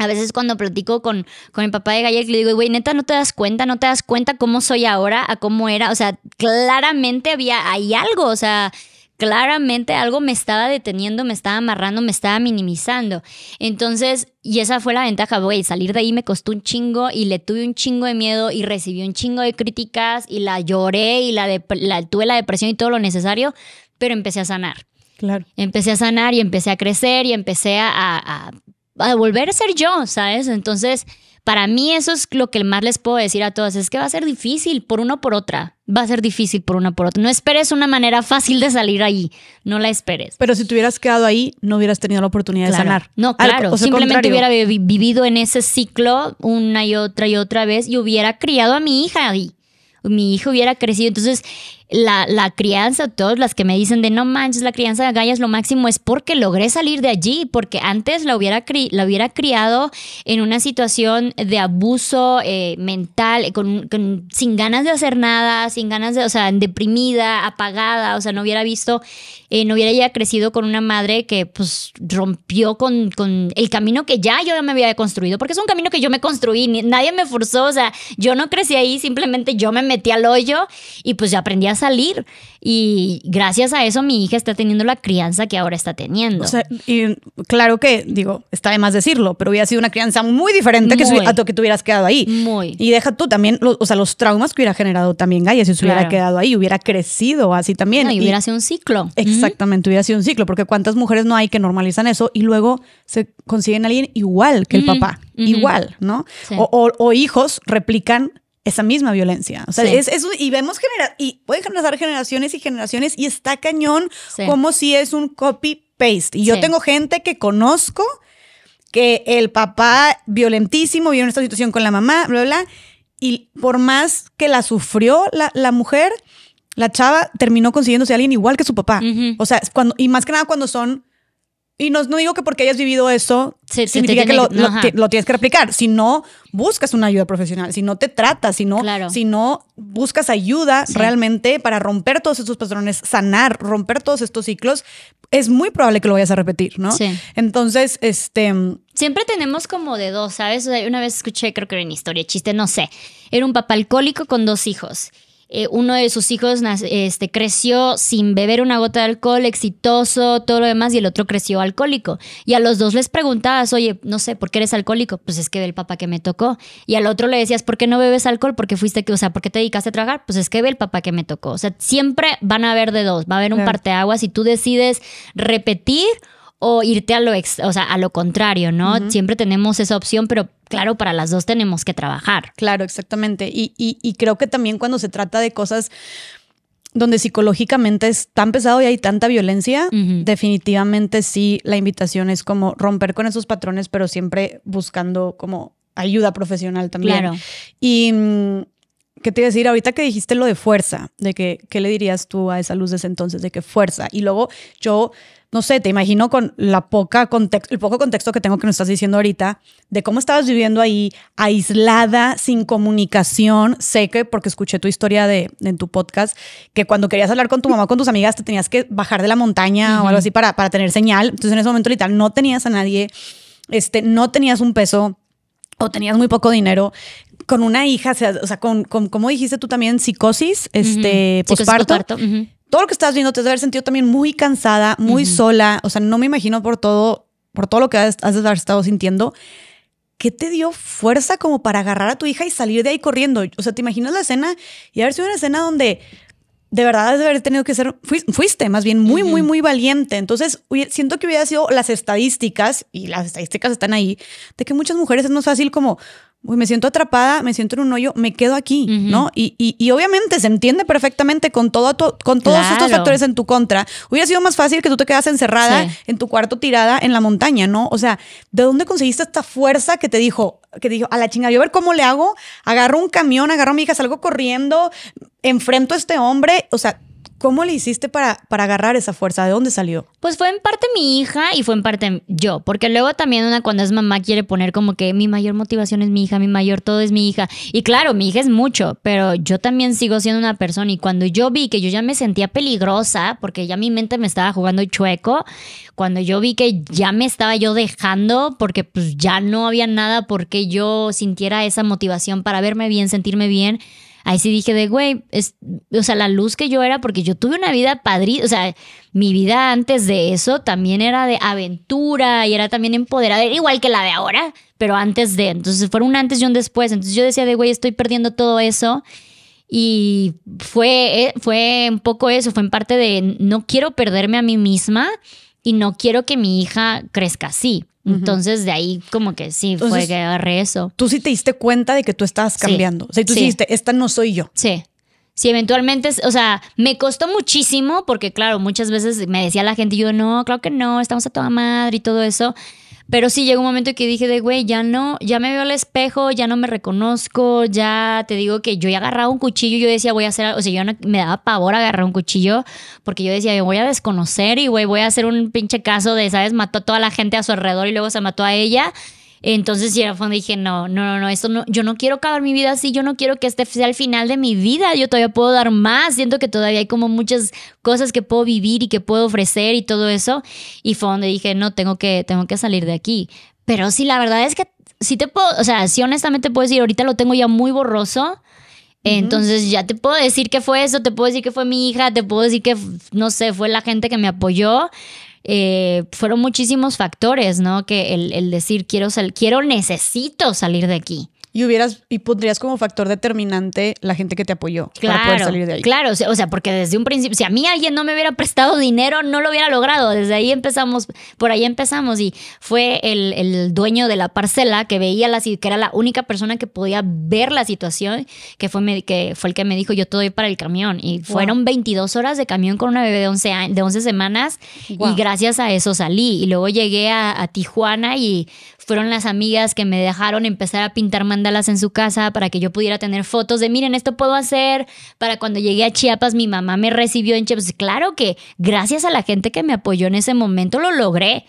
a veces cuando platico con, con el papá de Gallec, le digo, güey, neta, no te das cuenta, no te das cuenta cómo soy ahora, a cómo era. O sea, claramente había, hay algo, o sea, claramente algo me estaba deteniendo, me estaba amarrando, me estaba minimizando. Entonces, y esa fue la ventaja, güey, salir de ahí me costó un chingo y le tuve un chingo de miedo y recibí un chingo de críticas y la lloré y la, tuve la depresión y todo lo necesario, pero empecé a sanar. Claro. Empecé a sanar y empecé a crecer y empecé a, a volver a ser yo, ¿sabes? Entonces, para mí eso es lo que más les puedo decir a todas, es que va a ser difícil por uno por otra, va a ser difícil por una por otra. No esperes una manera fácil de salir ahí, no la esperes. Pero si te hubieras quedado ahí, no hubieras tenido la oportunidad de sanar. No, claro, o simplemente hubiera vivido en ese ciclo una y otra y otra vez y hubiera criado a mi hija ahí. Mi hijo hubiera crecido. Entonces, la, crianza, todas las que me dicen de no manches, la crianza de gallas lo máximo es porque logré salir de allí, porque antes la hubiera, la hubiera criado en una situación de abuso eh, mental, sin ganas de hacer nada, sin ganas de, o sea, deprimida, apagada, o sea, no hubiera visto, eh, no hubiera ya crecido con una madre que pues rompió con, con el camino que ya yo me había construido, porque es un camino que yo me construí, nadie me forzó, o sea, yo no crecí ahí, simplemente yo me metí al hoyo y pues ya aprendí a salir. Y gracias a eso mi hija está teniendo la crianza que ahora está teniendo. O sea, y claro que, digo, está de más decirlo, pero hubiera sido una crianza muy diferente que a lo que tú hubieras quedado ahí. Muy. Y deja tú también, o sea, los traumas que hubiera generado también Gaia si se hubiera quedado ahí, hubiera crecido así también. y hubiera sido un ciclo. Exactamente, hubiera sido un ciclo, porque cuántas mujeres no hay que normalizan eso y luego se consiguen a alguien igual que el papá, igual, ¿no? o hijos replican esa misma violencia. O sea, es, eso y vemos generar y pueden generar generaciones y generaciones y está cañón como si es un copy paste. Y yo tengo gente que conozco que el papá violentísimo vio en esta situación con la mamá, bla, bla, y por más que la sufrió la, la mujer, la chava terminó consiguiéndose a alguien igual que su papá. O sea, cuando, y más que nada cuando son y no, no digo que porque hayas vivido eso significa que, lo, tienes que replicar. Si no buscas una ayuda profesional, si no te tratas, si no, si no buscas ayuda realmente para romper todos estos patrones, sanar, romper todos estos ciclos, es muy probable que lo vayas a repetir, ¿no? Sí. Entonces, este. Mm, Siempre tenemos como de dos, ¿sabes? una vez escuché, creo que era en historia, chiste, no sé. Era un papá alcohólico con dos hijos. Eh, uno de sus hijos este, creció sin beber una gota de alcohol, exitoso, todo lo demás, y el otro creció alcohólico. Y a los dos les preguntabas, oye, no sé, ¿por qué eres alcohólico? Pues es que ve el papá que me tocó. Y al otro le decías, ¿por qué no bebes alcohol? Porque fuiste que, o sea, ¿por qué te dedicaste a tragar? Pues es que ve el papá que me tocó. O sea, siempre van a haber de dos, va a haber un de agua. Si tú decides repetir o irte a lo, ex, o a lo contrario, ¿no? Siempre tenemos esa opción, pero claro, para las dos tenemos que trabajar. Claro, exactamente. Y, y, creo que también cuando se trata de cosas donde psicológicamente es tan pesado y hay tanta violencia, definitivamente sí, la invitación es como romper con esos patrones, pero siempre buscando como ayuda profesional también. Claro. Y... Mm, ¿Qué te iba a decir? Ahorita que dijiste lo de fuerza, de que, ¿qué le dirías tú a esa luz de ese entonces? De qué fuerza. Y luego yo no sé, te imagino con la poca el poco contexto que tengo que nos estás diciendo ahorita, de cómo estabas viviendo ahí, aislada, sin comunicación. Sé que, porque escuché tu historia de, en tu podcast, que cuando querías hablar con tu mamá, con tus amigas, te tenías que bajar de la montaña o algo así para, para tener señal. Entonces, en ese momento, literal, no tenías a nadie, este, no tenías un peso o tenías muy poco dinero con una hija, o sea, con, como dijiste tú también, psicosis, este, todo lo que estás viendo te debe haber sentido también muy cansada, muy sola. O sea, no me imagino por todo, por todo lo que has, estado sintiendo. ¿Qué te dio fuerza como para agarrar a tu hija y salir de ahí corriendo? O sea, ¿te imaginas la escena? Y haber sido una escena donde de verdad has de haber tenido que ser, fuiste más bien muy, muy, muy valiente. Entonces, siento que hubiera sido las estadísticas, y las estadísticas están ahí, de que muchas mujeres es más fácil como uy, me siento atrapada, me siento en un hoyo, me quedo aquí, ¿no? Y, y, y, obviamente se entiende perfectamente con, todo con todos estos factores en tu contra. Hubiera sido más fácil que tú te quedas encerrada en tu cuarto tirada en la montaña, ¿no? O sea, ¿de dónde conseguiste esta fuerza que te dijo, que dijo, a la chingada, yo a ver cómo le hago, agarro un camión, agarro a mi hija, salgo corriendo, enfrento a este hombre, o sea, ¿Cómo le hiciste para, para agarrar esa fuerza? ¿De dónde salió? Pues fue en parte mi hija y fue en parte yo, porque luego también una cuando es mamá quiere poner como que mi mayor motivación es mi hija, mi mayor todo es mi hija. Y claro, mi hija es mucho, pero yo también sigo siendo una persona y cuando yo vi que yo ya me sentía peligrosa, porque ya mi mente me estaba jugando chueco, cuando yo vi que ya me estaba yo dejando, porque pues ya no había nada porque yo sintiera esa motivación para verme bien, sentirme bien Ahí sí dije de, güey, o sea, la luz que yo era, porque yo tuve una vida padrísima, o sea, mi vida antes de eso también era de aventura y era también empoderada, igual que la de ahora, pero antes de, entonces fueron un antes y un después. Entonces yo decía de, güey, estoy perdiendo todo eso. Y fue, eh, fue un poco eso, fue en parte de, no quiero perderme a mí misma y no quiero que mi hija crezca así. Entonces, de ahí como que sí, fue que agarré eso. Tú sí te diste cuenta de que tú estabas cambiando. o sea, tú sí. dijiste, esta no soy yo. Sí. Sí, eventualmente, o sea, me costó muchísimo porque, claro, muchas veces me decía la gente, yo no, claro que no, estamos a toda madre y todo eso. Pero sí llegó un momento que dije de, güey, ya no, ya me veo al espejo, ya no me reconozco, ya te digo que yo ya agarraba un cuchillo, yo decía, voy a hacer, o sea, yo me daba pavor agarrar un cuchillo porque yo decía, voy a desconocer y, güey, voy a hacer un pinche caso de, ¿sabes? Mató a toda la gente a su alrededor y luego se mató a ella entonces, y era cuando dije, no, no, no, no, esto no, yo no quiero acabar mi vida así, yo no quiero que este sea el final de mi vida, yo todavía puedo dar más, siento que todavía hay como muchas cosas que puedo vivir y que puedo ofrecer y todo eso. Y fue donde dije, no, tengo que, tengo que salir de aquí. Pero sí, la verdad es que sí te puedo, o sea, si honestamente puedo decir, ahorita lo tengo ya muy borroso. Entonces ya te puedo decir que fue eso, te puedo decir que fue mi hija, te puedo decir que, no sé, fue la gente que me apoyó, eh, fueron muchísimos factores, ¿no? Que el, decir quiero, quiero, necesito salir de aquí y hubieras y pondrías como factor determinante la gente que te apoyó para poder salir de ahí. Claro, o sea, porque desde un principio, si a mí alguien no me hubiera prestado dinero, no lo hubiera logrado. Desde ahí empezamos, por ahí empezamos y fue el, dueño de la parcela que veía la que era la única persona que podía ver la situación, que fue me, que fue el que me dijo, "Yo te doy para el camión." Y fueron 22 horas de camión con una bebé de 11 de 11 semanas y gracias a eso salí y luego llegué a Tijuana y fueron las amigas que me dejaron empezar a pintar mandalas en su casa para que yo pudiera tener fotos de, miren, esto puedo hacer. Para cuando llegué a Chiapas, mi mamá me recibió en Chiapas. Claro que gracias a la gente que me apoyó en ese momento, lo logré.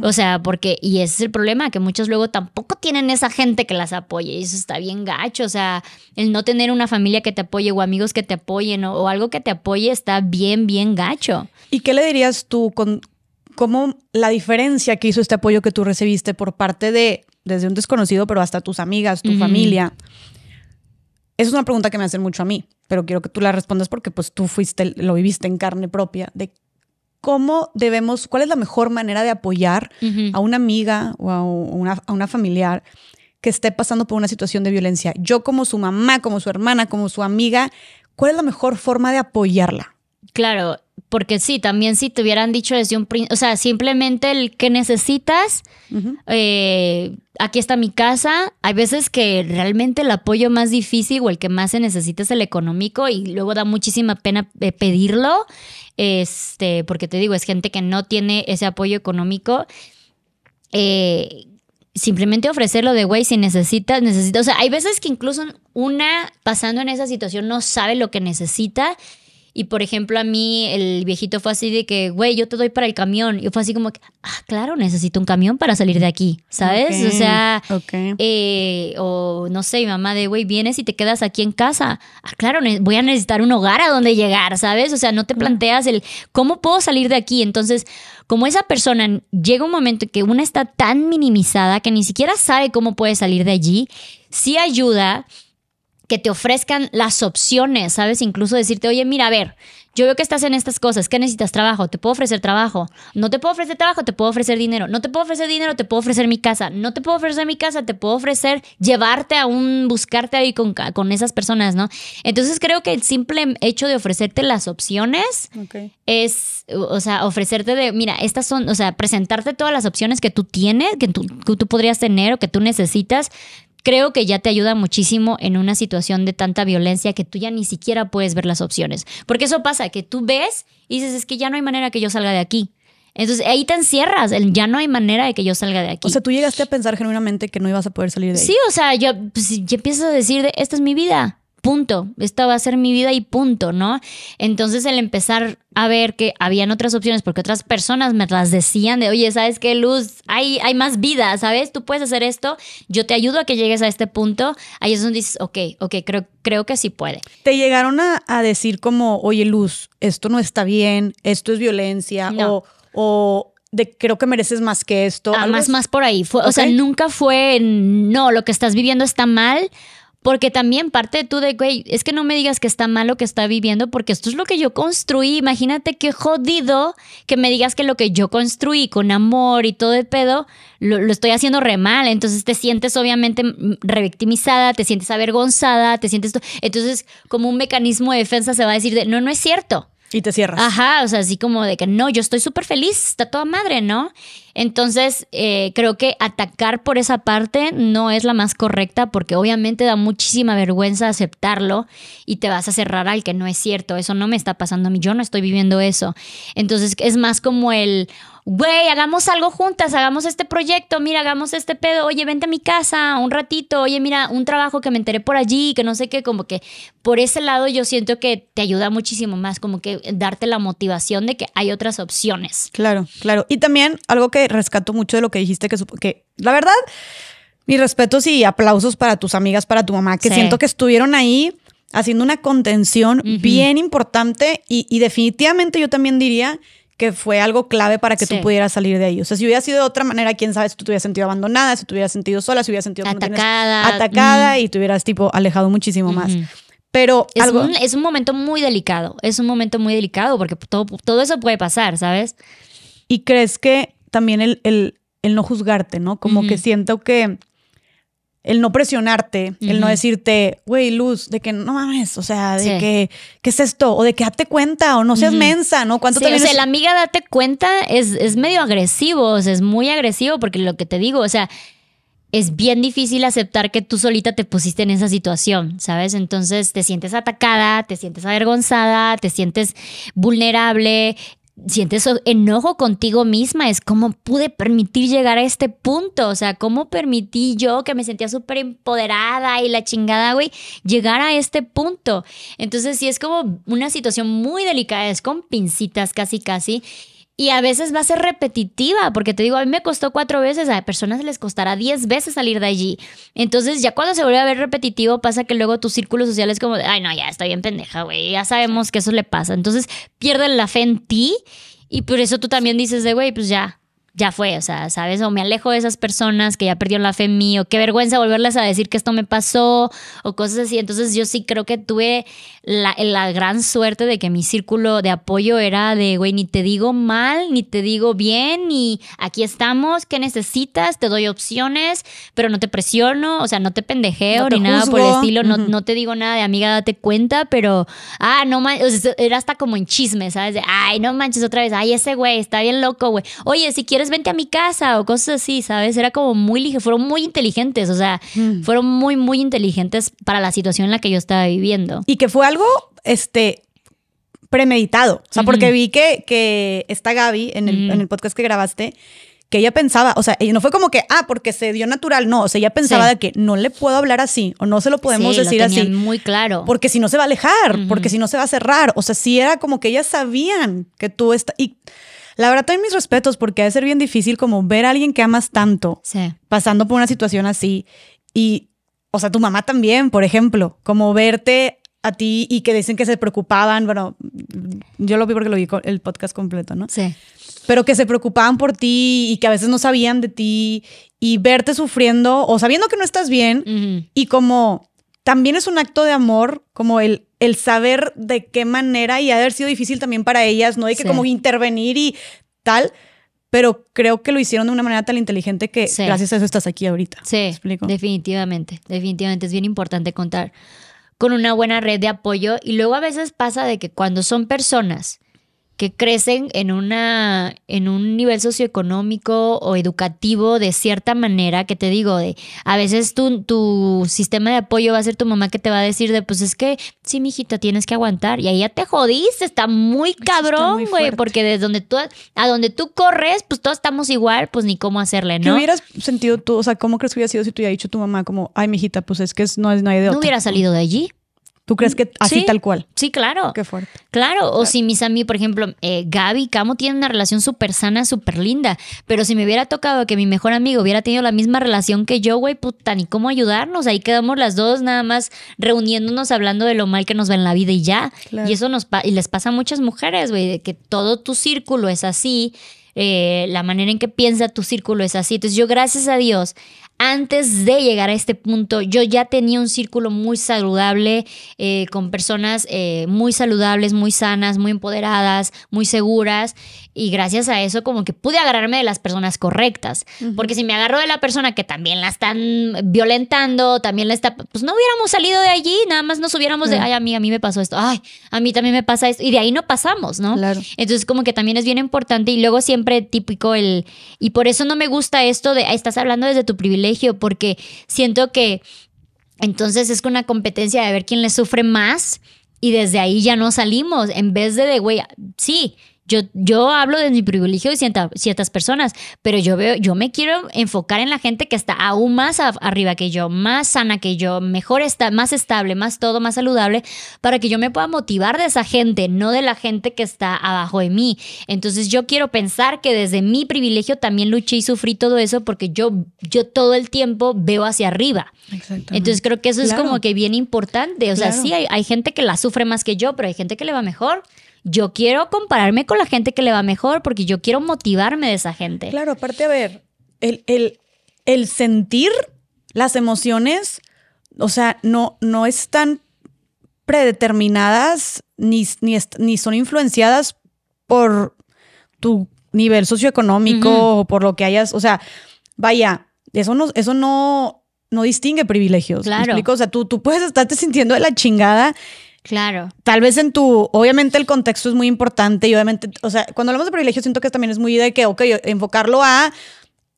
O sea, porque, y ese es el problema, que muchos luego tampoco tienen esa gente que las apoye, y eso está bien gacho, o sea, el no tener una familia que te apoye o amigos que te apoyen o, o algo que te apoye está bien, bien gacho. ¿Y qué le dirías tú con, cómo la diferencia que hizo este apoyo que tú recibiste por parte de, desde un desconocido, pero hasta tus amigas, tu familia. Esa es una pregunta que me hacen mucho a mí, pero quiero que tú la respondas porque pues tú fuiste, lo viviste en carne propia, de cómo debemos, cuál es la mejor manera de apoyar a una amiga o a una, a una familiar que esté pasando por una situación de violencia. Yo como su mamá, como su hermana, como su amiga, ¿cuál es la mejor forma de apoyarla? Claro, porque sí, también si te hubieran dicho desde un principio, o sea, simplemente el que necesitas, eh, aquí está mi casa, hay veces que realmente el apoyo más difícil o el que más se necesita es el económico y luego da muchísima pena eh, pedirlo, este, porque te digo, es gente que no tiene ese apoyo económico. Eh, simplemente ofrecerlo de güey si necesitas, necesitas. O sea, hay veces que incluso una pasando en esa situación no sabe lo que necesita y por ejemplo, a mí el viejito fue así de que, güey, yo te doy para el camión. Y fue así como que, ah, claro, necesito un camión para salir de aquí, ¿sabes? o sea, eh, o no sé, mi mamá de, güey, vienes y te quedas aquí en casa. Ah, claro, voy a necesitar un hogar a donde llegar, ¿sabes? O sea, no te planteas el, ¿cómo puedo salir de aquí? Entonces, como esa persona llega un momento en que una está tan minimizada que ni siquiera sabe cómo puede salir de allí, sí ayuda que te ofrezcan las opciones, ¿sabes? Incluso decirte, oye, mira, a ver, yo veo que estás en estas cosas, que necesitas trabajo, te puedo ofrecer trabajo, no te puedo ofrecer trabajo, te puedo ofrecer dinero, no te puedo ofrecer dinero, te puedo ofrecer mi casa, no te puedo ofrecer mi casa, te puedo ofrecer llevarte a un, buscarte ahí con, con esas personas, ¿no? Entonces creo que el simple hecho de ofrecerte las opciones es, o sea, ofrecerte de, mira, estas son, o sea, presentarte todas las opciones que tú tienes, que tú, que tú podrías tener o que tú necesitas, creo que ya te ayuda muchísimo en una situación de tanta violencia que tú ya ni siquiera puedes ver las opciones. Porque eso pasa, que tú ves y dices, es que ya no hay manera que yo salga de aquí. Entonces ahí te encierras, ya no hay manera de que yo salga de aquí. O sea, tú llegaste a pensar genuinamente que no ibas a poder salir de ahí. Sí, o sea, yo, empiezas pues, empiezo a decir, esta es mi vida, punto, esta va a ser mi vida y punto, ¿no? Entonces el empezar a ver que habían otras opciones porque otras personas me las decían de, oye, ¿sabes qué, Luz? Hay, hay más vida, ¿sabes? Tú puedes hacer esto, yo te ayudo a que llegues a este punto. Ahí es donde dices, ok, ok, creo, creo que sí puede. Te llegaron a, decir como, oye, Luz, esto no está bien, esto es violencia o, de creo que mereces más que esto. Ah, más, más por ahí. O sea, nunca fue, no, lo que estás viviendo está mal porque también parte tú de, que es que no me digas que está mal lo que está viviendo, porque esto es lo que yo construí. Imagínate qué jodido que me digas que lo que yo construí con amor y todo el pedo, lo, estoy haciendo re mal. Entonces te sientes obviamente revictimizada, te sientes avergonzada, te sientes... Entonces como un mecanismo de defensa se va a decir de, no, no es cierto. Y te cierras. Ajá, o sea, así como de que no, yo estoy súper feliz, está toda madre, ¿no? Entonces, eh, creo que atacar por esa parte no es la más correcta porque obviamente da muchísima vergüenza aceptarlo y te vas a cerrar al que no es cierto, eso no me está pasando a mí, yo no estoy viviendo eso. Entonces, es más como el, güey, hagamos algo juntas, hagamos este proyecto, mira, hagamos este pedo, oye, vente a mi casa un ratito, oye, mira, un trabajo que me enteré por allí, que no sé qué, como que por ese lado yo siento que te ayuda muchísimo más, como que darte la motivación de que hay otras opciones. Claro, claro. Y también algo que rescato mucho de lo que dijiste, que, que la verdad, mis respetos y aplausos para tus amigas, para tu mamá, que siento que estuvieron ahí haciendo una contención bien importante y definitivamente yo también diría que fue algo clave para que tú pudieras salir de ahí. O sea, si hubiera sido de otra manera, quién sabe si tú te hubieras sentido abandonada, si te hubieras sentido sola, si hubieras sentido atacada, mm. atacada y te hubieras tipo alejado muchísimo más. Pero es, un, es un momento muy delicado, es un momento muy delicado porque todo, todo eso puede pasar, ¿sabes? Y crees que también el, el, el no juzgarte, ¿no? Como que siento que el no presionarte, el no decirte, güey, Luz, de que no mames, o sea, de que, ¿qué es esto? O de que date cuenta, o no seas mensa, ¿no? ¿Cuánto te la amiga date cuenta es, es medio agresivo, o sea, es muy agresivo, porque lo que te digo, o sea, es bien difícil aceptar que tú solita te pusiste en esa situación, ¿sabes? Entonces te sientes atacada, te sientes avergonzada, te sientes vulnerable, sientes enojo contigo misma, es cómo pude permitir llegar a este punto, o sea, cómo permití yo que me sentía súper empoderada y la chingada, güey, llegar a este punto. Entonces sí es como una situación muy delicada, es con pincitas casi casi. Y a veces va a ser repetitiva, porque te digo, a mí me costó cuatro veces, a personas les costará diez veces salir de allí. Entonces, ya cuando se vuelve a ver repetitivo, pasa que luego tus círculos sociales como, ay, no, ya está bien pendeja, güey, ya sabemos que eso le pasa. Entonces, pierden la fe en ti y por eso tú también dices de, güey, pues ya, ya fue, o sea, ¿sabes? O me alejo de esas personas que ya perdieron la fe en mí, o qué vergüenza volverles a decir que esto me pasó, o cosas así. Entonces yo sí creo que tuve la, gran suerte de que mi círculo de apoyo era de, güey, ni te digo mal, ni te digo bien, ni aquí estamos, ¿qué necesitas? Te doy opciones, pero no te presiono, o sea, no te pendejeo ni nada por el estilo, no, te digo nada de amiga, date cuenta, pero, ah, no manches, era hasta como en chisme, ¿sabes? ay, no manches otra vez, ay, ese güey está bien loco, güey. Oye, si quieres vente a mi casa o cosas así, ¿sabes? Era como muy, fueron muy inteligentes, o sea, mm. fueron muy, muy inteligentes para la situación en la que yo estaba viviendo. Y que fue algo, este, premeditado, o sea, porque vi que, que está Gaby en el, mm. en el podcast que grabaste, que ella pensaba, o sea, no fue como que, ah, porque se dio natural, no, o sea, ella pensaba de que no le puedo hablar así o no se lo podemos sí, decir lo así. Muy claro. Porque si no se va a alejar, porque si no se va a cerrar, o sea, sí era como que ellas sabían que tú estás, y la verdad, tengo mis respetos, porque debe ser bien difícil como ver a alguien que amas tanto pasando por una situación así. Y, o sea, tu mamá también, por ejemplo, como verte a ti y que dicen que se preocupaban, bueno, yo lo vi porque lo vi el podcast completo, ¿no? Sí. Pero que se preocupaban por ti y que a veces no sabían de ti y verte sufriendo o sabiendo que no estás bien y como también es un acto de amor, como el el saber de qué manera y haber sido difícil también para ellas, ¿no? Hay que como intervenir y tal, pero creo que lo hicieron de una manera tan inteligente que gracias a eso estás aquí ahorita. Sí, definitivamente, definitivamente es bien importante contar con una buena red de apoyo y luego a veces pasa de que cuando son personas que crecen en, una, en un nivel socioeconómico o educativo de cierta manera, que te digo, de, a veces tu, tu sistema de apoyo va a ser tu mamá que te va a decir de, pues es que, sí, mijita, tienes que aguantar. Y ahí ya te jodiste, está muy cabrón, güey, porque desde donde tú, a donde tú corres, pues todos estamos igual, pues ni cómo hacerle, ¿no? ¿Qué hubieras sentido tú? O sea, ¿cómo crees que hubiera sido si tú hubieras dicho a tu mamá como, ay, mijita, pues es que no, es, no hay de otra? No hubiera salido de allí. ¿Tú crees que así tal cual? Sí, claro. Qué fuerte. Claro, o si mis amigos, por ejemplo, eh, Gaby y Camo tienen una relación súper sana, súper linda, pero si me hubiera tocado que mi mejor amigo hubiera tenido la misma relación que yo, güey, puta, ni cómo ayudarnos. Ahí quedamos las dos nada más reuniéndonos, hablando de lo mal que nos va en la vida y ya. Y eso nos y les pasa a muchas mujeres, güey, de que todo tu círculo es así, eh, la manera en que piensa tu círculo es así. Entonces yo gracias a Dios antes de llegar a este punto, yo ya tenía un círculo muy saludable, eh, con personas eh, muy saludables, muy sanas, muy empoderadas, muy seguras. Y gracias a eso, como que pude agarrarme de las personas correctas. Porque si me agarro de la persona que también la están violentando, también la está. Pues no hubiéramos salido de allí, nada más nos hubiéramos de. Ay, a mí, a mí me pasó esto. Ay, a mí también me pasa esto. Y de ahí no pasamos, ¿no? Entonces, como que también es bien importante. Y luego siempre típico el. Y por eso no me gusta esto de. Estás hablando desde tu privilegio porque siento que entonces es una competencia de ver quién le sufre más y desde ahí ya no salimos en vez de de, güey, sí, yo, hablo de mi privilegio de ciertas personas, pero yo veo, yo me quiero enfocar en la gente que está aún más arriba que yo, más sana que yo, mejor está, más estable, más todo, más saludable, para que yo me pueda motivar de esa gente, no de la gente que está abajo de mí. Entonces yo quiero pensar que desde mi privilegio también luché y sufrí todo eso porque yo, yo todo el tiempo veo hacia arriba. Entonces creo que eso es como que bien importante. O sea, sí, hay, hay gente que la sufre más que yo, pero hay gente que le va mejor yo quiero compararme con la gente que le va mejor porque yo quiero motivarme de esa gente. Claro, aparte, a ver, el, el, el sentir las emociones, o sea, no, no están predeterminadas ni, ni, son influenciadas por tu nivel socioeconómico o por lo que hayas, o sea, vaya, eso no, eso no, no distingue privilegios. Claro. O sea, tú, tú puedes estarte sintiendo de la chingada Claro. Tal vez en tu, obviamente el contexto es muy importante y obviamente, o sea, cuando hablamos de privilegios, siento que también es muy de que, ok, enfocarlo a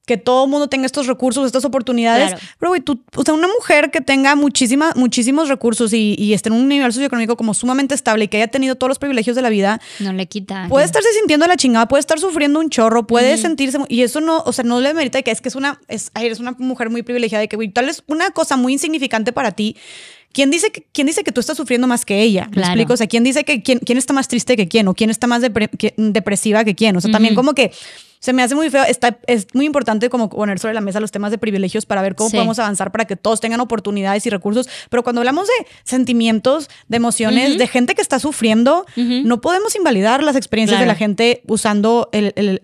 que todo el mundo tenga estos recursos, estas oportunidades. Pero, güey, tú, o sea, una mujer que tenga muchísimos recursos y, esté en un nivel socioeconómico como sumamente estable y que haya tenido todos los privilegios de la vida. No le quita. Puede estarse sintiendo la chingada, puede estar sufriendo un chorro, puede sentirse. Y eso no, o sea, no le merita que es que es una, es, eres una mujer muy privilegiada y que, güey, tal vez una cosa muy insignificante para ti ¿Quién dice que, quién dice que tú estás sufriendo más que ella? ¿Me explico? O sea, ¿quién dice que quién, quién, está más triste que quién? ¿O quién está más depresiva que quién? O sea, también como que se me hace muy feo. Está, es muy importante como poner sobre la mesa los temas de privilegios para ver cómo podemos avanzar para que todos tengan oportunidades y recursos. Pero cuando hablamos de sentimientos, de emociones, de gente que está sufriendo, no podemos invalidar las experiencias de la gente usando eh,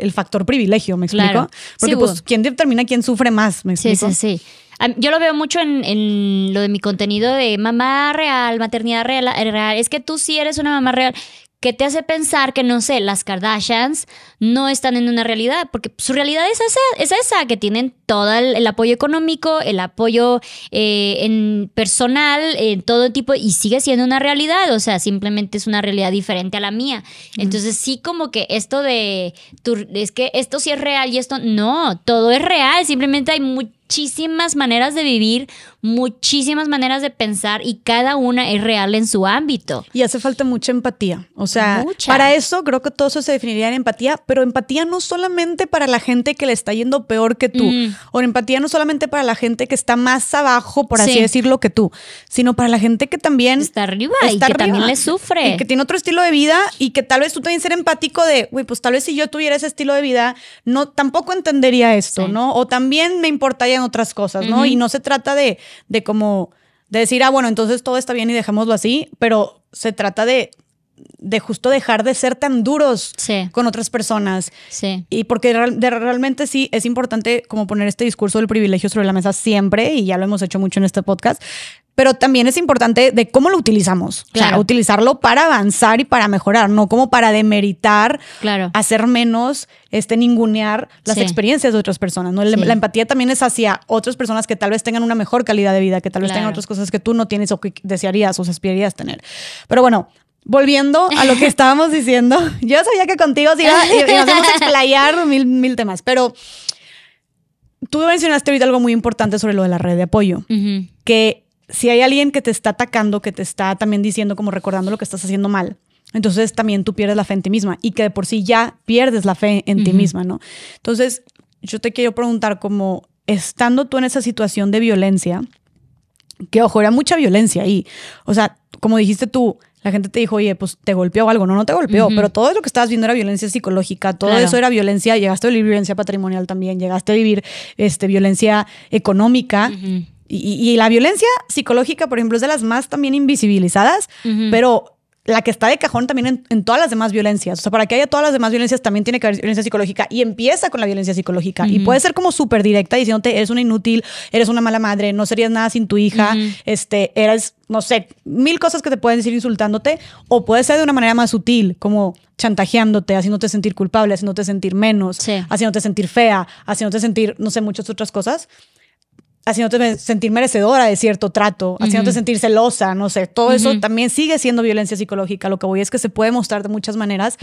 el, factor privilegio, ¿me explico? Porque pues, ¿quién determina quién sufre más? ¿Me explico? Sí, sí, sí. Yo lo veo mucho en, lo de mi contenido de mamá real, maternidad real, eh, Es que tú sí eres una mamá real que te hace pensar que, no sé, las Kardashians no están en una realidad, porque su realidad es esa, es esa que tienen todo el, apoyo económico, el apoyo eh, en personal, en todo tipo, y sigue siendo una realidad, o sea, simplemente es una realidad diferente a la mía. Entonces sí como que esto de, es que esto sí es real y esto no, todo es real, simplemente hay mucho muchísimas maneras de vivir, muchísimas maneras de pensar y cada una es real en su ámbito. Y hace falta mucha empatía. O sea, para eso creo que todo eso se definiría en empatía, pero empatía no solamente para la gente que le está yendo peor que tú, mm. o empatía no solamente para la gente que está más abajo, por así decirlo, que tú, sino para la gente que también está arriba y que también le sufre. Y que tiene otro estilo de vida y que tal vez tú también ser empático de, güey, pues tal vez si yo tuviera ese estilo de vida, no tampoco entendería esto, ¿no? O también me importaría otras cosas, ¿no? Y no se trata de, de como decir, ah, bueno, entonces todo está bien y dejémoslo así, pero se trata de de justo dejar de ser tan duros con otras personas. Sí. Y porque de, realmente sí es importante como poner este discurso del privilegio sobre la mesa siempre, y ya lo hemos hecho mucho en este podcast, pero también es importante de cómo lo utilizamos. utilizarlo para avanzar y para mejorar, no como para demeritar, hacer menos, este, ningunear las experiencias de otras personas. ¿no? La empatía también es hacia otras personas que tal vez tengan una mejor calidad de vida, que tal vez tengan otras cosas que tú no tienes o que desearías o aspirarías tener. Pero bueno, volviendo a lo que estábamos diciendo, yo sabía que contigo nos íbamos a explayar mil, mil temas, pero tú mencionaste ahorita algo muy importante sobre lo de la red de apoyo, que si hay alguien que te está atacando, que te está también diciendo, como recordando lo que estás haciendo mal, entonces también tú pierdes la fe en ti misma y que de por sí ya pierdes la fe en ti misma, ¿no? Entonces, yo te quiero preguntar como, estando tú en esa situación de violencia, que ojo, era mucha violencia ahí, o sea, como dijiste tú, la gente te dijo, oye, pues te golpeó algo. No, no te golpeó, pero todo lo que estabas viendo era violencia psicológica, todo eso era violencia. Llegaste a vivir violencia patrimonial también, llegaste a vivir este, violencia económica. Y, la violencia psicológica, por ejemplo, es de las más también invisibilizadas, pero la que está de cajón también en, todas las demás violencias. O sea, para que haya todas las demás violencias también tiene que haber violencia psicológica y empieza con la violencia psicológica. Y puede ser como súper directa diciéndote, eres una inútil, eres una mala madre, no serías nada sin tu hija, este, eres, no sé, mil cosas que te pueden decir insultándote. O puede ser de una manera más sutil, como chantajeándote, haciéndote sentir culpable, haciéndote sentir menos, haciéndote sentir fea, haciéndote sentir, no sé, muchas otras cosas haciéndote sentir merecedora de cierto trato, haciéndote sentir celosa, no sé, todo eso también sigue siendo violencia psicológica. Lo que voy es que se puede mostrar de muchas maneras,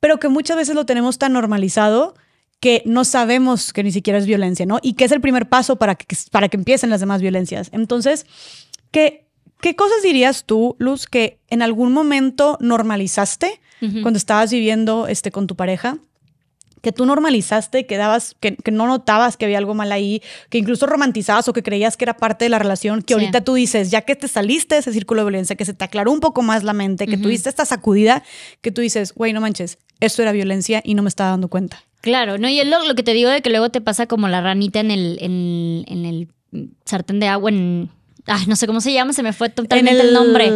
pero que muchas veces lo tenemos tan normalizado que no sabemos que ni siquiera es violencia, ¿no? Y que es el primer paso para que, para que empiecen las demás violencias. Entonces, ¿qué, qué cosas dirías tú, Luz, que en algún momento normalizaste cuando estabas viviendo este, con tu pareja? que tú normalizaste, que dabas, que, que, no notabas que había algo mal ahí, que incluso romantizabas o que creías que era parte de la relación, que ahorita tú dices, ya que te saliste de ese círculo de violencia, que se te aclaró un poco más la mente, que tuviste esta sacudida, que tú dices, güey, no manches, esto era violencia y no me estaba dando cuenta. Claro, no, y es lo, que te digo de que luego te pasa como la ranita en el, en, en el sartén de agua, en no sé cómo se llama, se me fue totalmente el... nombre.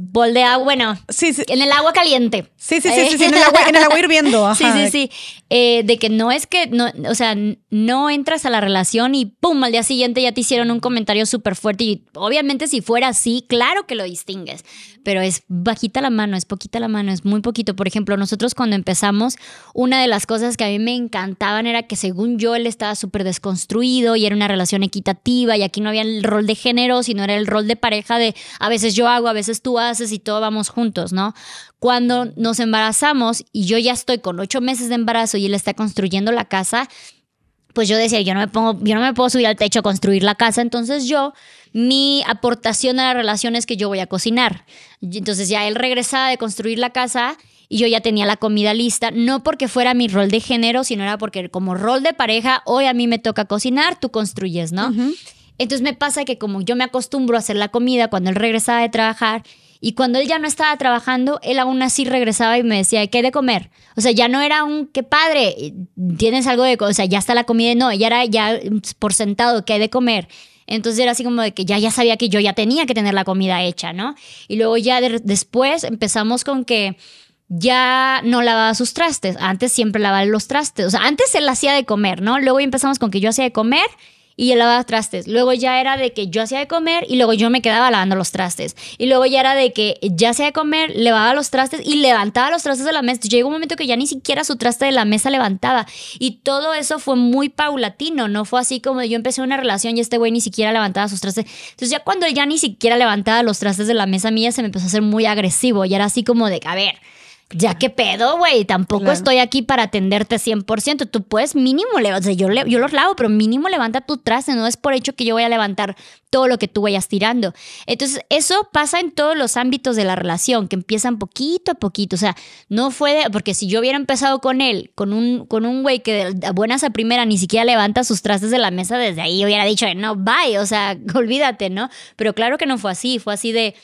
Bol de agua, bueno. Sí, En el agua caliente. Sí, sí, sí, sí, en, el agua, hirviendo. Sí, sí, sí. Eh, de que no es que, no, o sea, no entras a la relación y pum, al día siguiente ya te hicieron un comentario súper fuerte y obviamente si fuera así, claro que lo distingues, pero es bajita la mano, es poquita la mano, es muy poquito. Por ejemplo, nosotros cuando empezamos, una de las cosas que a mí me encantaban era que según yo él estaba súper desconstruido y era una relación equitativa y aquí no había el rol de género si sino era el rol de pareja de a veces yo hago, a veces tú haces y todo vamos juntos, ¿no? Cuando nos embarazamos y yo ya estoy con ocho meses de embarazo y él está construyendo la casa, pues yo decía, yo no me pongo, yo no me puedo subir al techo a construir la casa, entonces yo mi aportación a la relación es que yo voy a cocinar. Entonces ya él regresaba de construir la casa y yo ya tenía la comida lista, no porque fuera mi rol de género, sino era porque como rol de pareja, hoy a mí me toca cocinar, tú construyes, ¿no? Entonces me pasa que como yo me acostumbro a hacer la comida cuando él regresaba de trabajar y cuando él ya no estaba trabajando, él aún así regresaba y me decía, ¿qué de comer? O sea, ya no era un, qué padre, tienes algo de, o sea, ya está la comida, no, ya era ya mm, por sentado, ¿qué hay de comer? Entonces era así como de que ya, ya sabía que yo ya tenía que tener la comida hecha, ¿no? Y luego ya después empezamos con que ya no lavaba sus trastes. Antes siempre lavaba los trastes. O sea, antes él hacía de comer, ¿no? Luego empezamos con que yo hacía de comer y lavaba trastes. Luego ya era de que yo hacía de comer y luego yo me quedaba lavando los trastes. Y luego ya era de que ya hacía de comer, lavaba los trastes y levantaba los trastes de la mesa. Llegó un momento que ya ni siquiera su traste de la mesa levantaba. Y todo eso fue muy paulatino, no fue así como yo empecé una relación y este güey ni siquiera levantaba sus trastes. Entonces ya cuando ya ni siquiera levantaba los trastes de la mesa mía se me empezó a hacer muy agresivo y era así como de, a ver, ya qué pedo, güey. Tampoco estoy aquí para atenderte 100%. Tú puedes mínimo, o sea, yo, yo los lavo, pero mínimo levanta tu traste. No es por hecho que yo voy a levantar todo lo que tú vayas tirando. Entonces, eso pasa en todos los ámbitos de la relación, que empiezan poquito a poquito. O sea, no fue de, porque si yo hubiera empezado con él, con un con un güey que de buenas a primera ni siquiera levanta sus trastes de la mesa, desde ahí hubiera dicho, no, bye, o sea, olvídate, ¿no? Pero claro que no fue así. Fue así de,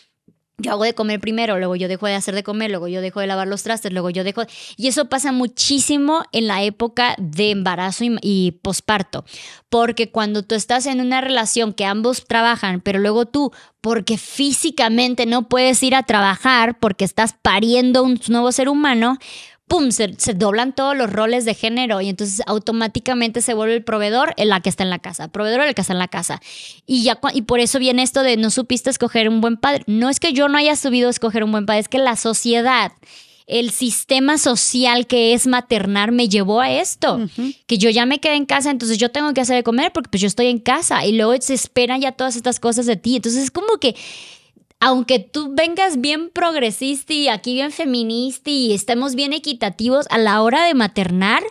yo hago de comer primero, luego yo dejo de hacer de comer, luego yo dejo de lavar los trastes, luego yo dejo... Y eso pasa muchísimo en la época de embarazo y, y posparto, porque cuando tú estás en una relación que ambos trabajan, pero luego tú, porque físicamente no puedes ir a trabajar, porque estás pariendo un nuevo ser humano, ¡pum! Se, doblan todos los roles de género y entonces automáticamente se vuelve el proveedor en la que está en la casa, proveedor el que está en la casa. Y, ya, y por eso viene esto de no supiste escoger un buen padre. No es que yo no haya subido a escoger un buen padre, es que la sociedad, el sistema social que es maternar me llevó a esto, que yo ya me quedé en casa, entonces yo tengo que hacer de comer porque pues yo estoy en casa y luego se esperan ya todas estas cosas de ti. Entonces es como que aunque tú vengas bien progresista y aquí bien feminista y estemos bien equitativos a la hora de maternar,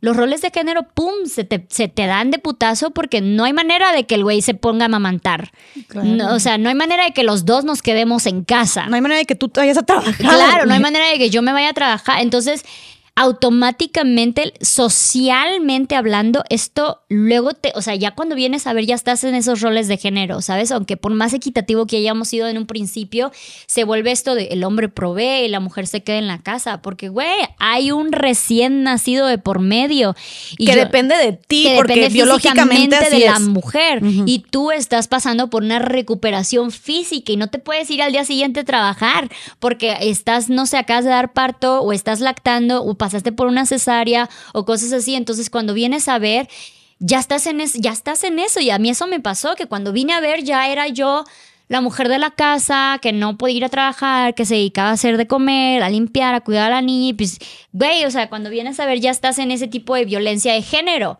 los roles de género, ¡pum!, se te, dan de putazo porque no hay manera de que el güey se ponga a mamantar. o sea, no hay manera de que los dos nos quedemos en casa. No hay manera de que tú vayas a trabajar. Claro, no hay manera de que yo me vaya a trabajar. Entonces, automáticamente, socialmente hablando, esto luego te, o sea, ya cuando vienes a ver, ya estás en esos roles de género, ¿sabes? Aunque por más equitativo que hayamos sido en un principio, se vuelve esto de el hombre provee y la mujer se queda en la casa, porque, güey, hay un recién nacido de por medio. que depende de ti, porque depende biológicamente de la mujer. Y tú estás pasando por una recuperación física y no te puedes ir al día siguiente a trabajar, porque estás, no sé, acabas de dar parto o estás lactando o pasaste por una cesárea o cosas así, entonces cuando vienes a ver, ya estás en, ya estás en eso y a mí eso me pasó, que cuando vine a ver ya era yo la mujer de la casa, que no podía ir a trabajar, que se dedicaba a hacer de comer, a limpiar, a cuidar a la niña. pues, güey, o sea, cuando vienes a ver ya estás en ese tipo de violencia de género.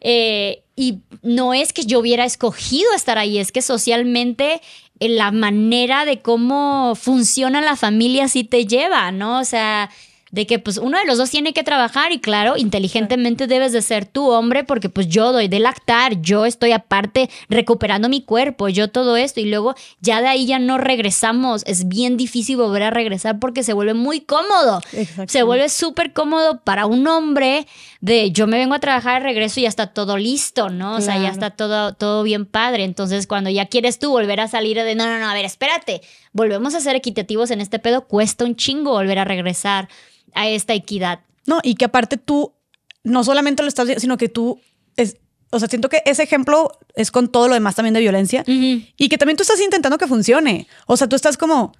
Eh, y no es que yo hubiera escogido estar ahí, es que socialmente eh, la manera de cómo funciona la familia sí te lleva, ¿no? O sea, de que pues uno de los dos tiene que trabajar y claro, inteligentemente debes de ser tu hombre porque pues yo doy de lactar, yo estoy aparte recuperando mi cuerpo, yo todo esto y luego ya de ahí ya no regresamos, es bien difícil volver a regresar porque se vuelve muy cómodo, se vuelve súper cómodo para un hombre de yo me vengo a trabajar, regreso y ya está todo listo, ¿no? O sea, ya está todo, todo bien padre, entonces cuando ya quieres tú volver a salir de no, no, no, a ver, espérate, volvemos a ser equitativos en este pedo, cuesta un chingo volver a regresar a esta equidad. No, y que aparte tú no solamente lo estás, sino que tú es, o sea, siento que ese ejemplo es con todo lo demás también de violencia y que también tú estás intentando que funcione. O sea, tú estás como,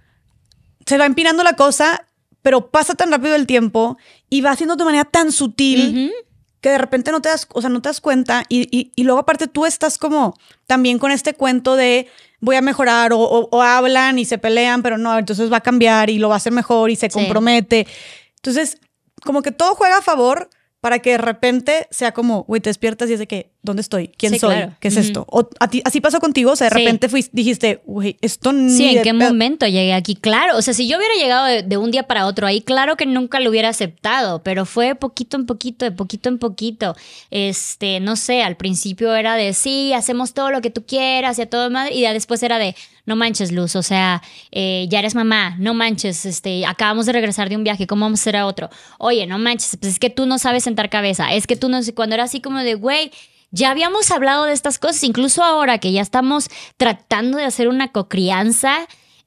se va empinando la cosa, pero pasa tan rápido el tiempo y va haciendo de manera tan sutil que de repente no te das, o sea, no te das cuenta y luego aparte tú estás como también con este cuento de voy a mejorar o, hablan y se pelean, pero no, entonces va a cambiar y lo va a hacer mejor y se compromete. Entonces, como que todo juega a favor para que de repente sea como, güey, te despiertas y es de que, ¿dónde estoy? ¿Quién soy? ¿Qué es esto? O, a ti, así pasó contigo, o sea, de repente fuiste, dijiste, güey, esto no... Sí, ¿en qué momento llegué aquí? Claro, o sea, si yo hubiera llegado de, un día para otro ahí, claro que nunca lo hubiera aceptado, pero fue poquito en poquito, de poquito en poquito. Este, no sé, al principio era de, sí, hacemos todo lo que tú quieras y a todo madre, y después era de, no manches, Luz, o sea, eh, ya eres mamá, no manches, este, acabamos de regresar de un viaje, ¿cómo vamos a hacer a otro? Oye, no manches, pues es que tú no sabes sentar cabeza, es que tú no sé, cuando era así como de, güey, ya habíamos hablado de estas cosas, incluso ahora que ya estamos tratando de hacer una cocrianza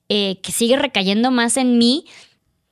eh, que sigue recayendo más en mí,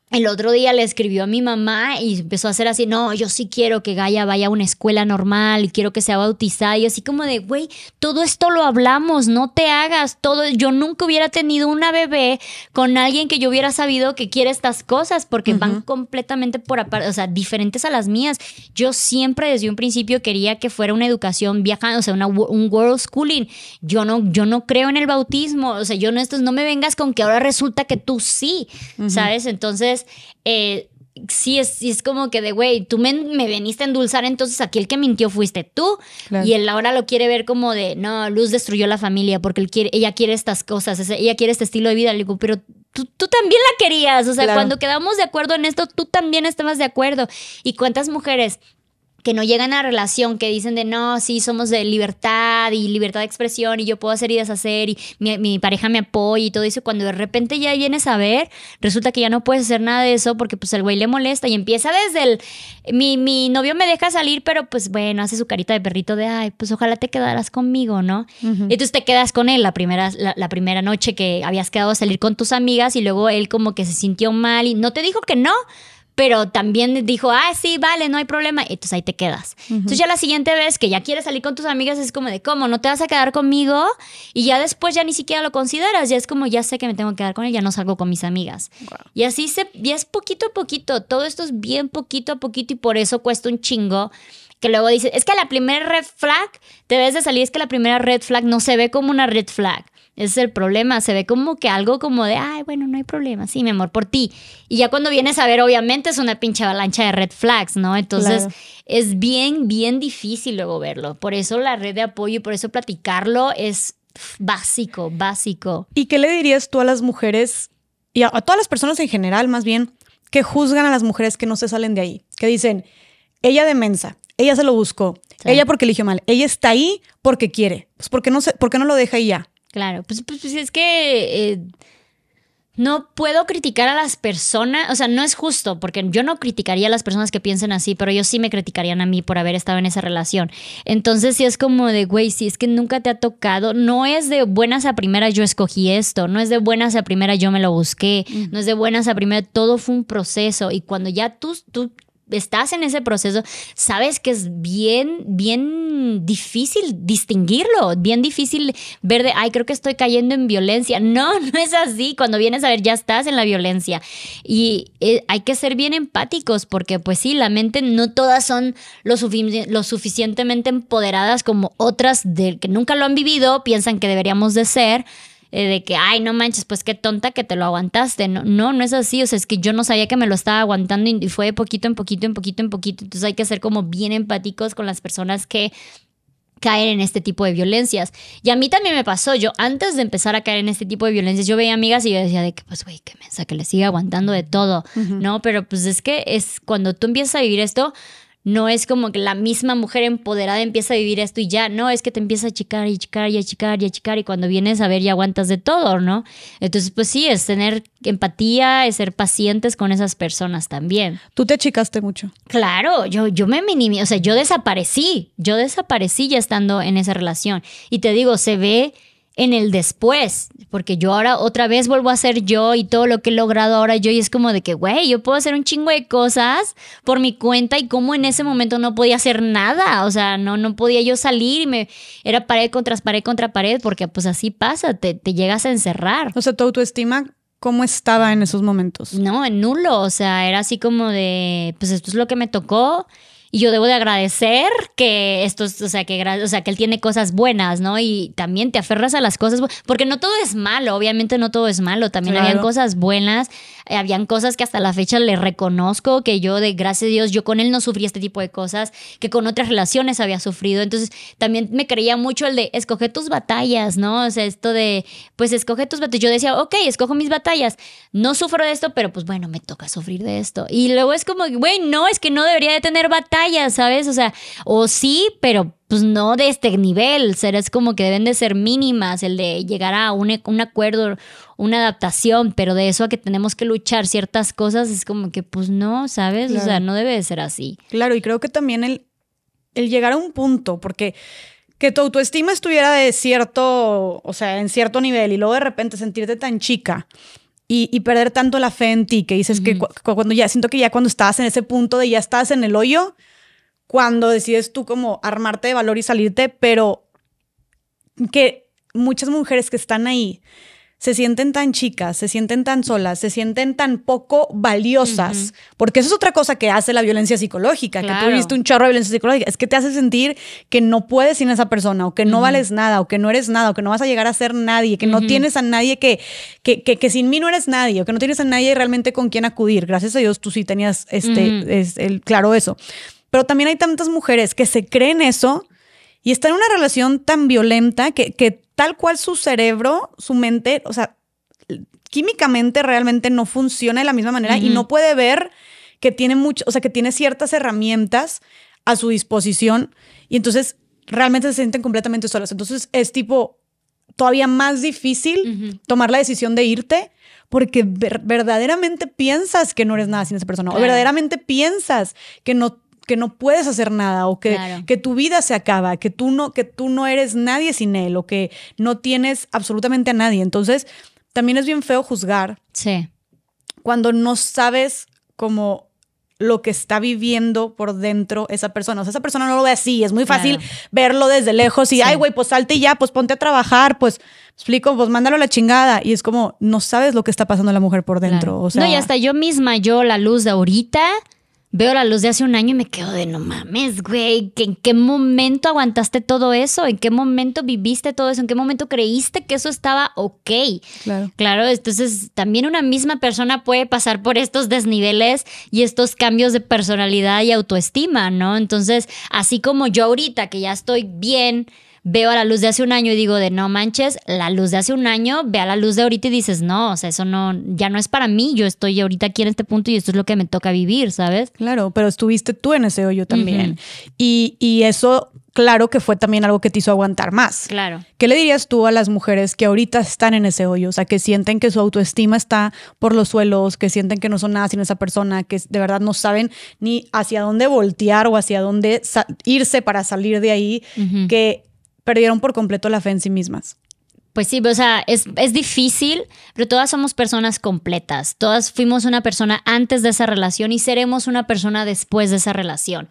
el otro día le escribió a mi mamá y empezó a hacer así, no, yo sí quiero que Gaia vaya a una escuela normal y quiero que sea bautizada. Y así como de, güey, todo esto lo hablamos, no te hagas todo. Yo nunca hubiera tenido una bebé con alguien que yo hubiera sabido que quiere estas cosas porque van completamente por aparte, o sea, diferentes a las mías. Yo siempre desde un principio quería que fuera una educación viajando, o sea, una, un world schooling. Yo no, yo no creo en el bautismo, o sea, yo no, esto no me vengas con que ahora resulta que tú sí, ¿sabes? Entonces eh, sí es, es como que de, güey, tú me, veniste a endulzar, entonces aquí el que mintió fuiste tú. Y él ahora lo quiere ver como de, no, Luz destruyó la familia porque él quiere, ella quiere estas cosas, ella quiere este estilo de vida. Le digo, pero tú, también la querías. O sea, cuando quedamos de acuerdo en esto, tú también estabas de acuerdo. ¿Y cuántas mujeres que no llegan a relación, que dicen de no, sí, somos de libertad y libertad de expresión y yo puedo hacer y deshacer y mi, pareja me apoya y todo eso, cuando de repente ya vienes a ver, resulta que ya no puedes hacer nada de eso porque pues el güey le molesta y empieza desde el, mi, novio me deja salir, pero pues bueno, hace su carita de perrito de, ay, pues ojalá te quedarás conmigo, ¿no? Entonces te quedas con él la primera, la primera noche que habías quedado a salir con tus amigas y luego él como que se sintió mal y no te dijo que no, pero también dijo, ah, sí, vale, no hay problema, entonces ahí te quedas. Entonces ya la siguiente vez que ya quieres salir con tus amigas es como de, ¿cómo? ¿No te vas a quedar conmigo? Y ya después ya ni siquiera lo consideras, ya es como, ya sé que me tengo que quedar con él, ya no salgo con mis amigas. Y así se, es poquito a poquito, todo esto es bien poquito a poquito y por eso cuesta un chingo que luego dice es que la primera red flag, Te ves de salir, es que la primera red flag no se ve como una red flag. Ese es el problema, se ve como que algo como de, ay, bueno, no hay problema, sí, mi amor, por ti. Y ya cuando vienes a ver, obviamente es una pinche avalancha de red flags, ¿no? Entonces es bien, bien difícil luego verlo. Por eso la red de apoyo y por eso platicarlo es básico, básico. ¿Y qué le dirías tú a las mujeres y a, todas las personas en general, más bien, que juzgan a las mujeres que no se salen de ahí? Que dicen, ella demensa ella se lo buscó. Ella porque eligió mal. Ella está ahí porque quiere. Pues porque no, se, porque no lo deja ahí ya. Claro, pues, pues, pues es que eh, no puedo criticar a las personas, o sea, no es justo, porque yo no criticaría a las personas que piensen así, pero ellos sí me criticarían a mí por haber estado en esa relación. Entonces si es como de, güey, si es que nunca te ha tocado, no es de buenas a primeras yo escogí esto, no es de buenas a primeras yo me lo busqué, no es de buenas a primeras, todo fue un proceso y cuando ya tú, tú estás en ese proceso, sabes que es bien, bien difícil distinguirlo, bien difícil ver de, ay, creo que estoy cayendo en violencia. No, no es así. Cuando vienes a ver, ya estás en la violencia. Y eh, hay que ser bien empáticos porque, pues sí, la mente no todas son lo, suficientemente empoderadas como otras del que nunca lo han vivido, piensan que deberíamos de ser. Eh, de que, ay, no manches, pues qué tonta que te lo aguantaste. No, no, no es así. O sea, es que yo no sabía que me lo estaba aguantando y fue de poquito en poquito, en poquito, en poquito. Entonces hay que ser como bien empáticos con las personas que caen en este tipo de violencias. Y a mí también me pasó, yo antes de empezar a caer en este tipo de violencias, yo veía amigas y yo decía de que, pues, güey, qué mensa, que le sigue aguantando de todo, ¿no? Pero pues es que es cuando tú empiezas a vivir esto, no es como que la misma mujer empoderada empieza a vivir esto y ya, no, es que te empieza a chicar y chicar y a chicar y a chicar y cuando vienes a ver ya aguantas de todo, ¿no? Entonces, pues sí, es tener empatía, es ser pacientes con esas personas también. Tú te chicaste mucho. Claro, yo, yo me minimizé, o sea, yo desaparecí, yo desaparecí ya estando en esa relación. Y te digo, se ve en el después, porque yo ahora otra vez vuelvo a ser yo y todo lo que he logrado ahora yo y es como de que, güey, yo puedo hacer un chingo de cosas por mi cuenta y como en ese momento no podía hacer nada, o sea, no, no podía yo salir y me era pared contra pared contra pared porque pues así pasa, te, te llegas a encerrar. O sea, tu autoestima ¿Cómo estaba en esos momentos? No, en nulo, o sea, era así como de, pues esto es lo que me tocó, y yo debo de agradecer que esto, o sea, que, o sea, que él tiene cosas buenas, ¿no? Y también te aferras a las cosas, porque no todo es malo, obviamente no todo es malo, también habían cosas buenas, eh, habían cosas que hasta la fecha le reconozco, que yo, de gracias a Dios, yo con él no sufrí este tipo de cosas, que con otras relaciones había sufrido, entonces también me creía mucho el de escoger tus batallas, ¿no? O sea, esto de, pues escoge tus batallas, yo decía, ok, escojo mis batallas, no sufro de esto, pero pues bueno, me toca sufrir de esto. Y luego es como, güey, no, es que no debería de tener batallas ya ¿sabes? O sea, o sí, pero pues no de este nivel, seres como que deben de ser mínimas, el de llegar a e-, un, acuerdo, una adaptación, pero de eso a que tenemos que luchar ciertas cosas es como que pues no, ¿sabes? O sea, no debe de ser así. Claro, y creo que también el, el llegar a un punto, porque que tu autoestima estuviera de cierto, o sea, en cierto nivel y luego de repente sentirte tan chica y, perder tanto la fe en ti, que dices que cuando ya siento que ya cuando estás en ese punto de ya estás en el hoyo, cuando decides tú como armarte de valor y salirte, pero que muchas mujeres que están ahí se sienten tan chicas, se sienten tan solas, se sienten tan poco valiosas, porque eso es otra cosa que hace la violencia psicológica, que tú viste un chorro de violencia psicológica, es que te hace sentir que no puedes sin esa persona, o que no vales nada, o que no eres nada, o que no vas a llegar a ser nadie, que no tienes a nadie que que, que, sin mí no eres nadie, o que no tienes a nadie realmente con quien acudir. Gracias a Dios tú sí tenías este, claro eso. Pero también hay tantas mujeres que se creen eso y están en una relación tan violenta que, que tal cual su cerebro, su mente, o sea, químicamente realmente no funciona de la misma manera y no puede ver que tiene mucho, o sea, que tiene ciertas herramientas a su disposición y entonces realmente se sienten completamente solas. Entonces es tipo todavía más difícil tomar la decisión de irte porque verdaderamente piensas que no eres nada sin esa persona o verdaderamente piensas que no que no puedes hacer nada o que, que tu vida se acaba, que tú, no, que tú no eres nadie sin él o que no tienes absolutamente a nadie. Entonces, también es bien feo juzgar. Sí. Cuando no sabes cómo lo que está viviendo por dentro esa persona. O sea, esa persona no lo ve así. Es muy fácil verlo desde lejos y, ay, güey, pues salte y ya, pues ponte a trabajar, pues explico, pues mándalo a la chingada. Y es como, no sabes lo que está pasando la mujer por dentro. no, y hasta yo misma, yo, la luz de ahorita, Veo la luz de hace un año y me quedo de no mames, güey. ¿En qué momento aguantaste todo eso? ¿En qué momento viviste todo eso? ¿En qué momento creíste que eso estaba ok? Claro. Claro, entonces también una misma persona puede pasar por estos desniveles y estos cambios de personalidad y autoestima, ¿no? Entonces, así como yo ahorita que ya estoy bien veo a la luz de hace un año y digo de no manches, la luz de hace un año, ve a la luz de ahorita y dices, no, o sea, eso no, ya no es para mí, yo estoy ahorita aquí en este punto y esto es lo que me toca vivir, ¿sabes? Claro, pero estuviste tú en ese hoyo también. y, eso claro que fue también algo que te hizo aguantar más. Claro. ¿Qué le dirías tú a las mujeres que ahorita están en ese hoyo? O sea, que sienten que su autoestima está por los suelos, que sienten que no son nada sin esa persona, que de verdad no saben ni hacia dónde voltear o hacia dónde irse para salir de ahí, que perdieron por completo la fe en sí mismas. Pues sí, o sea, es, difícil, pero todas somos personas completas. Todas fuimos una persona antes de esa relación y seremos una persona después de esa relación.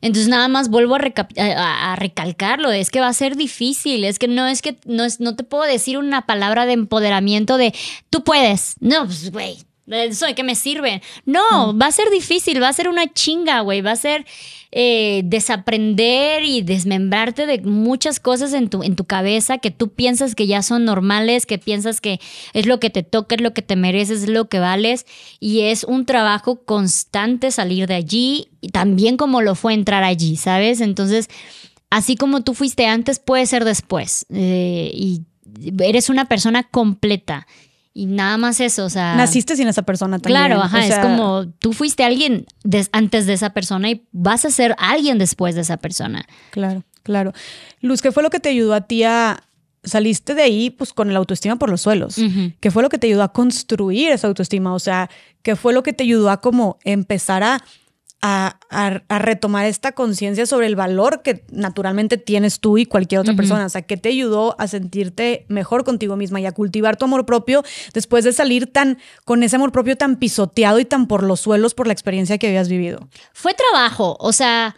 Entonces nada más vuelvo a, recalcarlo, es que va a ser difícil, es que no es que no, es, no te puedo decir una palabra de empoderamiento de tú puedes. No, pues güey, ¿Eso de qué me sirve? No, mm. va a ser difícil, va a ser una chinga, güey. Va a ser eh, desaprender y desmembrarte de muchas cosas en tu, en tu cabeza que tú piensas que ya son normales, que piensas que es lo que te toca, es lo que te mereces, es lo que vales. Y es un trabajo constante salir de allí y también como lo fue entrar allí, ¿sabes? Entonces, así como tú fuiste antes, puede ser después. Eh, y eres una persona completa y nada más eso, o sea... Naciste sin esa persona también. Claro, ajá, es como tú fuiste alguien antes de esa persona y vas a ser alguien después de esa persona. Claro, claro. Luz, ¿qué fue lo que te ayudó a ti a, saliste de ahí pues con la autoestima por los suelos, ¿Qué fue lo que te ayudó a construir esa autoestima, o sea, ¿qué fue lo que te ayudó a como empezar a a, retomar esta conciencia sobre el valor que naturalmente tienes tú y cualquier otra persona. O sea, ¿qué te ayudó a sentirte mejor contigo misma y a cultivar tu amor propio después de salir tan con ese amor propio tan pisoteado y tan por los suelos por la experiencia que habías vivido? Fue trabajo, o sea,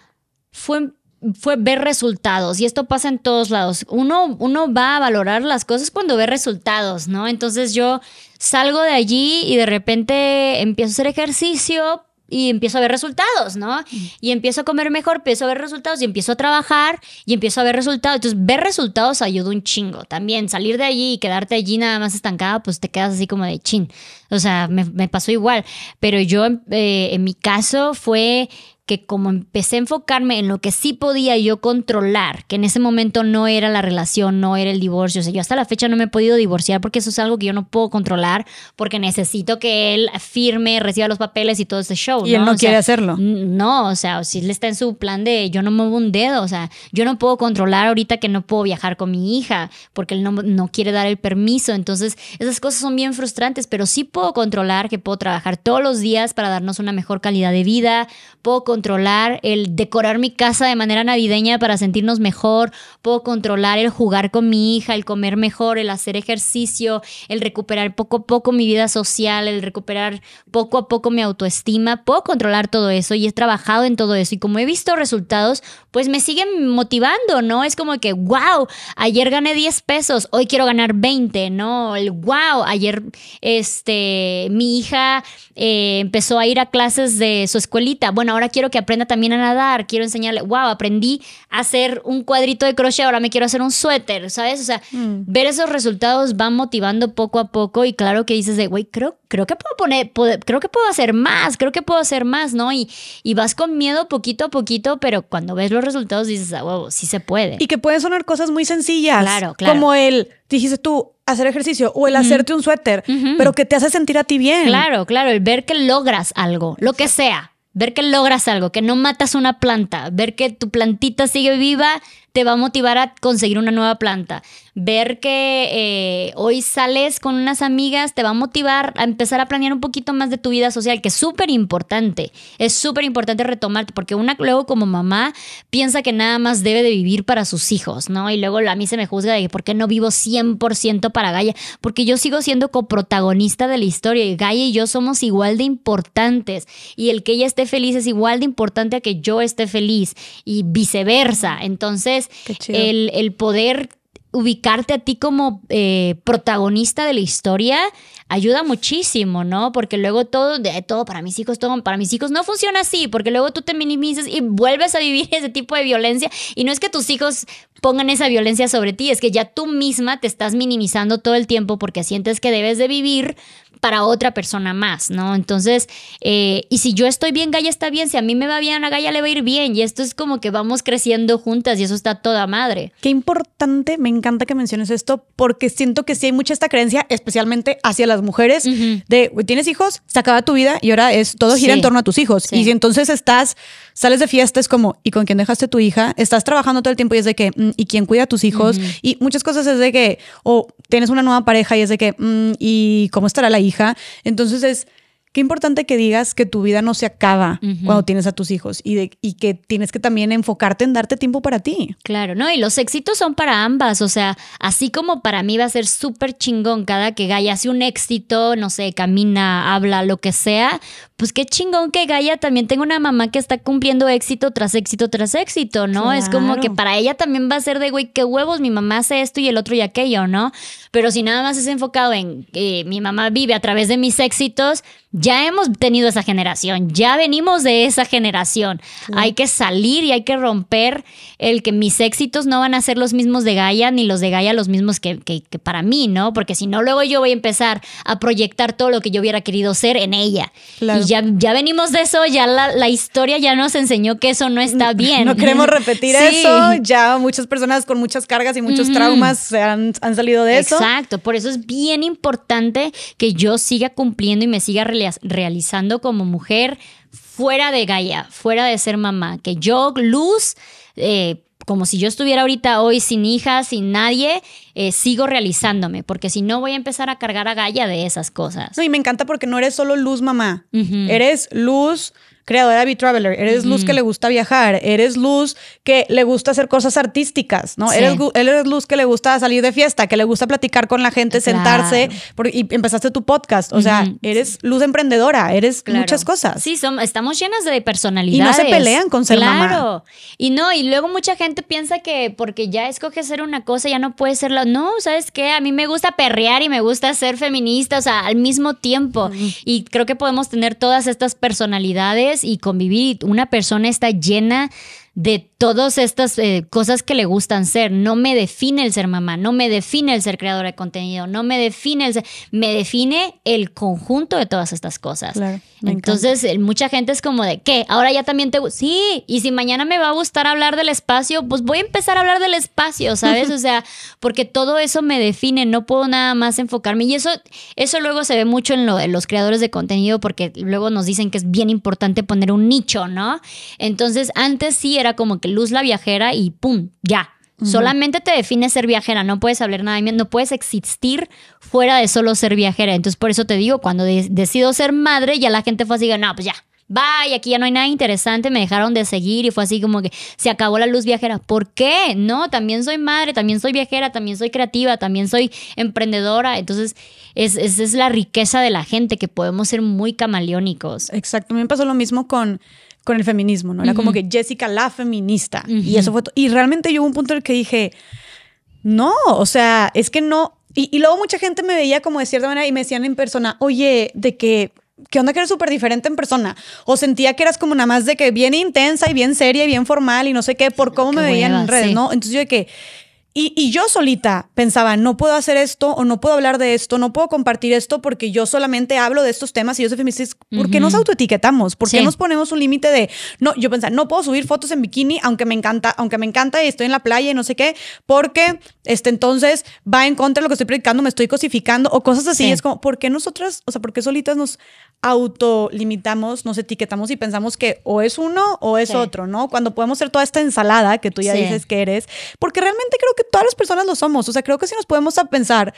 fue fue ver resultados y esto pasa en todos lados. Uno, uno va a valorar las cosas cuando ve resultados, ¿no? Entonces yo salgo de allí y de repente empiezo a hacer ejercicio y empiezo a ver resultados, ¿no? Mm. Y empiezo a comer mejor, empiezo a ver resultados y empiezo a trabajar y empiezo a ver resultados. Entonces, ver resultados ayuda un chingo también. Salir de allí y quedarte allí nada más estancada, pues te quedas así como de chin. O sea, me, pasó igual. Pero yo, em, eh, en mi caso, fue que como empecé a enfocarme en lo que sí podía yo controlar, que en ese momento no era la relación, no era el divorcio, o sea, yo hasta la fecha no me he podido divorciar porque eso es algo que yo no puedo controlar, porque necesito que él firme, reciba los papeles y todo ese show. Y él no quiere hacerlo. No, o sea, si él está en su plan de yo no muevo un dedo, o sea, yo no puedo controlar ahorita que no puedo viajar con mi hija porque él no, no quiere dar el permiso, entonces esas cosas son bien frustrantes, pero sí puedo controlar que puedo trabajar todos los días para darnos una mejor calidad de vida, puedo controlar controlar el decorar mi casa de manera navideña para sentirnos mejor, puedo controlar el jugar con mi hija, el comer mejor, el hacer ejercicio, el recuperar poco a poco mi vida social, el recuperar poco a poco mi autoestima, puedo controlar todo eso y he trabajado en todo eso y como he visto resultados, pues me siguen motivando, ¿no? Es como que, wow, ayer gané 10 pesos, hoy quiero ganar 20, ¿no? El wow, ayer este, mi hija eh, empezó a ir a clases de su escuelita, bueno, ahora quiero que aprenda también a nadar, quiero enseñarle, wow, aprendí a hacer un cuadrito de crochet, ahora me quiero hacer un suéter, ¿sabes? O sea, mm. ver esos resultados va motivando poco a poco y claro que dices de, güey, creo, creo que puedo poner, creo que puedo hacer más, creo que puedo hacer más, ¿no? Y, y vas con miedo poquito a poquito, pero cuando ves los resultados dices, wow, ah, sí se puede. Y que pueden sonar cosas muy sencillas. Claro, claro. Como el, dijiste tú, hacer ejercicio o el hacerte un suéter, pero que te hace sentir a ti bien. Claro, claro, el ver que logras algo, lo que sea. Ver que logras algo, que no matas una planta, ver que tu plantita sigue viva, te va a motivar a conseguir una nueva planta ver que eh, hoy sales con unas amigas te va a motivar a empezar a planear un poquito más de tu vida social, que es súper importante. Es súper importante retomarte, porque una luego como mamá piensa que nada más debe de vivir para sus hijos, ¿no? Y luego a mí se me juzga de que por qué no vivo 100% para Gaia, porque yo sigo siendo coprotagonista de la historia y Gaia y yo somos igual de importantes y el que ella esté feliz es igual de importante a que yo esté feliz y viceversa. Entonces, el, el poder ubicarte a ti como eh, protagonista de la historia ayuda muchísimo, ¿no? Porque luego todo, de, todo para mis hijos, todo para mis hijos no funciona así, porque luego tú te minimizas y vuelves a vivir ese tipo de violencia. Y no es que tus hijos pongan esa violencia sobre ti, es que ya tú misma te estás minimizando todo el tiempo porque sientes que debes de vivir para otra persona más, ¿no? Entonces, eh, y si yo estoy bien, Gaya está bien, si a mí me va bien, a Gaya le va a ir bien, y esto es como que vamos creciendo juntas y eso está toda madre. Qué importante, me encanta que menciones esto, porque siento que sí hay mucha esta creencia, especialmente hacia las mujeres, de, tienes hijos, se acaba tu vida y ahora es, todo gira en torno a tus hijos. Y si entonces estás, sales de fiesta, es como, ¿y con quién dejaste tu hija? Estás trabajando todo el tiempo y es de que, mm, ¿y quién cuida a tus hijos? Y muchas cosas es de que, o tienes una nueva pareja y es de que, mm, ¿y cómo estará la hija? Entonces es, qué importante que digas que tu vida no se acaba cuando tienes a tus hijos y, que tienes que también enfocarte en darte tiempo para ti. Claro, ¿no? Y los éxitos son para ambas, o sea, así como para mí va a ser súper chingón cada que Gaia hace un éxito, no sé, camina, habla, lo que sea, pues qué chingón que Gaia también tenga una mamá que está cumpliendo éxito tras éxito tras éxito, ¿no? Es como que para ella también va a ser de, güey, qué huevos, mi mamá hace esto y el otro y aquello, ¿no? Pero si nada más es enfocado en que mi mamá vive a través de mis éxitos, ya hemos tenido esa generación, ya venimos de esa generación. Hay que salir y hay que romper el que mis éxitos no van a ser los mismos de Gaia, ni los de Gaia los mismos que, para mí, ¿no? Porque si no, luego yo voy a empezar a proyectar todo lo que yo hubiera querido ser en ella. Y ya, ya venimos de eso, ya la, historia ya nos enseñó que eso no está bien. No, queremos repetir eso, ya muchas personas con muchas cargas y muchos traumas han, han, salido de eso. Exacto, por eso es bien importante que yo siga cumpliendo y me siga realizando como mujer fuera de Gaia, fuera de ser mamá, que yo, Luz, eh, como si yo estuviera ahorita hoy sin hija, sin nadie, eh, sigo realizándome, porque si no voy a empezar a cargar a Gaia de esas cosas. No, y me encanta porque no eres solo luz mamá, eres luz creadora de Traveler, eres luz que le gusta viajar, eres luz que le gusta hacer cosas artísticas, ¿no? él Eres, luz que le gusta salir de fiesta, que le gusta platicar con la gente, sentarse, y empezaste tu podcast, o sea, eres luz emprendedora, eres muchas cosas. Sí, son, estamos llenas de personalidades. Y no se pelean con ser claro. Y no, y luego mucha gente piensa que porque ya escoge ser una cosa, ya no puedes ser la... No, ¿sabes qué? A mí me gusta perrear y me gusta ser feminista, o sea, al mismo tiempo. Y creo que podemos tener todas estas personalidades y convivir. Una persona está llena de todas estas eh, cosas que le gustan ser. No me define el ser mamá, no me define el ser creadora de contenido, no me define el me define el conjunto de todas estas cosas. Entonces, eh, mucha gente es como de, ¿qué? Ahora ya también te Sí, y si mañana me va a gustar hablar del espacio, pues voy a empezar a hablar del espacio, ¿sabes? o sea, porque todo eso me define, no puedo nada más enfocarme. Y eso, eso luego se ve mucho en, en los creadores de contenido, porque luego nos dicen que es bien importante poner un nicho, ¿no? Entonces, antes sí era como que luz la viajera y ¡pum! Ya. Solamente te define ser viajera, no puedes hablar nada, de no puedes existir fuera de solo ser viajera. Entonces, por eso te digo, cuando decido ser madre, ya la gente fue así, no, pues ya, bye, aquí ya no hay nada interesante, me dejaron de seguir y fue así como que se acabó la luz viajera. ¿Por qué? No, también soy madre, también soy viajera, también soy creativa, también soy emprendedora. Entonces, esa es, es, la riqueza de la gente, que podemos ser muy camaleónicos. Exacto, me pasó lo mismo con con el feminismo, ¿no? Era como que Jessica la feminista. Y eso fue Y realmente yo un punto en el que dije, no, o sea, es que no. Y, luego mucha gente me veía como de cierta manera y me decían en persona, oye, de que, ¿qué onda que eres súper diferente en persona? O sentía que eras como nada más de que bien intensa y bien seria y bien formal y no sé qué, por cómo me veían en redes, ¿no? Entonces yo de que y, yo solita pensaba, no puedo hacer esto o no puedo hablar de esto, no puedo compartir esto porque yo solamente hablo de estos temas y yo soy feminista. ¿Por qué nos autoetiquetamos? ¿Por qué nos ponemos un límite de, no, yo pensaba, no puedo subir fotos en bikini aunque me encanta, aunque me encanta y estoy en la playa y no sé qué, porque este entonces va en contra de lo que estoy predicando, me estoy cosificando o cosas así. Es como, ¿por qué nosotras, o sea, por qué solitas nos autolimitamos, nos etiquetamos y pensamos que o es uno o es otro, ¿no? Cuando podemos ser toda esta ensalada que tú ya dices que eres, porque realmente creo que todas las personas lo somos, o sea, creo que si nos podemos a pensar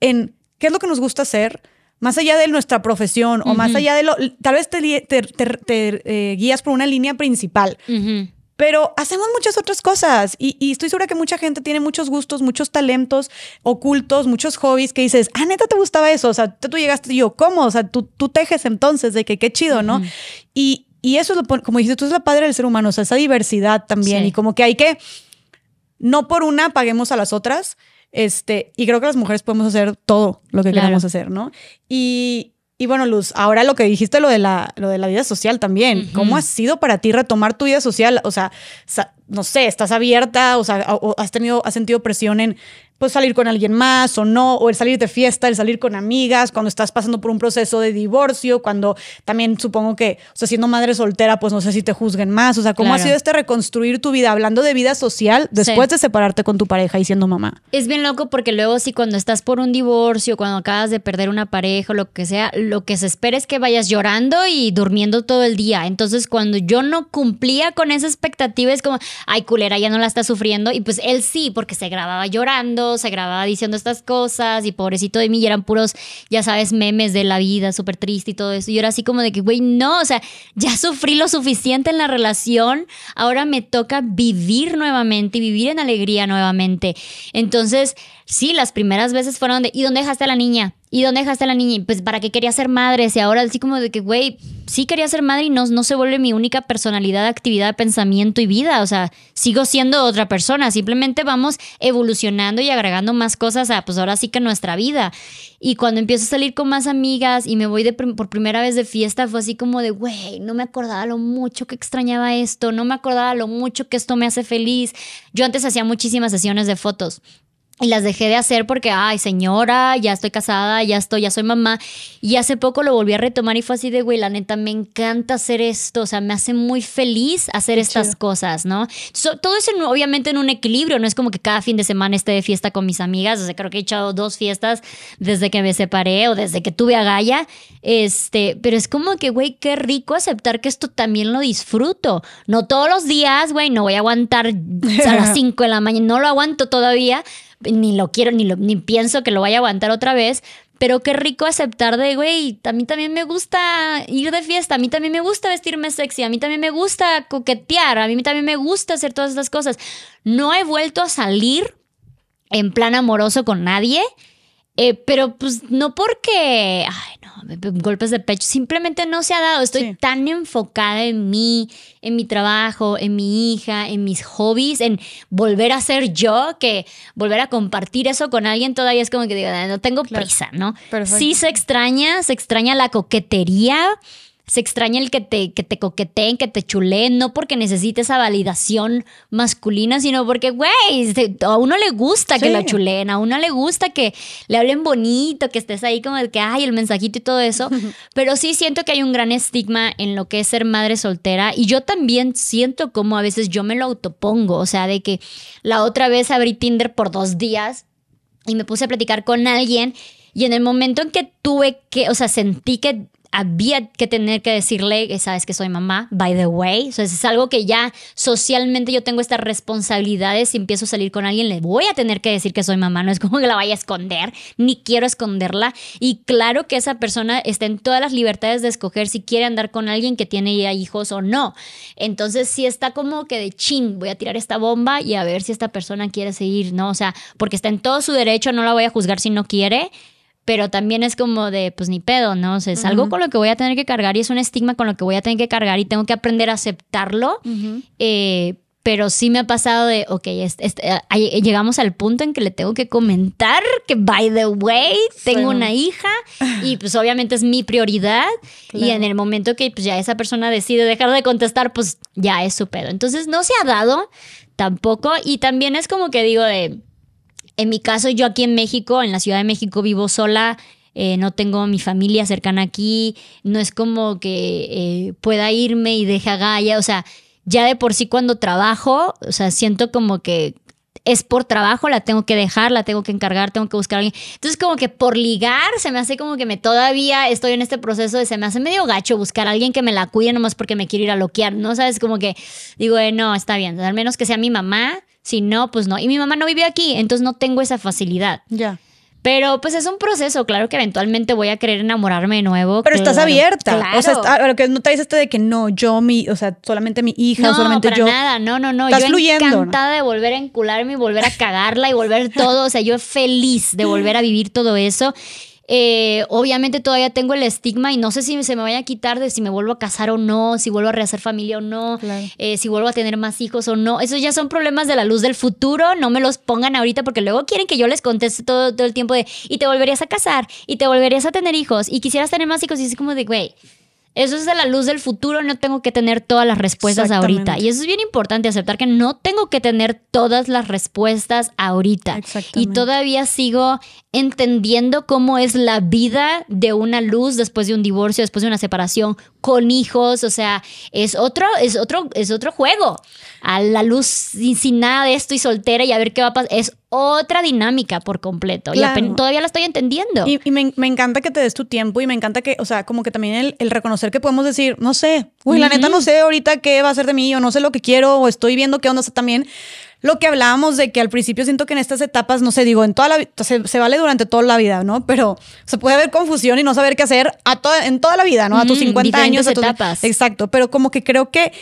en qué es lo que nos gusta hacer, más allá de nuestra profesión o más allá de lo, tal vez te, eh, guías por una línea principal pero hacemos muchas otras cosas y, estoy segura que mucha gente tiene muchos gustos, muchos talentos ocultos, muchos hobbies que dices, ah, neta, te gustaba eso, o sea, tú llegaste y yo, ¿cómo? O sea, tú, tú tejes entonces, de que qué chido, ¿no? Y, y eso, lo, como dices, tú es la padre del ser humano, o sea, esa diversidad también y como que hay que, no por una paguemos a las otras, este, y creo que las mujeres podemos hacer todo lo que queramos hacer, ¿no? Y, y bueno, Luz, ahora lo que dijiste, lo de la, lo de la vida social también. ¿Cómo ha sido para ti retomar tu vida social? O sea, no sé, estás abierta, o sea, has tenido, has sentido presión en pues salir con alguien más o no, o el salir de fiesta, el salir con amigas, cuando estás pasando por un proceso de divorcio, cuando también supongo que, o sea, siendo madre soltera, pues no sé si te juzguen más, o sea, ¿cómo ha sido este reconstruir tu vida hablando de vida social después de separarte con tu pareja y siendo mamá? Es bien loco porque luego si cuando estás por un divorcio, cuando acabas de perder una pareja o lo que sea, lo que se espera es que vayas llorando y durmiendo todo el día. Entonces, cuando yo no cumplía con esa expectativa es como, ay, culera, ya no la está sufriendo y pues él sí, porque se grababa llorando se grababa diciendo estas cosas y pobrecito de mí, y eran puros, ya sabes, memes de la vida, súper triste y todo eso. Y yo era así como de que, güey, no, o sea, ya sufrí lo suficiente en la relación, ahora me toca vivir nuevamente y vivir en alegría nuevamente. Entonces, sí, las primeras veces fueron de, ¿y dónde dejaste a la niña? ¿y dónde dejaste a la niña? pues, ¿para que quería ser madre? Y ahora así como de que, güey, sí quería ser madre y no, no se vuelve mi única personalidad, actividad, pensamiento y vida. O sea, sigo siendo otra persona. Simplemente vamos evolucionando y agregando más cosas a, pues ahora sí que nuestra vida. Y cuando empiezo a salir con más amigas y me voy por primera vez de fiesta, fue así como de, güey, no me acordaba lo mucho que extrañaba esto, no me acordaba lo mucho que esto me hace feliz. Yo antes hacía muchísimas sesiones de fotos y las dejé de hacer porque, ay, señora, ya estoy casada, ya estoy, ya soy mamá. Y hace poco lo volví a retomar y fue así de, güey, la neta, me encanta hacer esto, o sea, me hace muy feliz hacer estas cosas, ¿no? todo eso obviamente en un equilibrio, no es como que cada fin de semana esté de fiesta con mis amigas, o sea, creo que he echado dos fiestas desde que me separé o desde que tuve a Gaia, este, pero es como que, güey, qué rico aceptar que esto también lo disfruto. No todos los días, güey, no voy a aguantar a las 5 de la mañana, no lo aguanto todavía ni lo quiero, ni, lo, ni pienso que lo vaya a aguantar otra vez, pero qué rico aceptar de, güey, a mí también me gusta ir de fiesta, a mí también me gusta vestirme sexy, a mí también me gusta coquetear, a mí también me gusta hacer todas estas cosas. No he vuelto a salir en plan amoroso con nadie, eh, pero pues no porque, golpes de pecho, simplemente no se ha dado. Estoy tan enfocada en mí, en mi trabajo, en mi hija, en mis hobbies, en volver a ser yo, que volver a compartir eso con alguien todavía es como que digo, ah, no tengo prisa, ¿no? Sí se extraña, se extraña la coquetería se extraña el que te, que te coqueteen, que te chuleen, no porque necesite esa validación masculina, sino porque, güey, a uno le gusta que la chulen a uno le gusta que le hablen bonito, que estés ahí como el que, ay, el mensajito y todo eso. Pero sí siento que hay un gran estigma en lo que es ser madre soltera y yo también siento como a veces yo me lo autopongo, o sea, de que la otra vez abrí Tinder por dos días y me puse a platicar con alguien y en el momento en que tuve que, o sea, sentí que había que tener que decirle eh, sabes que soy mamá, by the way. O sea, es algo que ya socialmente yo tengo estas responsabilidades. Si empiezo a salir con alguien, le voy a tener que decir que soy mamá. No es como que la vaya a esconder, ni quiero esconderla. Y claro que esa persona está en todas las libertades de escoger si quiere andar con alguien que tiene hijos o no. Entonces, si sí está como que de chin, voy a tirar esta bomba y a ver si esta persona quiere seguir, ¿no? O sea, porque está en todo su derecho, no la voy a juzgar si no quiere pero también es como de, pues ni pedo, ¿no? O sea, es algo con lo que voy a tener que cargar y es un estigma con lo que voy a tener que cargar y tengo que aprender a aceptarlo. Eh, pero sí me ha pasado de, ok, eh, llegamos al punto en que le tengo que comentar que, by the way, tengo una hija y pues obviamente es mi prioridad y en el momento que pues, ya esa persona decide dejar de contestar, pues ya es su pedo. Entonces no se ha dado tampoco y también es como que digo de en mi caso, yo aquí en México, en la Ciudad de México, vivo sola. Eh, no tengo mi familia cercana aquí, no es como que eh, pueda irme y a Gaia, o sea, ya de por sí cuando trabajo, o sea, siento como que es por trabajo, la tengo que dejar, la tengo que encargar, tengo que buscar a alguien. Entonces, como que por ligar, se me hace como que me todavía estoy en este proceso de se me hace medio gacho buscar a alguien que me la cuide nomás porque me quiero ir a loquear, ¿no? Sabes, como que digo, eh, no, está bien, al menos que sea mi mamá si no, pues no. Y mi mamá no vive aquí, entonces no tengo esa facilidad. Ya. Pero pues es un proceso, claro que eventualmente voy a querer enamorarme de nuevo. Pero estás abierta. Claro. O sea, ah, que no este de que no, yo, mi, o sea, solamente mi hija, no, solamente para yo. nada, no, no, no. yo estoy encantada de volver a encularme y volver a cagarla y volver todo. O sea, yo feliz de volver a vivir todo eso. Eh, obviamente todavía tengo el estigma y no sé si se me vaya a quitar de si me vuelvo a casar o no, si vuelvo a rehacer familia o no, eh, si vuelvo a tener más hijos o no. Esos ya son problemas de la luz del futuro, no me los pongan ahorita porque luego quieren que yo les conteste todo, todo el tiempo de, y te volverías a casar, y te volverías a tener hijos, y quisieras tener más hijos, y es como de, güey. Eso es de la luz del futuro, no tengo que tener todas las respuestas ahorita. Y eso es bien importante aceptar que no tengo que tener todas las respuestas ahorita. Y todavía sigo entendiendo cómo es la vida de una luz después de un divorcio, después de una separación, con hijos, o sea, es otro, es otro, es otro juego. A la luz sin, nada de esto y soltera y a ver qué va a pasar. Es otra dinámica por completo. Y todavía la estoy entendiendo. Y, me, encanta que te des tu tiempo y me encanta que, o sea, como que también el, reconocer que podemos decir, no sé, uy, la neta no sé ahorita qué va a ser de mí, o no sé lo que quiero, o estoy viendo qué onda está también lo que hablábamos de que al principio siento que en estas etapas, no sé, digo, en toda la se, se vale durante toda la vida, ¿no? Pero se puede haber confusión y no saber qué hacer a en toda la vida, ¿no? A tus 50 mm, años. A tus, etapas. Exacto, pero como que creo que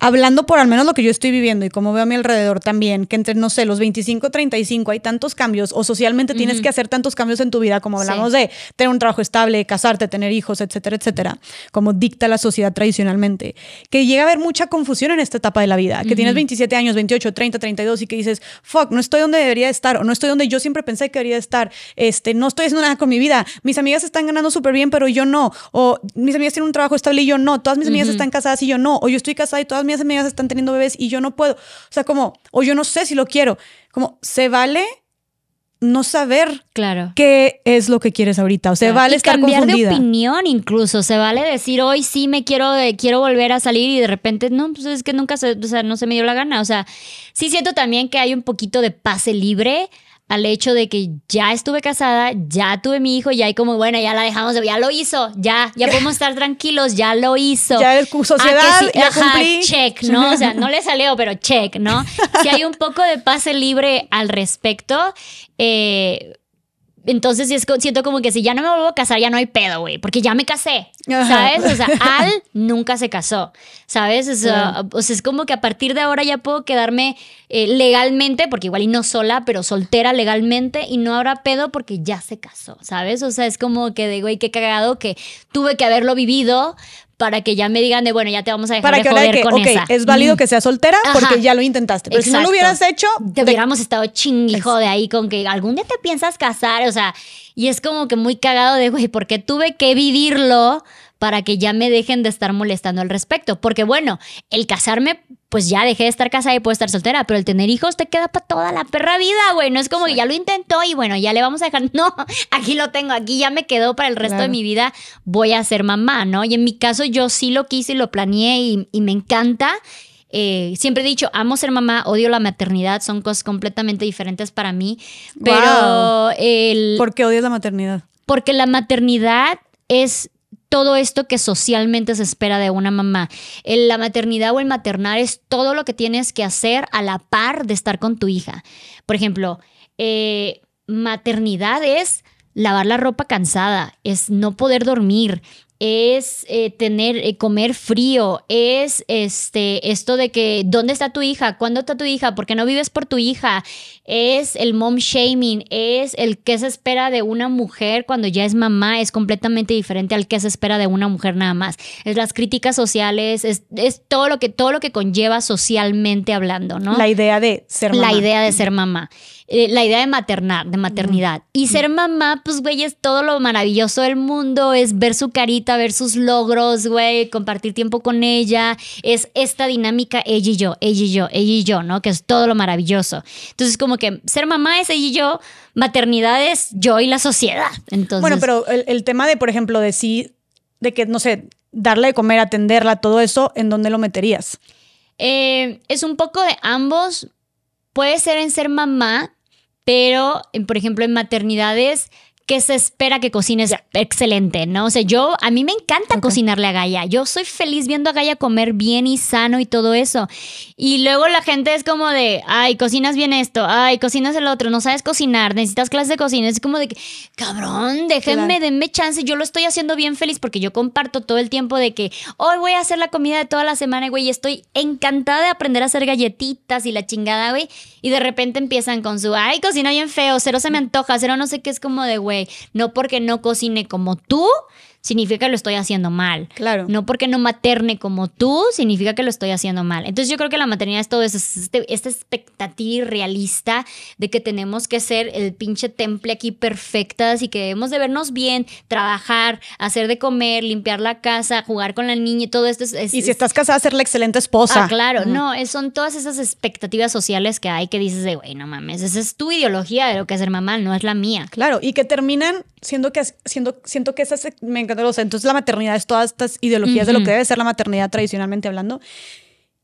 hablando por al menos lo que yo estoy viviendo y como veo a mi alrededor también, que entre, no sé, los 25, 35 hay tantos cambios o socialmente tienes que hacer tantos cambios en tu vida, como hablamos de tener un trabajo estable, casarte, tener hijos, etcétera, etcétera, como dicta la sociedad tradicionalmente, que llega a haber mucha confusión en esta etapa de la vida, que tienes 27 años, 28, 30, 32 y que dices, fuck, no estoy donde debería estar o no estoy donde yo siempre pensé que debería estar, este, no estoy haciendo nada con mi vida, mis amigas están ganando súper bien, pero yo no, o mis amigas tienen un trabajo estable y yo no, todas mis amigas están casadas y yo no, o yo estoy casada y todas mis mis amigas están teniendo bebés y yo no puedo. O sea, como, o yo no sé si lo quiero. Como, se vale no saber claro. qué es lo que quieres ahorita. O se vale cambiar de opinión incluso. Se vale decir hoy sí me quiero, eh, quiero volver a salir y de repente no, pues es que nunca se, o sea, no se me dio la gana. O sea, sí siento también que hay un poquito de pase libre al hecho de que ya estuve casada, ya tuve mi hijo, ya hay como, bueno, ya la dejamos, ya lo hizo, ya, ya podemos estar tranquilos, ya lo hizo. Ya el sociedad, ah, sí, ya cumplí. check, ¿no? O sea, no le salió, pero check, ¿no? Si hay un poco de pase libre al respecto, eh, entonces es, siento como que si ya no me vuelvo a casar, ya no hay pedo, güey, porque ya me casé, ¿sabes? O sea, Al nunca se casó, ¿sabes? O sea, es como que a partir de ahora ya puedo quedarme eh, legalmente, porque igual y no sola, pero soltera legalmente y no habrá pedo porque ya se casó, ¿sabes? O sea, es como que de, güey, qué cagado que tuve que haberlo vivido para que ya me digan de, bueno, ya te vamos a dejar para que joder que, es válido mm. que seas soltera porque ya lo intentaste. Pero si no lo hubieras hecho... Te, hubiéramos estado chinguijo de ahí con que algún día te piensas casar, o sea... Y es como que muy cagado de, güey, porque tuve que vivirlo para que ya me dejen de estar molestando al respecto. Porque bueno, el casarme, pues ya dejé de estar casada y puedo estar soltera, pero el tener hijos te queda para toda la perra vida, güey. No es como que ya lo intentó y bueno, ya le vamos a dejar. No, aquí lo tengo, aquí ya me quedó para el resto de mi vida. Voy a ser mamá, ¿no? Y en mi caso yo sí lo quise y lo planeé y, me encanta. Eh, siempre he dicho, amo ser mamá, odio la maternidad, son cosas completamente diferentes para mí. Pero el. ¿Por qué odias la maternidad? Porque la maternidad es todo esto que socialmente se espera de una mamá. la maternidad o el maternar es todo lo que tienes que hacer a la par de estar con tu hija. Por ejemplo, eh, maternidad es lavar la ropa cansada, es no poder dormir, es eh, tener eh, comer frío, es este esto de que dónde está tu hija, cuándo está tu hija, porque no vives por tu hija, es el mom shaming, es el que se espera de una mujer cuando ya es mamá, es completamente diferente al que se espera de una mujer nada más. Es las críticas sociales, es, todo lo que todo lo que conlleva socialmente hablando, ¿no? La idea de ser mamá. La idea de ser mamá. Eh, la idea de maternar, de maternidad. Y ser mamá, pues, güey, es todo lo maravilloso del mundo, es ver su carita, ver sus logros, güey, compartir tiempo con ella, es esta dinámica ella y yo, ella y yo, ella y yo, ¿no? Que es todo lo maravilloso. Entonces, como porque ser mamá es ella y yo, maternidad es yo y la sociedad. Entonces, bueno, pero el, tema de, por ejemplo, de sí, de que, no sé, darle de comer, atenderla, todo eso, ¿en dónde lo meterías? Eh, es un poco de ambos. Puede ser en ser mamá, pero, por ejemplo, en maternidades que se espera que cocines excelente, ¿no? O sea, yo, a mí me encanta cocinarle a Gaia. Yo soy feliz viendo a Gaia comer bien y sano y todo eso. Y luego la gente es como de, ay, cocinas bien esto, ay, cocinas el otro, no sabes cocinar, necesitas clases de cocina. Es como de, cabrón, déjenme, denme chance. Yo lo estoy haciendo bien feliz porque yo comparto todo el tiempo de que hoy voy a hacer la comida de toda la semana, güey, y estoy encantada de aprender a hacer galletitas y la chingada, güey. Y de repente empiezan con su, ay, cocina bien feo, cero se me antoja, cero no sé qué, es como de, güey no porque no cocine como tú, significa que lo estoy haciendo mal. Claro. No porque no materne como tú, significa que lo estoy haciendo mal. Entonces yo creo que la maternidad es todo eso, es este, esta expectativa realista de que tenemos que ser el pinche temple aquí perfectas y que debemos de vernos bien, trabajar, hacer de comer, limpiar la casa, jugar con la niña y todo esto. y si estás casada, ser la excelente esposa. Ah, claro, no, son todas esas expectativas sociales que hay que dices de, güey, no mames, esa es tu ideología de lo que es ser mamá, no es la mía. Claro, y que terminan siendo que, siendo, siento que esas... Me entonces, la maternidad es todas estas ideologías de lo que debe ser la maternidad tradicionalmente hablando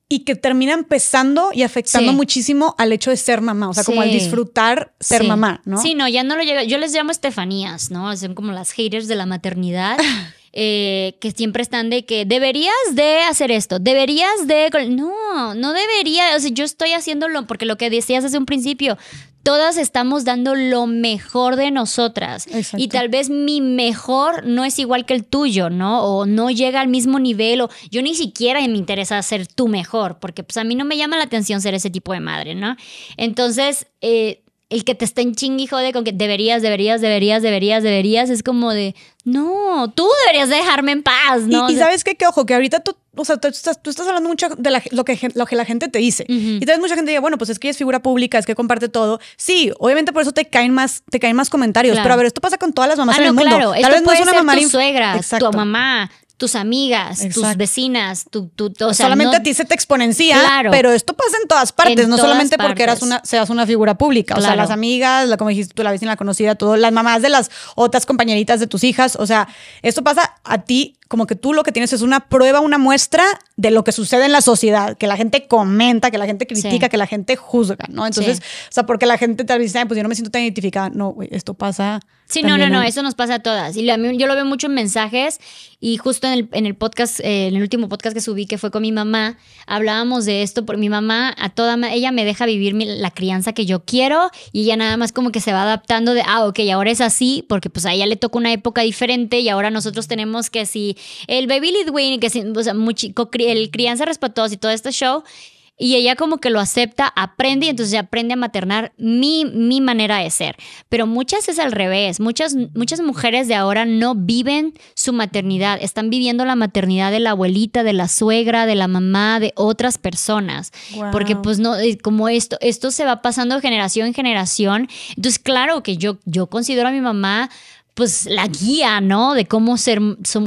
y que termina empezando y afectando muchísimo al hecho de ser mamá, o sea, como al disfrutar ser mamá, ¿no? Sí, no, ya no lo llega. Yo les llamo Estefanías, ¿no? Son como las haters de la maternidad. Eh, que siempre están de que deberías de hacer esto, deberías de... No, no debería, o sea, yo estoy haciéndolo porque lo que decías hace un principio, todas estamos dando lo mejor de nosotras. Y tal vez mi mejor no es igual que el tuyo, ¿no? O no llega al mismo nivel, o yo ni siquiera me interesa ser tu mejor, porque pues a mí no me llama la atención ser ese tipo de madre, ¿no? Entonces, eh, el que te estén en y jode con que deberías, deberías, deberías, deberías, deberías, es como de, no, tú deberías dejarme en paz, ¿no? Y, sabes qué, que ojo, que ahorita tú, o sea, tú estás, hablando mucho de lo, que, lo que la gente te dice. Y entonces mucha gente diga, bueno, pues es que es figura pública, es que comparte todo. Sí, obviamente por eso te caen más, te caen más comentarios. Pero a ver, esto pasa con todas las mamás ah, en el mundo. Claro. vez es una suegra, tu mamá, tus amigas, tus vecinas, tu, solamente a ti se te exponencia, pero esto pasa en todas partes, no solamente porque eras una, seas una figura pública, o sea, las amigas, como dijiste tú, la vecina, la conocida, todo, las mamás de las otras compañeritas de tus hijas, o sea, esto pasa a ti como que tú lo que tienes es una prueba, una muestra de lo que sucede en la sociedad, que la gente comenta, que la gente critica, que la gente juzga, ¿no? Entonces, o sea, porque la gente te avisa, pues yo no me siento tan identificada. No, güey, esto pasa. Sí, no, no, no, eso nos pasa a todas. Y yo lo veo mucho en mensajes y justo en el, en el podcast, eh, en el último podcast que subí, que fue con mi mamá, hablábamos de esto, porque mi mamá, a toda, ella me deja vivir la crianza que yo quiero y ella nada más como que se va adaptando de, ah, ok, ahora es así, porque pues a ella le toca una época diferente y ahora nosotros tenemos que si el Baby Lidwin, que muy el crianza respetuosa y todo este show. Y ella como que lo acepta, aprende y entonces aprende a maternar mi, mi manera de ser. Pero muchas es al revés. Muchas, muchas mujeres de ahora no viven su maternidad. Están viviendo la maternidad de la abuelita, de la suegra, de la mamá, de otras personas. Porque pues no, eh, como esto, esto se va pasando generación en generación. Entonces claro que yo, yo considero a mi mamá pues la guía, ¿no? De cómo ser,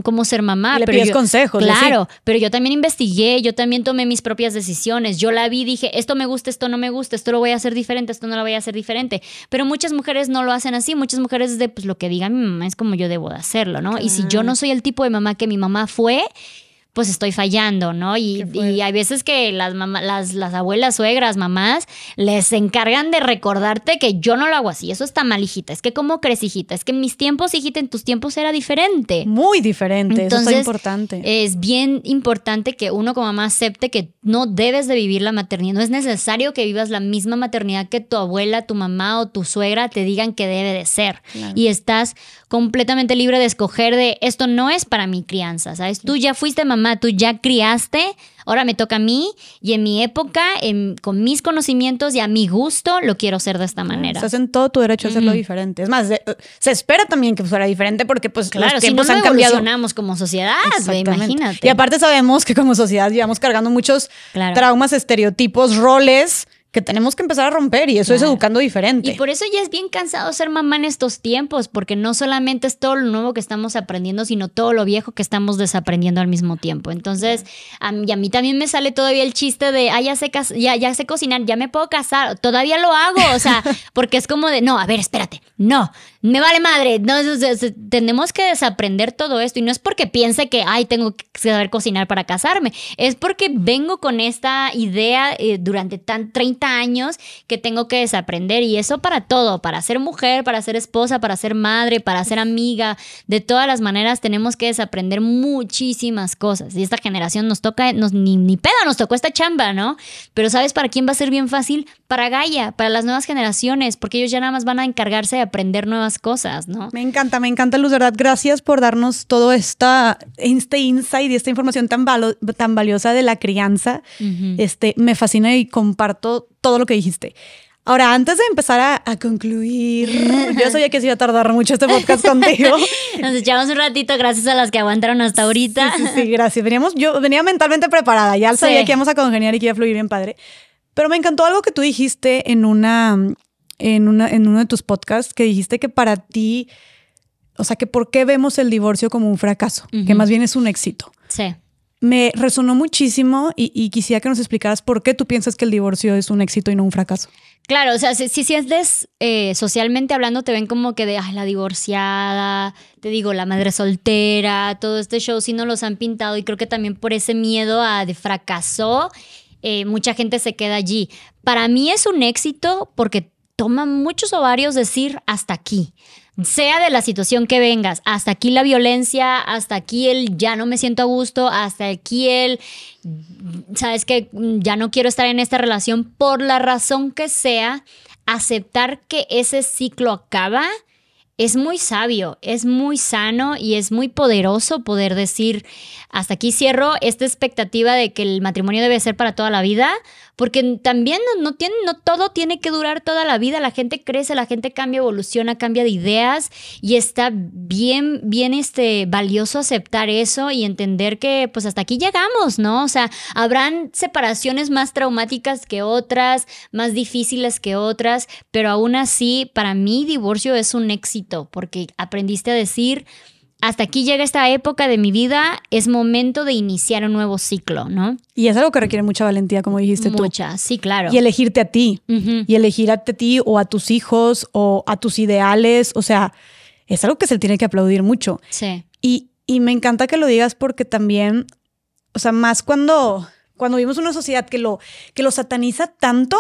cómo ser mamá. Le pero pides consejo consejos. Claro, pero yo también investigué, yo también tomé mis propias decisiones. Yo la vi, dije, esto me gusta, esto no me gusta, esto lo voy a hacer diferente, esto no lo voy a hacer diferente. Pero muchas mujeres no lo hacen así, muchas mujeres de pues lo que diga mi mamá es como yo debo de hacerlo, ¿no? Y si yo no soy el tipo de mamá que mi mamá fue, pues estoy fallando, ¿no? Y, hay veces que las, las, abuelas, suegras, mamás, les encargan de recordarte que yo no lo hago así, eso está mal, hijita, es que cómo crees, hijita, es que en mis tiempos, hijita, en tus tiempos era diferente. Muy diferente, Entonces, eso es importante. Es bien importante que uno como mamá acepte que no debes de vivir la maternidad, no es necesario que vivas la misma maternidad que tu abuela, tu mamá o tu suegra te digan que debe de ser. Y estás completamente libre de escoger de esto no es para mi crianza, ¿sabes? Tú ya fuiste mamá mamá, tú ya criaste, ahora me toca a mí y en mi época, con mis conocimientos y a mi gusto, lo quiero hacer de esta manera. Estás en todo tu derecho a hacerlo diferente. Es más, eh, se, espera también que fuera diferente porque pues claro, los tiempos cambiado. no, han no evolucionamos como sociedad, imagínate. Y aparte sabemos que como sociedad llevamos cargando muchos traumas, estereotipos, roles que tenemos que empezar a romper y eso es educando diferente. Y por eso ya es bien cansado ser mamá en estos tiempos, porque no solamente es todo lo nuevo que estamos aprendiendo, sino todo lo viejo que estamos desaprendiendo al mismo tiempo. Entonces, a a mí también me sale todavía el chiste de, ah, ya sé, ya, ya sé cocinar, ya me puedo casar, todavía lo hago, o sea, porque es como de, no, a ver, espérate, no, me vale madre. No, tenemos que desaprender todo esto. Y no es porque piense que, ay, tengo que saber cocinar para casarme. Es porque vengo con esta idea eh, durante tan 30 años que tengo que desaprender. Y eso para todo, para ser mujer, para ser esposa, para ser madre, para ser amiga. De todas las maneras tenemos que desaprender muchísimas cosas. Y esta generación nos toca, nos, ni, pedo nos tocó esta chamba, ¿no? Pero ¿sabes para quién va a ser bien fácil? para Gaia, para las nuevas generaciones, porque ellos ya nada más van a encargarse de aprender nuevas cosas, ¿no? Me encanta, me encanta, Luz, de verdad. Gracias por darnos todo esta, este insight y esta información tan, tan valiosa de la crianza. este, me fascina y comparto todo lo que dijiste. Ahora, antes de empezar a, concluir, yo sabía que se iba a tardar mucho este podcast contigo. Nos echamos un ratito, gracias a las que aguantaron hasta ahorita. Sí, gracias. Veníamos, yo venía mentalmente preparada, ya sabía que íbamos a congeniar y que iba a fluir bien padre. Pero me encantó algo que tú dijiste en una, en una, en uno de tus podcasts, que dijiste que para ti, o sea, que por qué vemos el divorcio como un fracaso, que más bien es un éxito. Sí. Me resonó muchísimo y, quisiera que nos explicaras por qué tú piensas que el divorcio es un éxito y no un fracaso. Claro, o sea, si, si sientes eh, socialmente hablando, te ven como que de la divorciada, te digo, la madre soltera, todo este show si no los han pintado y creo que también por ese miedo a de fracaso. Eh, mucha gente se queda allí. Para mí es un éxito porque toma muchos ovarios decir hasta aquí. Sea de la situación que vengas, hasta aquí la violencia, hasta aquí el ya no me siento a gusto, hasta aquí el, sabes que ya no quiero estar en esta relación, por la razón que sea, aceptar que ese ciclo acaba es muy sabio, es muy sano y es muy poderoso poder decir, hasta aquí cierro esta expectativa de que el matrimonio debe ser para toda la vida, porque también no, tiene, no todo tiene que durar toda la vida. La gente crece, la gente cambia, evoluciona, cambia de ideas y está bien, bien este, valioso aceptar eso y entender que pues hasta aquí llegamos, ¿no? O sea, habrán separaciones más traumáticas que otras, más difíciles que otras, pero aún así, para mí divorcio es un éxito porque aprendiste a decir hasta aquí llega esta época de mi vida, es momento de iniciar un nuevo ciclo, ¿no? Y es algo que requiere mucha valentía, como dijiste tú. Mucha, sí, claro. Y elegirte a ti, y elegirte a ti o a tus hijos o a tus ideales, o sea, es algo que se tiene que aplaudir mucho. Sí. Y, y me encanta que lo digas porque también, o sea, más cuando cuando vivimos una sociedad que lo, que lo sataniza tanto,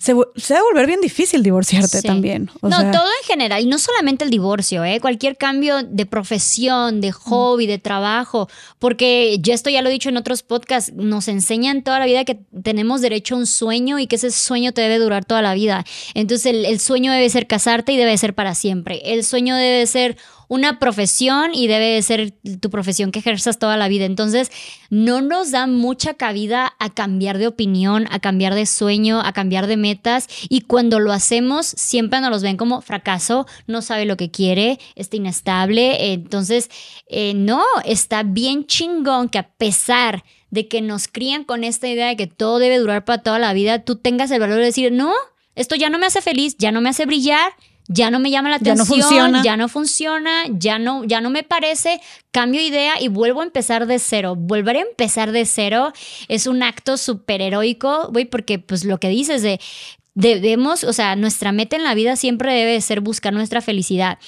se, va a volver bien difícil divorciarte también. no, todo en general, y no solamente el divorcio, ¿eh? cualquier cambio de profesión, de hobby, de trabajo, porque ya esto ya lo he dicho en otros podcasts, nos enseñan toda la vida que tenemos derecho a un sueño y que ese sueño te debe durar toda la vida. Entonces el sueño debe ser casarte y debe ser para siempre. El sueño debe ser una profesión y debe ser tu profesión que ejerzas toda la vida. Entonces, no nos da mucha cabida a cambiar de opinión, a cambiar de sueño, a cambiar de metas y cuando lo hacemos siempre nos los ven como fracaso, no sabe lo que quiere, está inestable. Entonces, eh, no, está bien chingón que a pesar de que nos crían con esta idea de que todo debe durar para toda la vida, tú tengas el valor de decir, no, esto ya no me hace feliz, ya no me hace brillar, ya no me llama la atención, ya no funciona, ya no, ya no, me parece, cambio idea y vuelvo a empezar de cero. Volver a empezar de cero es un acto súper heroico, güey, porque pues lo que dices de debemos, o sea, nuestra meta en la vida siempre debe ser buscar nuestra felicidad.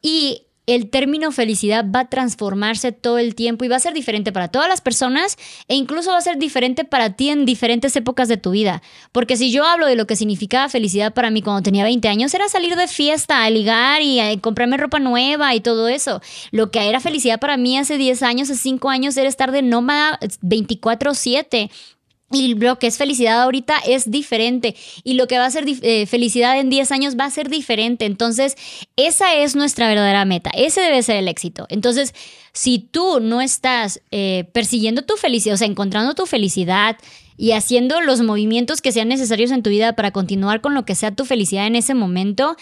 Y el término felicidad va a transformarse todo el tiempo y va a ser diferente para todas las personas e incluso va a ser diferente para ti en diferentes épocas de tu vida. Porque si yo hablo de lo que significaba felicidad para mí cuando tenía 20 años, era salir de fiesta, a ligar y comprarme ropa nueva y todo eso. Lo que era felicidad para mí hace 10 años, hace 5 años, era estar de nómada 24/7 y lo que es felicidad ahorita es diferente. Y lo que va a ser eh, felicidad en 10 años va a ser diferente. Entonces, esa es nuestra verdadera meta. Ese debe ser el éxito. Entonces, si tú no estás eh, persiguiendo tu felicidad, o sea, encontrando tu felicidad y haciendo los movimientos que sean necesarios en tu vida para continuar con lo que sea tu felicidad en ese momento,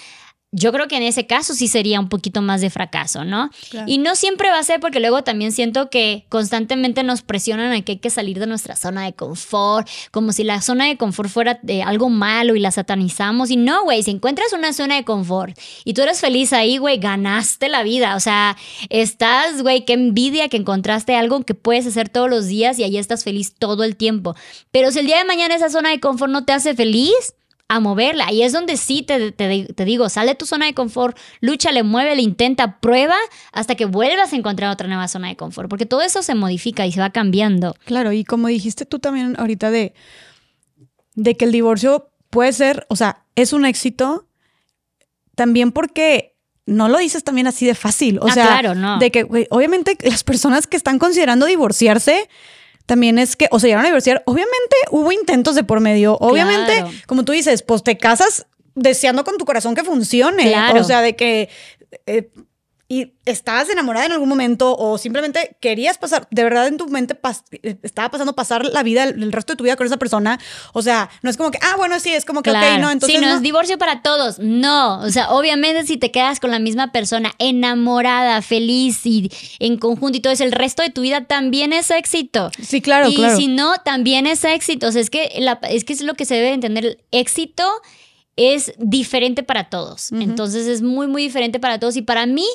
yo creo que en ese caso sí sería un poquito más de fracaso, ¿no? Y no siempre va a ser porque luego también siento que constantemente nos presionan a que hay que salir de nuestra zona de confort, como si la zona de confort fuera eh, algo malo y la satanizamos. Y no, güey, si encuentras una zona de confort y tú eres feliz ahí, güey, ganaste la vida. O sea, estás, güey, qué envidia que encontraste algo que puedes hacer todos los días y ahí estás feliz todo el tiempo. Pero si el día de mañana esa zona de confort no te hace feliz, a moverla. y es donde sí te, te, digo, sale de tu zona de confort, lucha, le mueve, le intenta, prueba hasta que vuelvas a encontrar otra nueva zona de confort, porque todo eso se modifica y se va cambiando. Claro, y como dijiste tú también ahorita de, de que el divorcio puede ser, o sea, es un éxito también porque no lo dices también así de fácil. O ah, sea, claro, no. de que obviamente las personas que están considerando divorciarse, también es que, o sea, llegaron a universidad, Obviamente hubo intentos de por medio. Obviamente, como tú dices, pues te casas deseando con tu corazón que funcione. O sea, de que eh, y estabas enamorada en algún momento o simplemente querías pasar, de verdad en tu mente eh, estaba pasando pasar la vida, el resto de tu vida con esa persona. O sea, no es como que, ah, bueno, sí, es como que, ok, no, entonces. Sí, no, es divorcio para todos. No, o sea, obviamente si te quedas con la misma persona enamorada, feliz y en conjunto y todo eso, el resto de tu vida también es éxito. Sí, claro, claro. Y si no, también es éxito. O sea, es que, la, es que es lo que se debe entender. El éxito es diferente para todos. Entonces es muy, muy diferente para todos. Y para mí,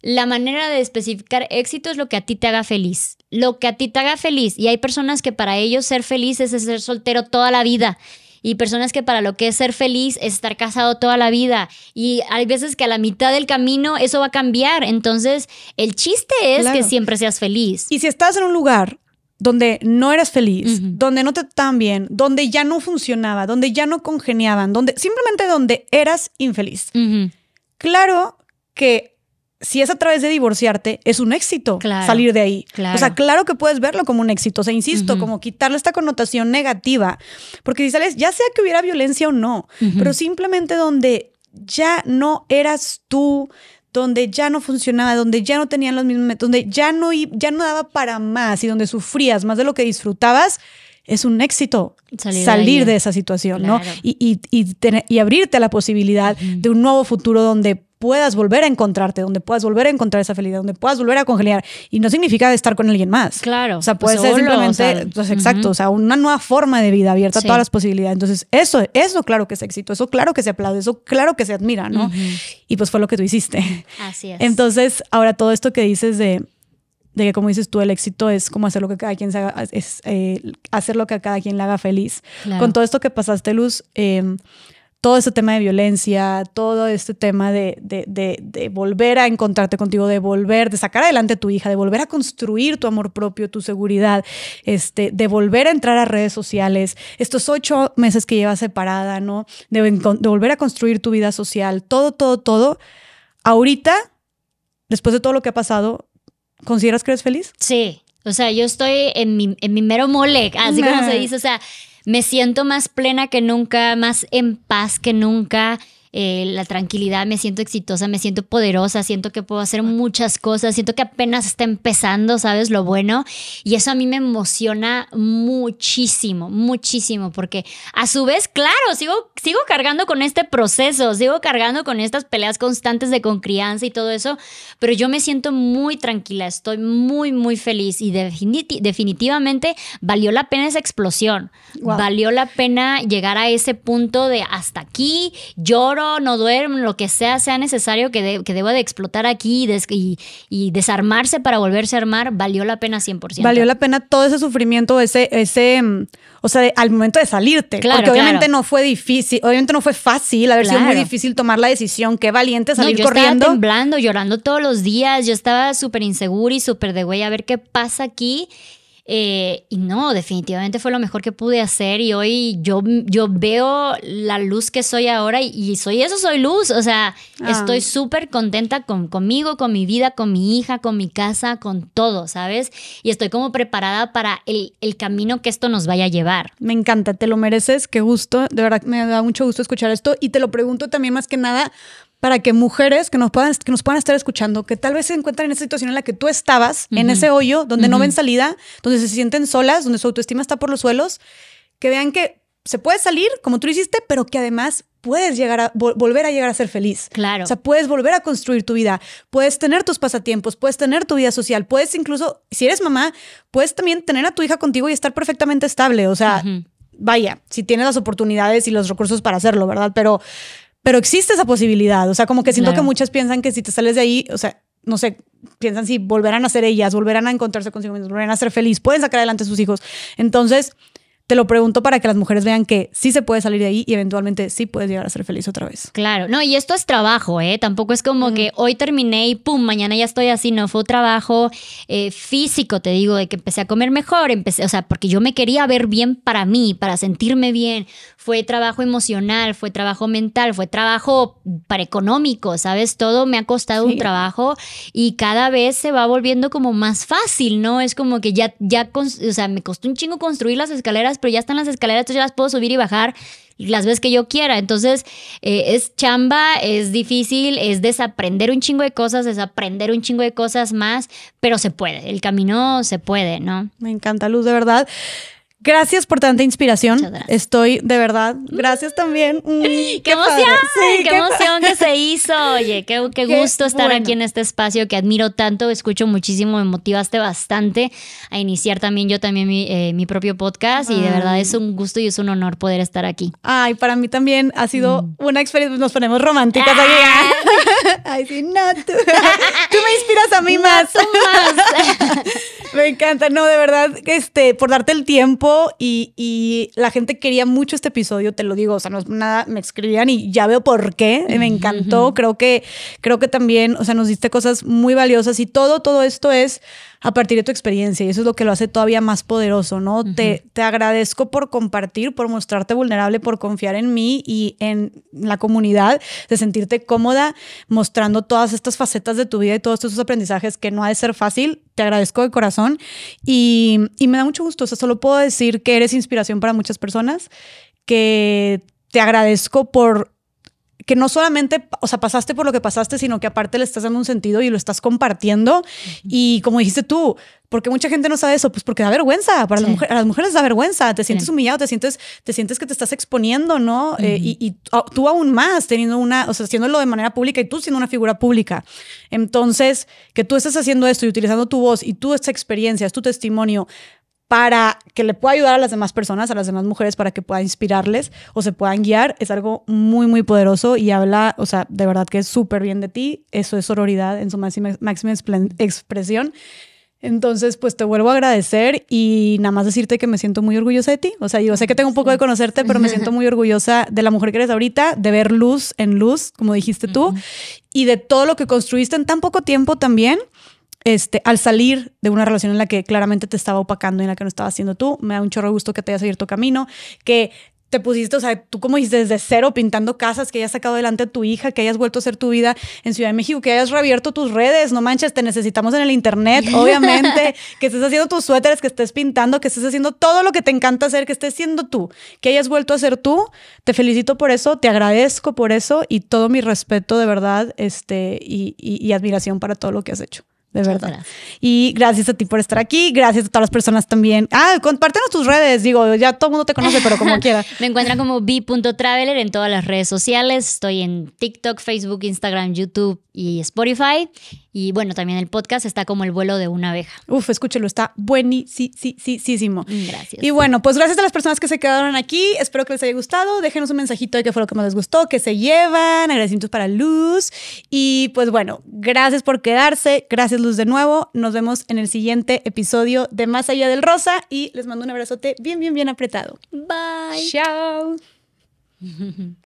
la manera de especificar éxito es lo que a ti te haga feliz. Lo que a ti te haga feliz. Y hay personas que para ellos ser feliz es ser soltero toda la vida y personas que para lo que es ser feliz es estar casado toda la vida y hay veces que a la mitad del camino eso va a cambiar, entonces el chiste es que siempre seas feliz. Y si estás en un lugar donde no eras feliz, donde no te tan bien, donde ya no funcionaba, donde ya no congeniaban, donde simplemente donde eras infeliz. Claro que si es a través de divorciarte, es un éxito salir de ahí. O sea, claro que puedes verlo como un éxito. O sea, insisto, como quitarle esta connotación negativa. Porque si sales, ya sea que hubiera violencia o no, pero simplemente donde ya no eras tú, donde ya no funcionaba, donde ya no tenían los mismos, donde ya no, ya no daba para más y donde sufrías más de lo que disfrutabas, es un éxito salir, de, esa situación, ¿no? Y, y, y, abrirte a la posibilidad de un nuevo futuro donde puedas volver a encontrarte, donde puedas volver a encontrar esa felicidad, donde puedas volver a congelar. Y no significa estar con alguien más. Claro. O sea, puede pues, ser simplemente, pues, exacto, o sea, una nueva forma de vida abierta a todas las posibilidades. Entonces, eso, eso claro que es éxito, eso claro que se aplaude, eso claro que se admira, ¿no? Y pues fue lo que tú hiciste. Así es. Entonces, ahora todo esto que dices de de que como dices tú, el éxito es como hacer lo que cada quien se haga, es eh, hacer lo que a cada quien le haga feliz. Con todo esto que pasaste, Luz, eh, todo este tema de violencia, todo este tema de, de, de, volver a encontrarte contigo, de volver, de sacar adelante a tu hija, de volver a construir tu amor propio, tu seguridad, este, de volver a entrar a redes sociales, estos ocho meses que llevas separada, ¿no? De, volver a construir tu vida social, todo, todo, todo. Ahorita, después de todo lo que ha pasado, ¿consideras que eres feliz? Sí. O sea, yo estoy en mi, en mi mero mole, así como se dice. O sea, me siento más plena que nunca, más en paz que nunca. Eh, la tranquilidad, me siento exitosa, me siento poderosa, siento que puedo hacer muchas cosas, siento que apenas está empezando, ¿sabes? Lo bueno. Y eso a mí me emociona muchísimo, muchísimo, porque a su vez, claro, sigo, sigo cargando con este proceso, sigo cargando con estas peleas constantes de con crianza y todo eso, pero yo me siento muy tranquila, estoy muy, muy feliz y definitivamente valió la pena esa explosión, valió la pena llegar a ese punto de hasta aquí, lloro no duermo, lo que sea, sea necesario que, deba de explotar aquí y, desarmarse para volverse a armar, valió la pena 100%. Valió la pena todo ese sufrimiento, ese, ese mm, o sea, al momento de salirte. Claro, porque obviamente no fue difícil, obviamente no fue fácil, haber sido muy difícil tomar la decisión, qué valiente salir yo corriendo. Estaba temblando, llorando todos los días, yo estaba súper insegura y súper de güey, a ver qué pasa aquí. Eh, y no, definitivamente fue lo mejor que pude hacer y hoy yo, yo veo la luz que soy ahora y, soy eso, soy luz. O sea, ah. estoy súper contenta con, conmigo, con mi vida, con mi hija, con mi casa, con todo, ¿sabes? Y estoy como preparada para el, el camino que esto nos vaya a llevar. Me encanta, te lo mereces, qué gusto. De verdad, me da mucho gusto escuchar esto y te lo pregunto también más que nada para que mujeres que nos puedan, que nos puedan estar escuchando, que tal vez se encuentran en esa situación en la que tú estabas, en ese hoyo donde no ven salida, donde se sienten solas, donde su autoestima está por los suelos, que vean que se puede salir como tú hiciste, pero que además puedes llegar a volver a llegar a ser feliz. Claro. O sea, puedes volver a construir tu vida, puedes tener tus pasatiempos, puedes tener tu vida social, puedes incluso, si eres mamá, puedes también tener a tu hija contigo y estar perfectamente estable. O sea, vaya, si tienes las oportunidades y los recursos para hacerlo, ¿verdad? Pero pero existe esa posibilidad. O sea, como que siento que muchas piensan que si te sales de ahí, o sea, no sé, piensan si volverán a ser ellas, volverán a encontrarse consigo mismas, volverán a ser felices, pueden sacar adelante a sus hijos. Entonces, te lo pregunto para que las mujeres vean que sí se puede salir de ahí y eventualmente sí puedes llegar a ser feliz otra vez. Claro, no, y esto es trabajo, ¿eh? Tampoco es como que hoy terminé y pum, mañana ya estoy así, no, fue trabajo eh, físico, te digo, de que empecé a comer mejor, empecé, o sea, porque yo me quería ver bien para mí, para sentirme bien fue trabajo emocional, fue trabajo mental, fue trabajo mm, para económico, ¿sabes? Todo me ha costado un trabajo y cada vez se va volviendo como más fácil, ¿no? Es como que ya, ya, o sea, me costó un chingo construir las escaleras, pero ya están las escaleras, entonces ya las puedo subir y bajar las veces que yo quiera. Entonces, eh, es chamba, es difícil, es desaprender un chingo de cosas, es aprender un chingo de cosas más, pero se puede, el camino se puede, ¿no? Me encanta, Luz, de verdad. Gracias por tanta inspiración. Estoy de verdad. Gracias también. Mm, qué, emoción, qué, emoción que se hizo. Oye, qué, gusto estar aquí en este espacio que admiro tanto, escucho muchísimo, me motivaste bastante a iniciar también yo también mi, eh, propio podcast y de verdad es un gusto y es un honor poder estar aquí. Ay, para mí también ha sido mm. una experiencia. Nos ponemos románticas aquí. Ah. ¿eh? Ay, sí, no, tú, me inspiras a mí más. más. me encanta, no, de verdad, este, por darte el tiempo y, la gente quería mucho este episodio, te lo digo, o sea, no es nada, me escribían y ya veo por qué, eh, me encantó, creo que, creo que también, o sea, nos diste cosas muy valiosas y todo, todo esto es a partir de tu experiencia y eso es lo que lo hace todavía más poderoso, ¿no? te, te agradezco por compartir, por mostrarte vulnerable, por confiar en mí y en la comunidad, de sentirte cómoda mostrando todas estas facetas de tu vida y todos estos aprendizajes que no ha de ser fácil. Te agradezco de corazón y, y me da mucho gusto, o sea, solo puedo decir que eres inspiración para muchas personas, que te agradezco por que no solamente, o sea, pasaste por lo que pasaste, sino que aparte le estás dando un sentido y lo estás compartiendo. Y como dijiste tú, porque mucha gente no sabe eso, pues porque da vergüenza, para las, mujeres, a las mujeres da vergüenza, te sientes humillado, te sientes, te sientes que te estás exponiendo, ¿no? Eh, y, tú aún más, teniendo una, o sea, haciéndolo de manera pública y tú siendo una figura pública. Entonces, que tú estés haciendo esto y utilizando tu voz y tus experiencia, tu testimonio para que le pueda ayudar a las demás personas, a las demás mujeres, para que pueda inspirarles o se puedan guiar, es algo muy, muy poderoso y habla, o sea, de verdad que es súper bien de ti. Eso es sororidad en su máxima, máxima expresión. Entonces, pues te vuelvo a agradecer y nada más decirte que me siento muy orgullosa de ti. O sea, yo sé que tengo un poco de conocerte, pero me siento muy orgullosa de la mujer que eres ahorita, de ver luz en luz, como dijiste tú, y de todo lo que construiste en tan poco tiempo también este, al salir de una relación en la que claramente te estaba opacando y en la que no estabas haciendo tú, me da un chorro de gusto que te hayas abierto camino, que te pusiste, o sea, tú como desde cero pintando casas, que hayas sacado adelante a tu hija, que hayas vuelto a hacer tu vida en Ciudad de México, que hayas reabierto tus redes, no manches, te necesitamos en el internet, obviamente, que estés haciendo tus suéteres, que estés pintando, que estés haciendo todo lo que te encanta hacer, que estés siendo tú, que hayas vuelto a ser tú. Te felicito por eso, te agradezco por eso y todo mi respeto de verdad este, y admiración para todo lo que has hecho de verdad. Y gracias a ti por estar aquí, gracias a todas las personas también. Ah, compártenos tus redes, digo, ya todo el mundo te conoce, pero como quiera. Me encuentran como b.traveler en todas las redes sociales, estoy en TikTok, Facebook, Instagram, YouTube y Spotify. Y bueno, también el podcast está como el vuelo de una abeja. Uf, escúchelo, está buenísimo. Gracias. Y bueno, pues gracias a las personas que se quedaron aquí. Espero que les haya gustado. Déjenos un mensajito de qué fue lo que más les gustó, que se llevan. Agradecimientos para Luz. Y pues bueno, gracias por quedarse. Gracias Luz de nuevo. Nos vemos en el siguiente episodio de Más Allá del Rosa y les mando un abrazote bien, bien, bien apretado. Bye. Chao.